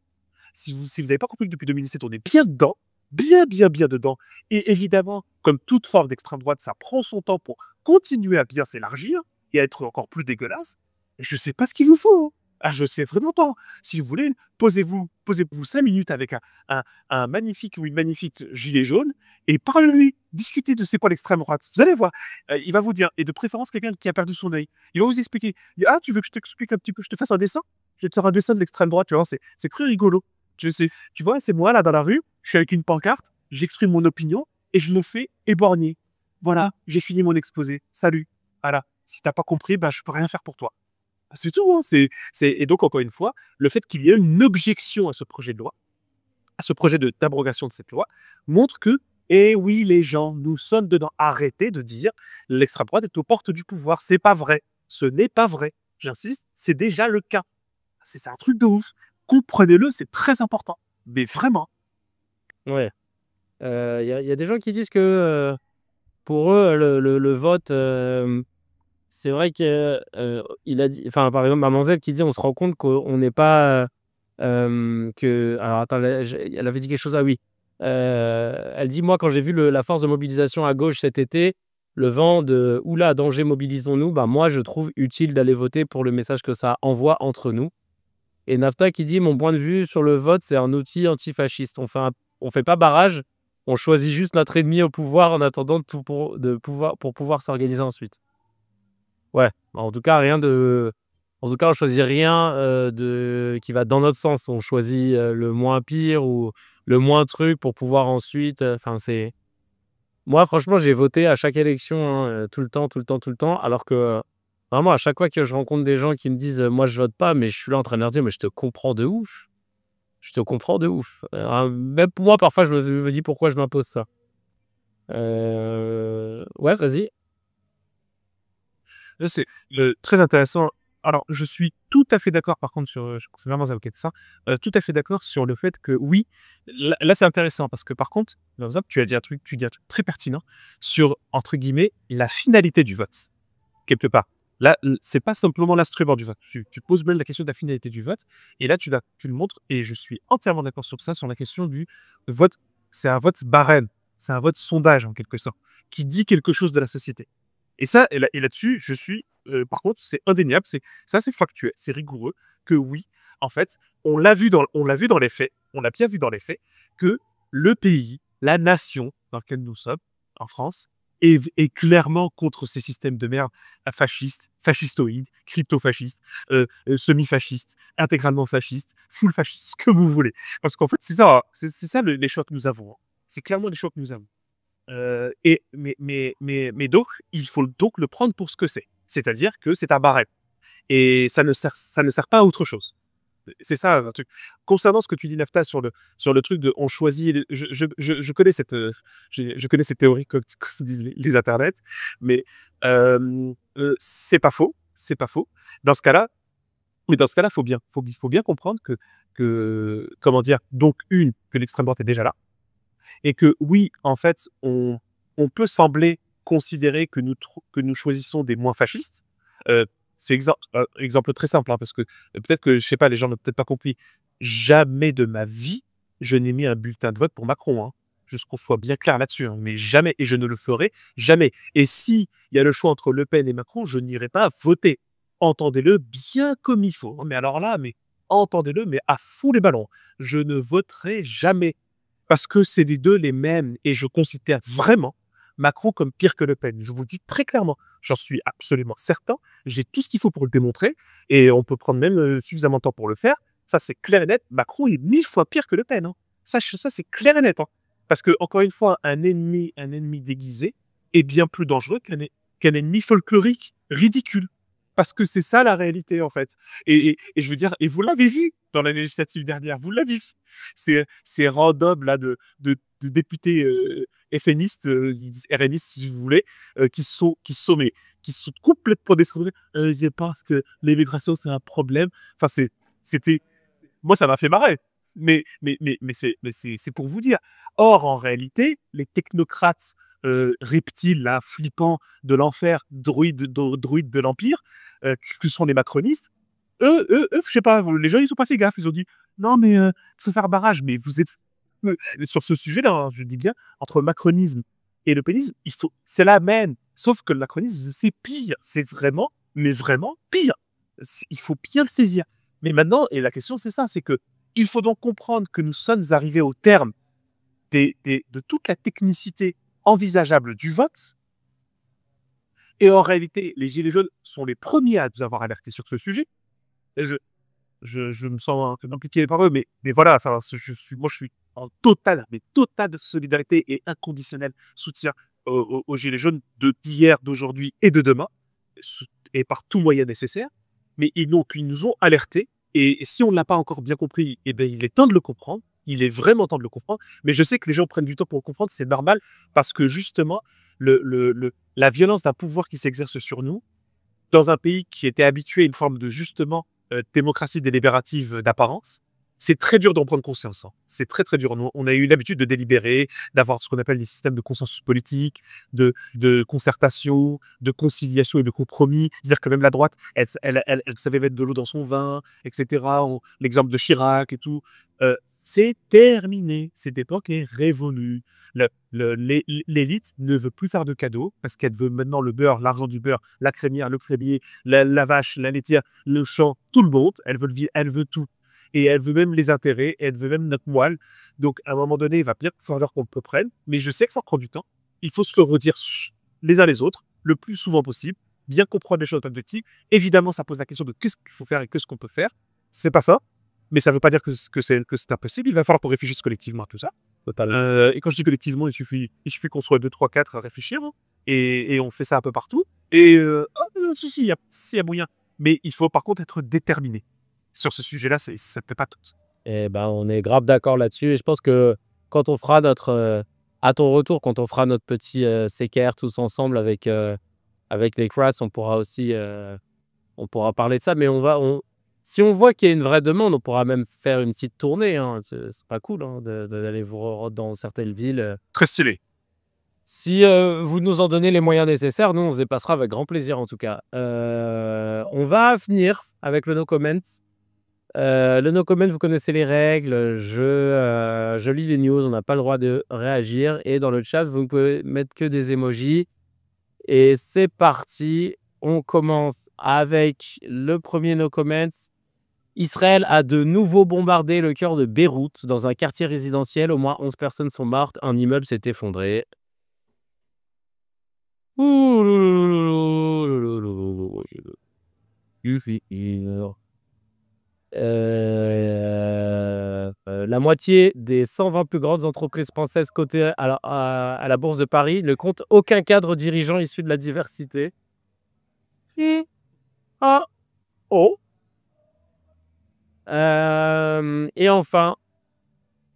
si vous si vous n'avez pas compris que depuis 2017, on est bien dedans, bien, bien, bien dedans. Et évidemment, comme toute forme d'extrême droite, ça prend son temps pour continuer à bien s'élargir et à être encore plus dégueulasse. je ne sais pas ce qu'il vous faut. Hein. Ah, je sais vraiment pas. Si vous voulez, posez-vous posez-vous cinq minutes avec un, magnifique ou une magnifique gilet jaune et parlez-lui, discutez de c'est quoi l'extrême droite. Vous allez voir, euh, il va vous dire, et de préférence quelqu'un qui a perdu son œil. Il va vous expliquer. ah, tu veux que je t'explique un petit peu, je te fasse un dessin Je vais te faire un dessin de l'extrême droite, tu vois, c'est très rigolo. sais, tu vois, c'est moi là dans la rue, je suis avec une pancarte, j'exprime mon opinion et je me fais éborgner. Voilà, j'ai fini mon exposé. Salut. Voilà. Si t'as pas compris, ben je peux rien faire pour toi. Ah, c'est tout. Hein, et donc, encore une fois, le fait qu'il y ait une objection à ce projet de loi, à ce projet d'abrogation de, cette loi, montre que, eh oui, les gens, nous sommes dedans. Arrêtez de dire lextra droite est aux portes du pouvoir. C'est pas vrai. Ce n'est pas vrai. J'insiste, c'est déjà le cas. C'est un truc de ouf. Comprenez-le, c'est très important. Mais vraiment. Ouais. Il euh, y, a des gens qui disent que euh, pour eux, le, vote. Euh, c'est vrai que il a dit, enfin par exemple Mademoiselle qui dit, on se rend compte qu'on n'est pas que, alors attends, elle avait dit quelque chose. Ah oui, elle dit moi quand j'ai vu la force de mobilisation à gauche cet été, le vent de oula danger mobilisons-nous, bah moi je trouve utile d'aller voter pour le message que ça envoie entre nous. Et Nafta qui dit mon point de vue sur le vote, c'est un outil antifasciste. On fait on fait pas barrage, on choisit juste notre ennemi au pouvoir en attendant de, tout pour, de pouvoir pour pouvoir s'organiser ensuite. Ouais, en tout cas, rien de. En tout cas, on choisit rien euh, de... qui va dans notre sens. On choisit euh, le moins pire ou le moins truc pour pouvoir ensuite. Euh, enfin, c'est. Moi, franchement, j'ai voté à chaque élection, hein, tout le temps, tout le temps, tout le temps. Alors que vraiment, à chaque fois que je rencontre des gens qui me disent Moi, je vote pas, mais je suis là en train de leur dire Mais je te comprends de ouf. Je te comprends de ouf. même pour moi, parfois, je me, dis pourquoi je m'impose ça. Ouais, vas-y c'est euh, très intéressant. Alors, je suis tout à fait d'accord, par contre, sur, euh, je c'est vraiment avocat de ça, euh, tout à fait d'accord sur le fait que oui, là, c'est intéressant parce que par contre, tu as dit un truc, tu dis un truc très pertinent sur, entre guillemets, la finalité du vote, quelque part. Là, c'est pas simplement l'instrument du vote. Tu, poses même la question de la finalité du vote, et là, tu, tu le montres, et je suis entièrement d'accord sur ça, sur la question du vote. C'est un vote barème, c'est un vote sondage en quelque sorte, qui dit quelque chose de la société. Et ça, et là-dessus, je suis, euh, par contre, c'est indéniable, c'est ça, c'est factuel, c'est rigoureux que oui, en fait, on l'a vu dans, on l'a vu dans les faits, on l'a bien vu dans les faits que le pays, la nation dans laquelle nous sommes, en France, est, est clairement contre ces systèmes de merde euh, fascistes, fascistoïdes, crypto-fascistes, euh, semi-fascistes, intégralement fascistes, full fascistes, ce que vous voulez. Parce qu'en fait, c'est ça, c'est ça les choix que nous avons. Hein. C'est clairement les choix que nous avons. Euh, et, mais, mais, mais, donc, il faut donc le prendre pour ce que c'est. C'est-à-dire que c'est un barème. Et ça ne sert, ça ne sert pas à autre chose. C'est ça un truc. Concernant ce que tu dis, Nafta, sur le, sur le truc de on choisit. Je, je, je, connais, cette, euh, je, connais cette théorie que, disent les, internets, mais euh, euh, c'est pas faux. C'est pas faux. Dans ce cas-là, mais dans ce cas-là, faut bien, faut, faut bien comprendre que, que, comment dire, donc une, que l'extrême droite est déjà là, et que oui, en fait, on, peut sembler considérer que nous, choisissons des moins fascistes. Euh, c'est exemple, euh, exemple très simple, hein, parce que euh, peut-être que, je sais pas, les gens n'ont peut-être pas compris. Jamais de ma vie, je n'ai mis un bulletin de vote pour Macron. Hein. soit bien clair là-dessus. Hein, mais jamais, et je ne le ferai jamais. Et si il y a le choix entre Le Pen et Macron, je n'irai pas voter. Entendez-le bien comme il faut. Hein. Mais alors là, mais entendez-le, mais à fond les ballons. Je ne voterai jamais parce que c'est des deux les mêmes et je considère vraiment Macron comme pire que Le Pen. Je vous dis très clairement, j'en suis absolument certain, j'ai tout ce qu'il faut pour le démontrer et on peut prendre même euh, suffisamment de temps pour le faire. Ça, c'est clair et net, Macron est mille fois pire que Le Pen. Hein. Ça, c'est clair et net. Hein. Parce que, encore une fois, un ennemi, un ennemi déguisé est bien plus dangereux qu'un ennemi folklorique ridicule parce que c'est ça la réalité en fait. Et, je veux dire, et vous l'avez vu dans la législative dernière, vous l'avez vu. Ces, ces là de, de, députés euh, FNistes, euh, RNistes si vous voulez, euh, qui sont qui sont qui sont complètement décentrés. Euh, je parce que l'immigration c'est un problème. Enfin c'était moi ça m'a fait marrer. Mais mais mais mais c'est c'est pour vous dire. Or en réalité, les technocrates reptiles flippants de l'enfer, druides, druides de l'Empire, euh, que sont les macronistes, eux, eux, eux, je sais pas, les gens, ils sont pas fait gaffe. Ils ont dit, non, mais il euh, faut faire barrage. Mais vous êtes, euh, sur ce sujet-là, hein, je dis bien, entre macronisme et le pénisme, il faut, c'est la même. Sauf que le macronisme, c'est pire. C'est vraiment, mais vraiment pire. Il faut bien le saisir. Mais maintenant, et la question, c'est ça, c'est que il faut donc comprendre que nous sommes arrivés au terme de toute la technicité envisageable du vote et en réalité, les Gilets jaunes sont les premiers à nous avoir alertés sur ce sujet. Je, je, je me sens impliqué par eux, mais, mais voilà, ça, je suis, moi je suis en totale, mais totale solidarité et inconditionnel soutien aux, Gilets jaunes d'hier, d'aujourd'hui et de demain, et par tout moyen nécessaire. Mais ils, nous ont alertés, et, si on ne l'a pas encore bien compris, eh bien, il est temps de le comprendre il est vraiment temps de le comprendre. Mais je sais que les gens prennent du temps pour comprendre, c'est normal, parce que justement, la violence d'un pouvoir qui s'exerce sur nous, dans un pays qui était habitué à une forme de justement euh, démocratie délibérative d'apparence, c'est très dur d'en prendre conscience. Hein. C'est très très dur. on a eu l'habitude de délibérer, d'avoir ce qu'on appelle des systèmes de consensus politique, de, concertation, de conciliation et de compromis. C'est-à-dire que même la droite, elle, savait mettre de l'eau dans son vin, etc. L'exemple de Chirac et tout. Euh, c'est terminé. Cette époque est révolue. L'élite ne veut plus faire de cadeaux parce qu'elle veut maintenant le beurre, l'argent du beurre, la crémière, le crémier, la, vache, la laitière, le champ, tout le monde. Elle veut, elle veut tout. Et elle veut même les intérêts, elle veut même notre moelle. Donc, à un moment donné, il va bien falloir qu'on le prenne. Mais je sais que ça prend du temps. Il faut se le redire les uns les autres, le plus souvent possible, bien comprendre les choses de Évidemment, ça pose la question de qu'est-ce qu'il faut faire et qu'est-ce qu'on peut faire. C'est pas ça. Mais ça ne veut pas dire que, que c'est impossible. Il va falloir réfléchir réfléchir collectivement à tout ça. Euh, et quand je dis collectivement, il suffit, il suffit qu'on soit 2, 3, 4 à réfléchir. Hein. et, on fait ça un peu partout. Et euh, ah, euh si, il y, a moyen. Mais il faut par contre être déterminé. Sur ce sujet-là, ça ne fait pas tout. Eh ben, on est grave d'accord là-dessus. Et je pense que quand on fera notre. Euh, à ton retour, quand on fera notre petit CKR tous ensemble avec, avec les Crats, on pourra aussi on pourra parler de ça, mais on va, on, si on voit qu'il y a une vraie demande, on pourra même faire une petite tournée. Hein. C'est pas cool hein, d'aller voir dans certaines villes. Euh. Très stylé. Si euh, vous nous en donnez les moyens nécessaires, nous, on se dépassera avec grand plaisir en tout cas. Euh, on va finir avec le no comment. le no comment, vous connaissez les règles. Je, je lis les news, on n'a pas le droit de réagir. Et dans le chat, vous ne pouvez mettre que des emojis. Et c'est parti. On commence avec le premier no comment. Israël a de nouveau bombardé le cœur de Beyrouth. Dans un quartier résidentiel, au moins 11 personnes sont mortes. Un immeuble s'est effondré. Euh, la moitié des 120 plus grandes entreprises françaises cotées à la, Bourse de Paris ne compte aucun cadre dirigeant issu de la diversité. Ah, oh euh, et enfin,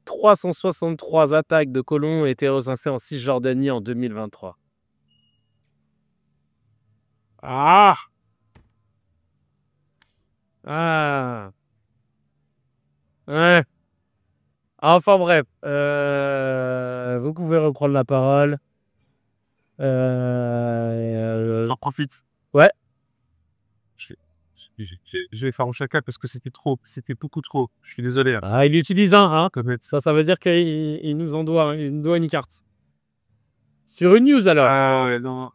363 attaques de colons ont été recensées en Cisjordanie en 2023. Ah Ah Ouais Enfin bref, euh, vous pouvez reprendre la parole. Euh, J'en profite. Ouais je vais faire en chacun parce que c'était trop, c'était beaucoup trop. Je suis désolé. Hein. Ah, il utilise un, hein Comme Ça, ça veut dire qu'il nous en doit, hein. il nous doit une carte. Sur une news alors. Ah ouais, non,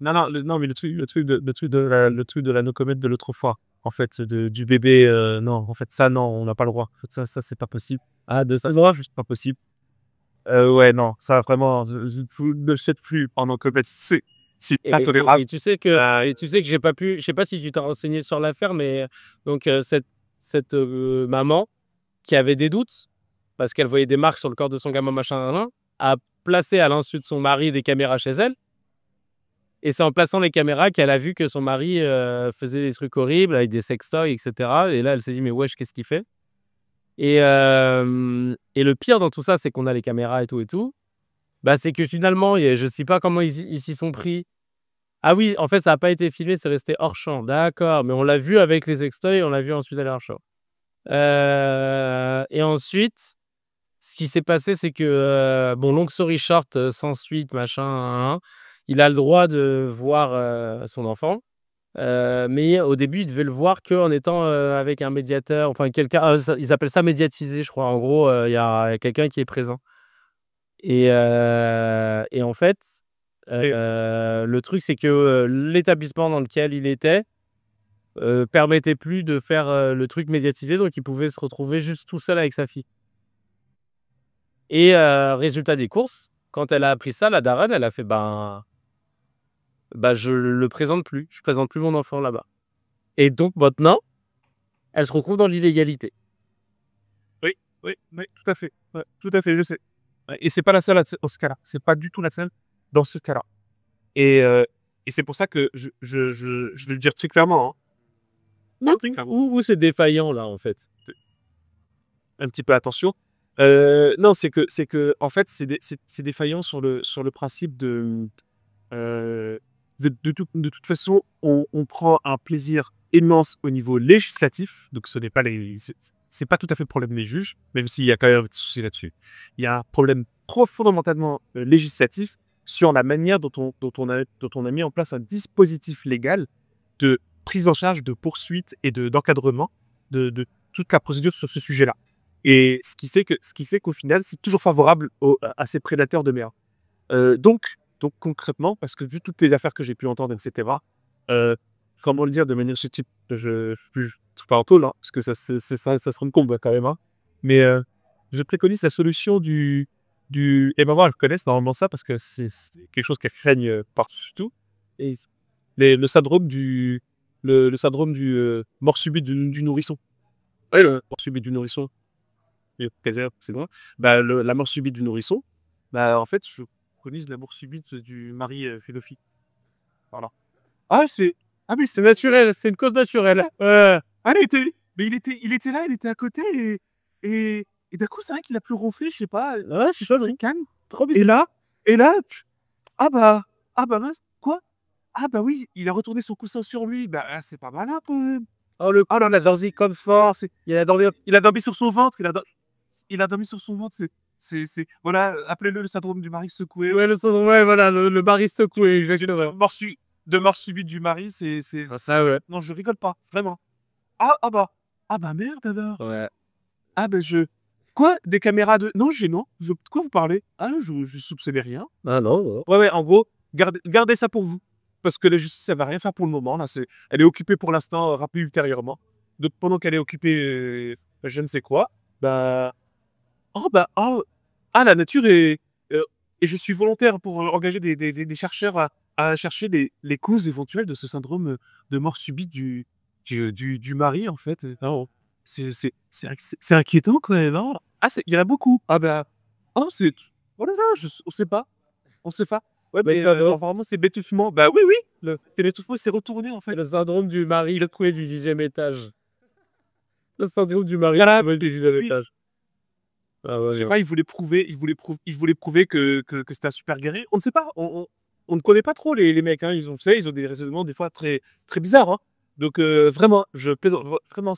non, non, non, mais le truc, le truc de, truc de la, le truc de la no de l'autre fois, en fait, de, du bébé, euh, non, en fait, ça, non, on n'a pas le droit. ça, ça, c'est pas possible. Ah, de ça, c'est juste pas possible. Euh, ouais, non, ça, vraiment, ne le faites plus pendant no c'est et, tu sais que, bah, et tu sais que j'ai pas pu, je sais pas si tu t'es renseigné sur l'affaire, mais donc euh, cette, cette euh, maman qui avait des doutes parce qu'elle voyait des marques sur le corps de son gamin machin, a placé à l'insu de son mari des caméras chez elle. Et c'est en plaçant les caméras qu'elle a vu que son mari euh, faisait des trucs horribles avec des sextoys, etc. Et là, elle s'est dit, mais wesh, qu'est-ce qu'il fait et, et le pire dans tout ça, c'est qu'on a les caméras et tout et tout bah, c'est que finalement, je ne sais pas comment ils s'y sont pris. Ah oui, en fait, ça n'a pas été filmé, c'est resté hors champ. D'accord, mais on l'a vu avec les extraits, on l'a vu ensuite à l'heure et ensuite, ce qui s'est passé, c'est que, euh, bon, long story short, euh, sans suite, machin, hein, hein, hein, il a le droit de voir euh, son enfant. mais au début, il devait le voir qu'en étant avec un médiateur, enfin quelqu'un, ils appellent ça médiatisé je crois. En gros, il y a quelqu'un qui est présent. Euh, et, en fait, euh, le truc, c'est que euh, l'établissement dans lequel il était permettait plus de faire le truc médiatisé, donc il pouvait se retrouver juste tout seul avec sa fille. Et résultat des courses, quand elle a appris ça, la daronne, elle a fait ben, ben je le présente plus, je présente plus mon enfant là-bas. Et donc maintenant, elle se retrouve dans l'illégalité. Oui, oui, oui, tout à fait, tout à fait, je sais. Et c'est pas la seule dans ce cas-là. C'est pas du tout la seule dans ce cas-là. Et, euh, et c'est pour ça que je, je, je, vais le dire très clairement. Hein. Où, où c'est défaillant là en fait Un petit peu attention. Euh, non, c'est que, c'est que, en fait, c'est, défaillant sur le, sur le principe de, euh, de, de, toute façon, on, on, prend un plaisir immense au niveau législatif, donc ce n'est pas les, c'est pas tout à fait le problème des juges, même s'il y a quand même un petit souci là-dessus. Il y a un problème fondamentalement euh, législatif sur la manière dont on, a, dont on a mis en place un dispositif légal de prise en charge, de poursuite et de, d'encadrement de, toute la procédure sur ce sujet-là. Et ce qui fait qu'au final, c'est toujours favorable à ces prédateurs de mer. Euh, donc, donc concrètement, parce que vu toutes les affaires que j'ai pu entendre, etc., euh, comment le dire de manière type, je, je, enfin, là, parce que ça, ça, ça, se rend compte bah, quand même. Hein. Mais euh, je préconise la solution du, du maman, je connaissent normalement ça parce que c'est quelque chose qu'elle craigne euh, partout. Et le syndrome du, le, syndrome du euh, mort subite du, nourrisson. Oui, le mort subite du nourrisson. C'est bon. ben le, la mort subite du nourrisson, bah, en fait, je préconise la mort subite du mari euh, Voilà. Ah, c'est. Ah, mais c'est naturel, c'est une cause naturelle. Ah, mais il était, il était là, il était à côté et, et, et d'un coup, c'est vrai qu'il a plus ronflé, je sais pas. Ah ouais, c'est chaud, calme. Trop bien. Et là, et là, ah bah, ah bah quoi Ah bah oui, il a retourné son coussin sur lui. Bah, ah, c'est pas malin quand même. Oh, le oh non dormi comme fort. Il a, dormi, il a dormi sur son ventre. Il a, il a dormi sur son ventre. C'est, c'est, voilà, appelez-le le syndrome du mari secoué. Ouais, le syndrome, ouais, voilà, le, mari secoué, exactement. De, de mort, subite du mari, c'est, c'est. Ça, ouais. Non, je rigole pas, vraiment. Ah, ah, bah, ah bah merde alors. Ah bah je. Quoi Des caméras de. Non, j'ai non. Je... De quoi vous parlez Ah, je, je soupçonnais rien. Ah non, Ouais, ouais, en gros, gardez, gardez ça pour vous. Parce que la justice, ça va rien faire pour le moment. Là, c'est... Elle est occupée pour l'instant, euh, rappelez ultérieurement. Donc pendant qu'elle est occupée, euh, je ne sais quoi, bah. Oh bah, oh. Ah, la nature est. Euh, et je suis volontaire pour engager des, des, chercheurs à, à chercher les, les causes éventuelles de ce syndrome de mort subite du, euh, du, du, mari, en fait. Euh, c'est inquiétant quand même. ah, il y en a beaucoup. Ah ben, ah, oh, c'est... on sait pas. On sait pas. Ouais, mais vraiment, euh, c'est bétouffement. Bah oui, oui, le, c'est l'étouffement, c'est retourné en fait. Le syndrome du mari, le coué du dixième étage. Le syndrome du mari, voilà, du dixième étage. Ah, je sais hein. pas, il voulait prouver, il voulait prouver, il voulait prouver que, que, c'était un super guerrier. On ne sait pas, on, on, ne connaît pas trop les, les mecs. Hein. Ils, ont, fait ils ont des raisonnements des fois très, très bizarres. Hein. Donc euh, vraiment, je plaisante, vraiment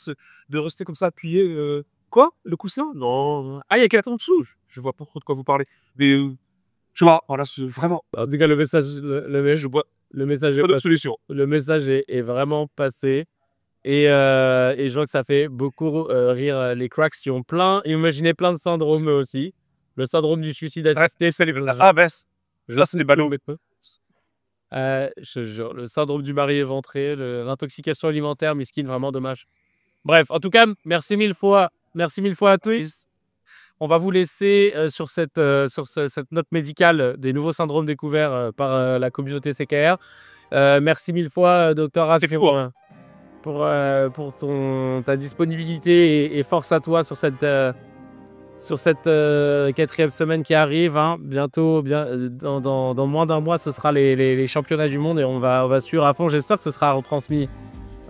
de rester comme ça appuyé. Euh, quoi Le coussin Non. Ah, il y a quelqu'un en dessous je, vois pas trop de quoi vous parlez. Mais euh, je vois, voilà, oh vraiment. En tout cas, le message, le, message, je le message est de solution. Le message est, vraiment passé. Et, et, je vois que ça fait beaucoup rire les cracks qui ont plein, imaginez plein de syndromes aussi. Le syndrome du suicide assisté. Ah, baisse. Je, laisse les ballons. Euh, je le syndrome du mari éventré, l'intoxication alimentaire, miskin, vraiment dommage. Bref, en tout cas, merci mille fois. Merci mille fois à tous. On va vous laisser euh, sur, euh, cette, note médicale des nouveaux syndromes découverts par la communauté CKR. merci mille fois, docteur hein. pour, ton, ta disponibilité et, force à toi sur cette sur cette euh, quatrième semaine qui arrive. Hein. bientôt, bien, dans, moins d'un mois, ce sera les, championnats du monde et on va, on va suivre à fond. J'espère que ce sera retransmis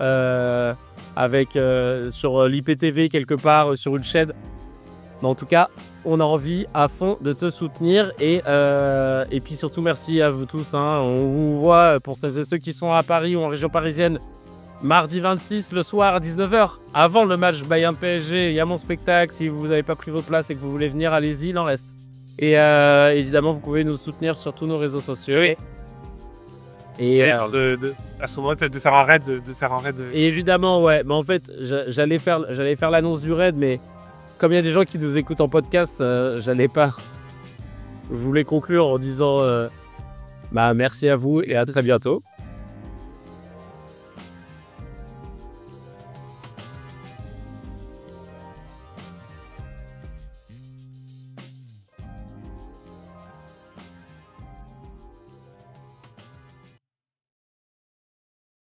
euh, avec, euh, sur l'IPTV quelque part, sur une chaîne. en tout cas, on a envie à fond de se soutenir. Et, et puis surtout, merci à vous tous. Hein. on vous voit pour celles et ceux qui sont à Paris ou en région parisienne mardi 26 le soir à 19h, avant le match Bayern-PSG, il y a mon spectacle. Si vous n'avez pas pris votre place et que vous voulez venir, allez-y, il en reste. Et euh, évidemment, vous pouvez nous soutenir sur tous nos réseaux sociaux. Et, euh, à ce moment, de faire un de, faire un raid. Euh. évidemment, ouais. Mais en fait, j'allais faire, j'allais faire l'annonce du raid, mais comme il y a des gens qui nous écoutent en podcast, j'allais pas. Je voulais conclure en disant, bah merci à vous et à très bientôt.